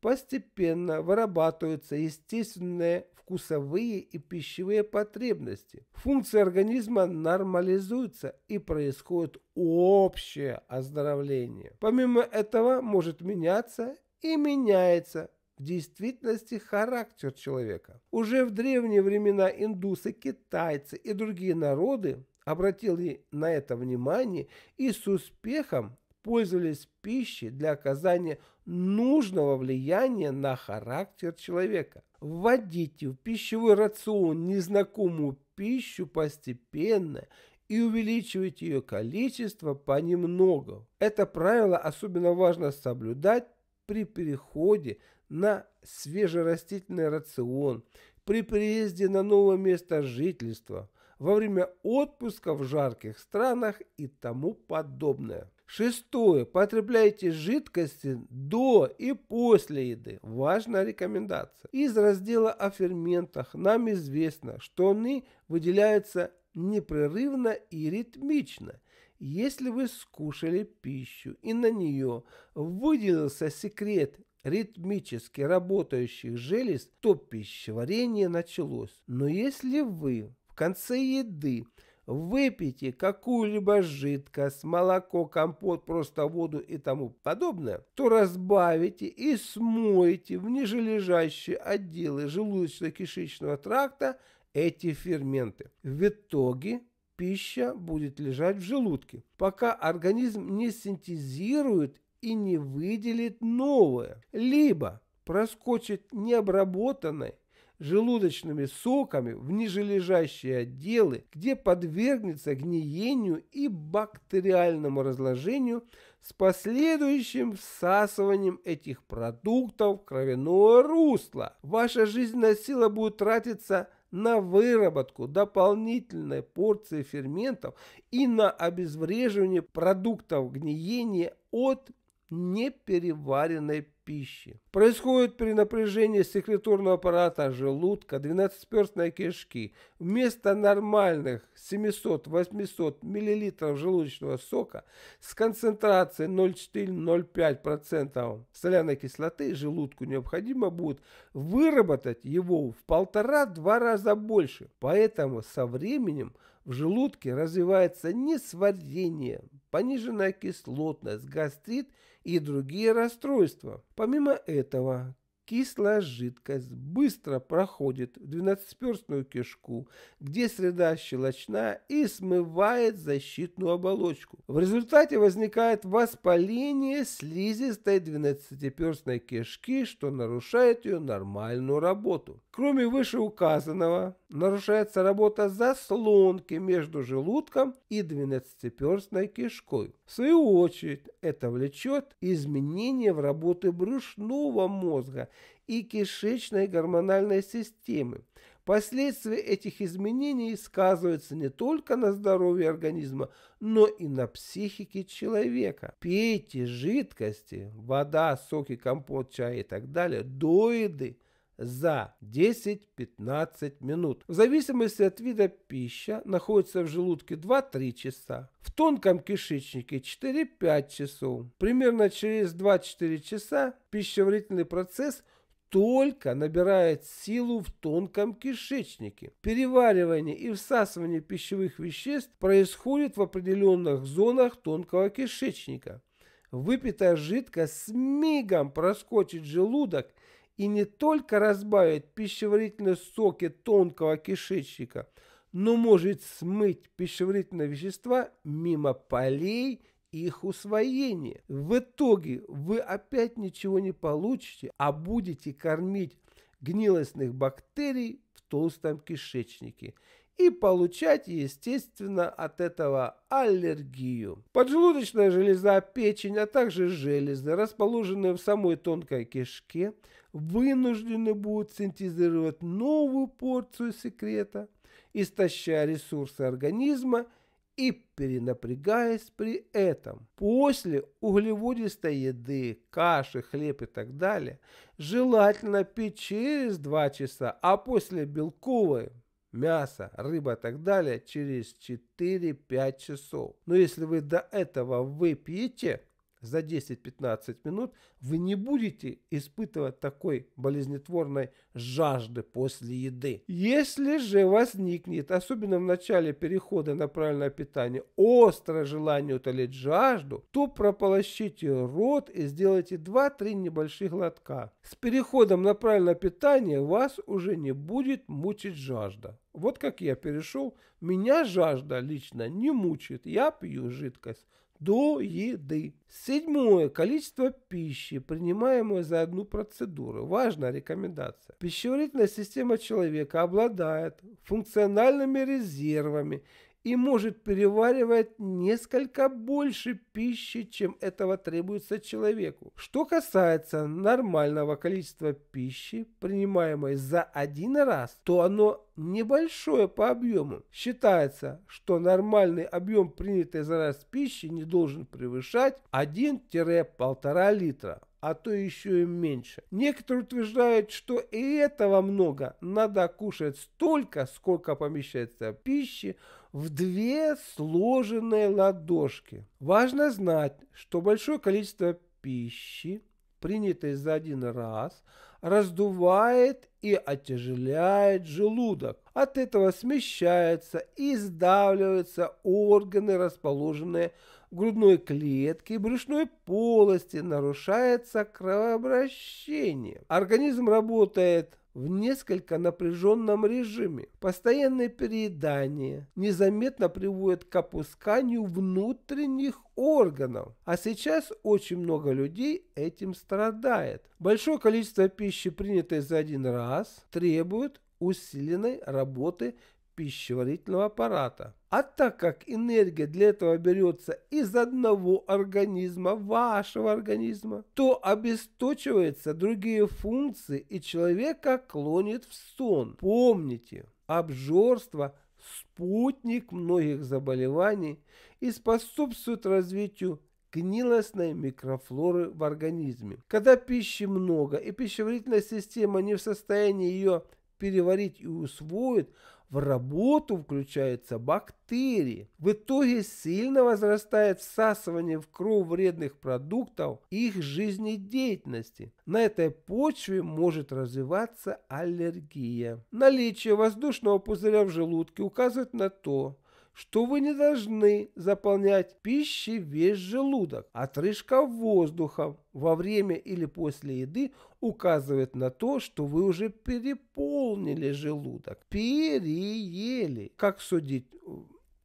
постепенно вырабатываются естественные вкусовые и пищевые потребности. Функции организма нормализуются и происходит общее оздоровление. Помимо этого может меняться и меняется в действительности характер человека. Уже в древние времена индусы, китайцы и другие народы обратили на это внимание и с успехом пользовались пищей для оказания нужного влияния на характер человека. Вводите в пищевой рацион незнакомую пищу постепенно и увеличивайте ее количество понемногу. Это правило особенно важно соблюдать при переходе на свежерастительный рацион, при переезде на новое место жительства, во время отпуска в жарких странах и тому подобное. Шестое. Потребляйте жидкости до и после еды. Важная рекомендация. Из раздела о ферментах нам известно, что они выделяются непрерывно и ритмично – если вы скушали пищу и на нее выделился секрет ритмически работающих желез, то пищеварение началось. Но если вы в конце еды выпьете какую-либо жидкость, молоко, компот, просто воду и тому подобное, то разбавите и смоете в нижележащие отделы желудочно-кишечного тракта эти ферменты. В итоге пища будет лежать в желудке, пока организм не синтезирует и не выделит новое, либо проскочит необработанной желудочными соками в нижележащие отделы, где подвергнется гниению и бактериальному разложению с последующим всасыванием этих продуктов в кровяное русло. Ваша жизненная сила будет тратиться на выработку дополнительной порции ферментов и на обезвреживание продуктов гниения от непереваренной пищи. Происходит при напряжении секреторного аппарата желудка 12-перстной кишки. Вместо нормальных 700-800 мл желудочного сока с концентрацией 0,4-0,5% соляной кислоты желудку необходимо будет выработать его в полтора-два раза больше. Поэтому со временем в желудке развивается несварение, пониженная кислотность, гастрит – и другие расстройства. Помимо этого, Кислая жидкость быстро проходит в двенадцатиперстную кишку, где среда щелочная, и смывает защитную оболочку. В результате возникает воспаление слизистой двенадцатиперстной кишки, что нарушает ее нормальную работу. Кроме вышеуказанного, нарушается работа заслонки между желудком и двенадцатиперстной кишкой. В свою очередь, это влечет изменения в работе брюшного мозга и кишечной гормональной системы. Последствия этих изменений сказываются не только на здоровье организма, но и на психике человека. Пейте жидкости, вода, соки, компот, чай и так далее до еды за 10-15 минут. В зависимости от вида пища находится в желудке 2-3 часа, в тонком кишечнике 4-5 часов. Примерно через 2-4 часа пищеварительный процесс – только набирает силу в тонком кишечнике. Переваривание и всасывание пищевых веществ происходит в определенных зонах тонкого кишечника. Выпитая жидкость с мигом проскочит желудок и не только разбавит пищеварительные соки тонкого кишечника, но может смыть пищеварительные вещества мимо полей их усвоение. В итоге вы опять ничего не получите, а будете кормить гнилостных бактерий в толстом кишечнике и получать, естественно, от этого аллергию. Поджелудочная железа, печень, а также железы, расположенные в самой тонкой кишке, вынуждены будут синтезировать новую порцию секрета, истощая ресурсы организма – и перенапрягаясь при этом. После углеводистой еды, каши, хлеб и так далее, желательно пить через 2 часа, а после белковой мясо, рыба и так далее через 4-5 часов. Но если вы до этого выпьете, за 10-15 минут, вы не будете испытывать такой болезнетворной жажды после еды. Если же возникнет, особенно в начале перехода на правильное питание, острое желание утолить жажду, то прополощите рот и сделайте 2-3 небольших глотка. С переходом на правильное питание вас уже не будет мучить жажда. Вот как я перешел, меня жажда лично не мучает, я пью жидкость до еды. Седьмое. Количество пищи, принимаемое за одну процедуру. Важная рекомендация. Пищеварительная система человека обладает функциональными резервами и может переваривать несколько больше пищи, чем этого требуется человеку. Что касается нормального количества пищи, принимаемой за один раз, то оно небольшое по объему. Считается, что нормальный объем принятой за раз пищи не должен превышать 1-1,5 литра а то еще и меньше. Некоторые утверждают, что и этого много. Надо кушать столько, сколько помещается пищи в две сложенные ладошки. Важно знать, что большое количество пищи, принятой за один раз, раздувает и отяжеляет желудок. От этого смещаются и сдавливаются органы, расположенные в грудной клетки и брюшной полости нарушается кровообращение. Организм работает в несколько напряженном режиме. Постоянное переедание незаметно приводит к опусканию внутренних органов. А сейчас очень много людей этим страдает. Большое количество пищи, принятой за один раз, требует усиленной работы пищеварительного аппарата. А так как энергия для этого берется из одного организма, вашего организма, то обесточиваются другие функции и человека клонит в сон. Помните, обжорство – спутник многих заболеваний и способствует развитию гнилостной микрофлоры в организме. Когда пищи много и пищеварительная система не в состоянии ее переварить и усвоит, в работу включаются бактерии. В итоге сильно возрастает всасывание в кровь вредных продуктов их жизнедеятельности. На этой почве может развиваться аллергия. Наличие воздушного пузыря в желудке указывает на то, что вы не должны заполнять пищей весь желудок. Отрыжка воздуха во время или после еды указывает на то, что вы уже переполнили желудок, переели. Как судить, э,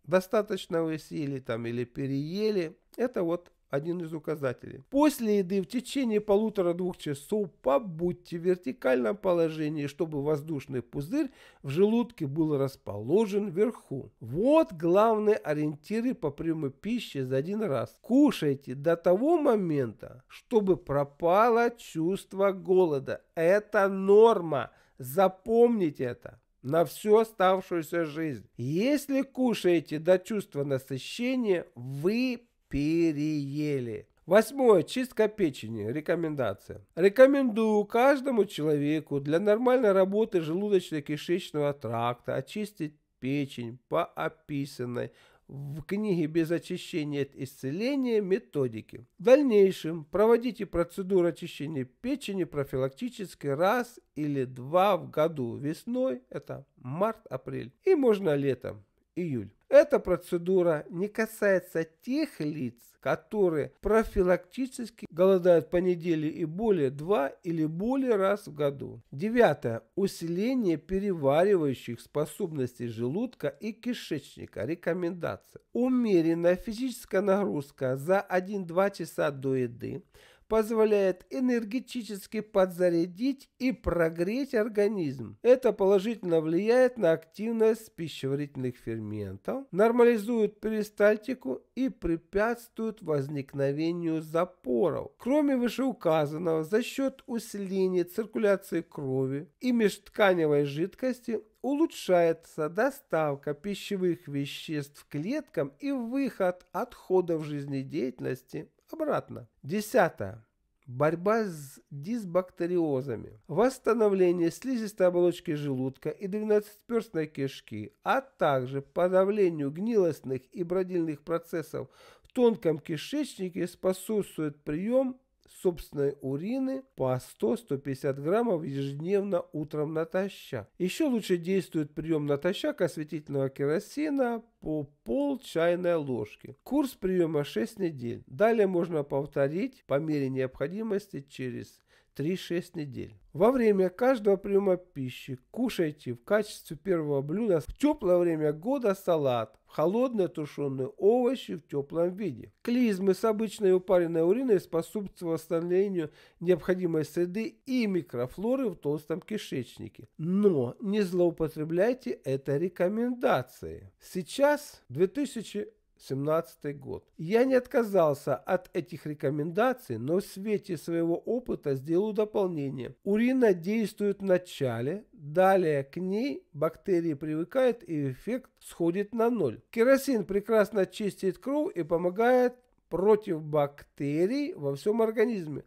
достаточно вы съели там или переели, это вот один из указателей. После еды в течение полутора-двух часов побудьте в вертикальном положении, чтобы воздушный пузырь в желудке был расположен вверху. Вот главные ориентиры по приему пищи за один раз. Кушайте до того момента, чтобы пропало чувство голода. Это норма. Запомните это на всю оставшуюся жизнь. Если кушаете до чувства насыщения, вы переели. Восьмое. Чистка печени. Рекомендация. Рекомендую каждому человеку для нормальной работы желудочно-кишечного тракта очистить печень по описанной в книге без очищения от исцеления методики. В дальнейшем проводите процедуру очищения печени профилактически раз или два в году. Весной это март-апрель и можно летом июль. Эта процедура не касается тех лиц, которые профилактически голодают по неделе и более два или более раз в году. Девятое. Усиление переваривающих способностей желудка и кишечника. Рекомендация. Умеренная физическая нагрузка за 1-2 часа до еды – позволяет энергетически подзарядить и прогреть организм. Это положительно влияет на активность пищеварительных ферментов, нормализует перистальтику и препятствует возникновению запоров. Кроме вышеуказанного, за счет усиления циркуляции крови и межтканевой жидкости улучшается доставка пищевых веществ клеткам и выход отходов жизнедеятельности обратно. Десятое. Борьба с дисбактериозами. Восстановление слизистой оболочки желудка и двенадцатиперстной кишки, а также подавлению гнилостных и бродильных процессов в тонком кишечнике способствует прием собственной урины по 100-150 граммов ежедневно утром натощак. Еще лучше действует прием натощак осветительного керосина по пол чайной ложки. Курс приема 6 недель. Далее можно повторить по мере необходимости через 3-6 недель. Во время каждого приема пищи кушайте в качестве первого блюда в теплое время года салат, в холодное тушеные овощи в теплом виде. Клизмы с обычной упаренной уриной способствуют восстановлению необходимой среды и микрофлоры в толстом кишечнике. Но не злоупотребляйте этой рекомендацией. Сейчас 2000 2017 год. Я не отказался от этих рекомендаций, но в свете своего опыта сделаю дополнение. Урина действует в начале, далее к ней бактерии привыкают и эффект сходит на ноль. Керосин прекрасно чистит кровь и помогает против бактерий во всем организме.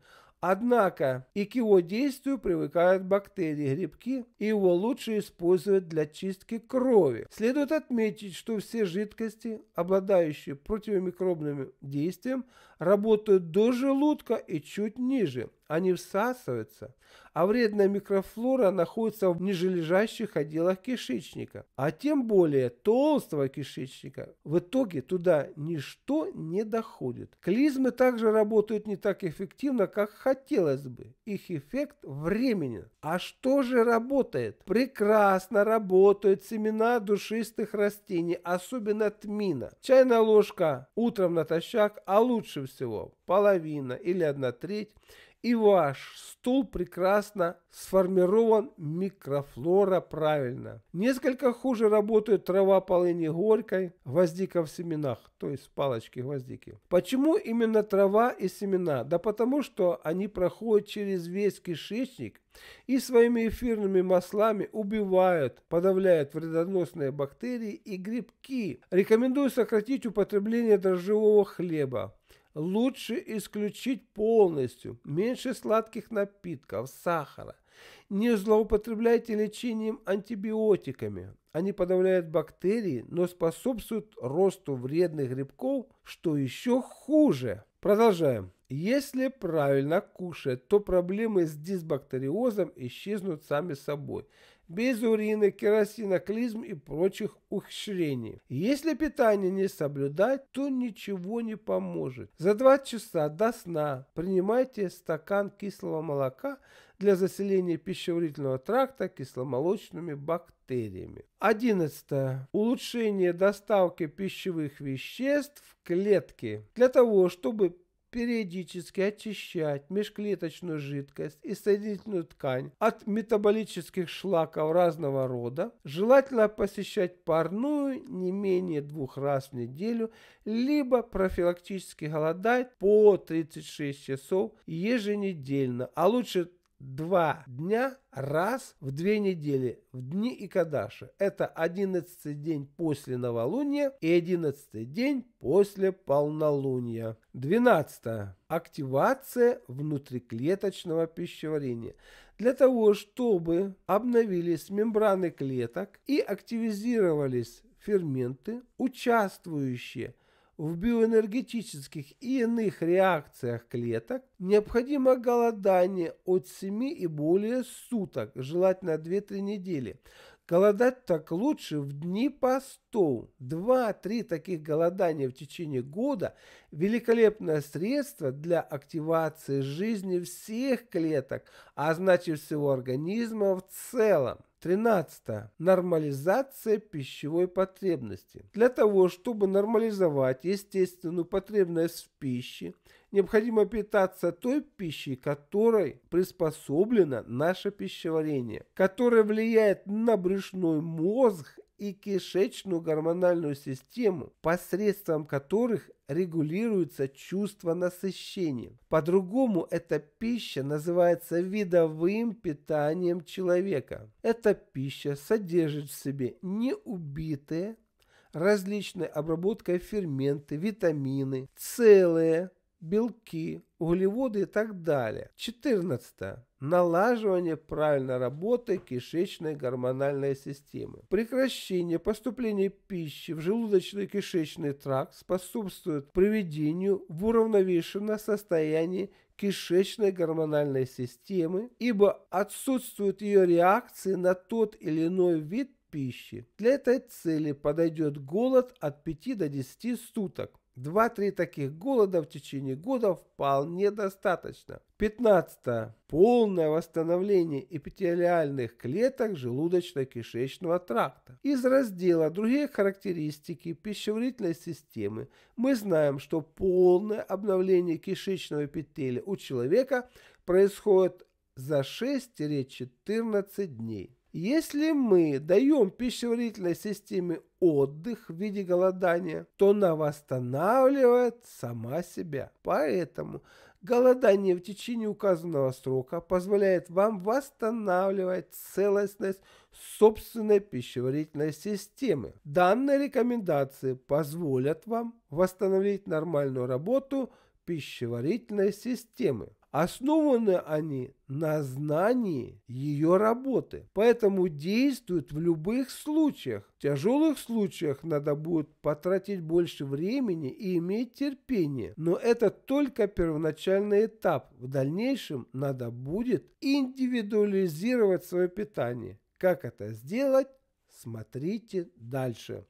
Однако и к его действию привыкают бактерии, грибки, и его лучше использовать для чистки крови. Следует отметить, что все жидкости, обладающие противомикробным действием, работают до желудка и чуть ниже. Они всасываются, а вредная микрофлора находится в нижележащих отделах кишечника, а тем более толстого кишечника. В итоге туда ничто не доходит. Клизмы также работают не так эффективно, как хотелось бы. Их эффект временен. А что же работает? Прекрасно работают семена душистых растений, особенно тмина. Чайная ложка утром натощак, а лучше всего всего половина или одна треть, и ваш стул прекрасно сформирован микрофлора правильно. Несколько хуже работают трава полыни горькой, гвоздика в семенах, то есть палочки гвоздики. Почему именно трава и семена? Да потому что они проходят через весь кишечник и своими эфирными маслами убивают, подавляют вредоносные бактерии и грибки. Рекомендую сократить употребление дрожжевого хлеба лучше исключить полностью, меньше сладких напитков, сахара. Не злоупотребляйте лечением антибиотиками. Они подавляют бактерии, но способствуют росту вредных грибков, что еще хуже. Продолжаем. Если правильно кушать, то проблемы с дисбактериозом исчезнут сами собой – без урина, керосина, клизм и прочих ухищрений. Если питание не соблюдать, то ничего не поможет. За 2 часа до сна принимайте стакан кислого молока для заселения пищеварительного тракта кисломолочными бактериями. 11. Улучшение доставки пищевых веществ в клетки. Для того, чтобы периодически очищать межклеточную жидкость и соединительную ткань от метаболических шлаков разного рода. Желательно посещать парную не менее двух раз в неделю, либо профилактически голодать по 36 часов еженедельно, а лучше два дня раз в две недели в дни Икадаши. Это 11 день после новолуния и 11 день после полнолуния. 12. Активация внутриклеточного пищеварения. Для того, чтобы обновились мембраны клеток и активизировались ферменты, участвующие в биоэнергетических и иных реакциях клеток необходимо голодание от 7 и более суток, желательно 2-3 недели, Голодать так лучше в дни постов. Два-три таких голодания в течение года – великолепное средство для активации жизни всех клеток, а значит всего организма в целом. 13. Нормализация пищевой потребности. Для того, чтобы нормализовать естественную потребность в пище, необходимо питаться той пищей, которой приспособлено наше пищеварение, которая влияет на брюшной мозг и кишечную гормональную систему, посредством которых регулируется чувство насыщения. По-другому эта пища называется видовым питанием человека. Эта пища содержит в себе неубитые различной обработкой ферменты, витамины, целые белки, углеводы и так далее. 14. Налаживание правильной работы кишечной гормональной системы. Прекращение поступления пищи в желудочно-кишечный тракт способствует приведению в уравновешенное состояние кишечной гормональной системы, ибо отсутствуют ее реакции на тот или иной вид пищи. Для этой цели подойдет голод от 5 до 10 суток. Два-три таких голода в течение года вполне достаточно. 15. Полное восстановление эпителиальных клеток желудочно-кишечного тракта. Из раздела «Другие характеристики пищеварительной системы» мы знаем, что полное обновление кишечного эпителия у человека происходит за 6-14 дней. Если мы даем пищеварительной системе отдых в виде голодания, то она восстанавливает сама себя. Поэтому голодание в течение указанного срока позволяет вам восстанавливать целостность собственной пищеварительной системы. Данные рекомендации позволят вам восстановить нормальную работу – пищеварительной системы. Основаны они на знании ее работы, поэтому действуют в любых случаях. В тяжелых случаях надо будет потратить больше времени и иметь терпение, но это только первоначальный этап. В дальнейшем надо будет индивидуализировать свое питание. Как это сделать, смотрите дальше.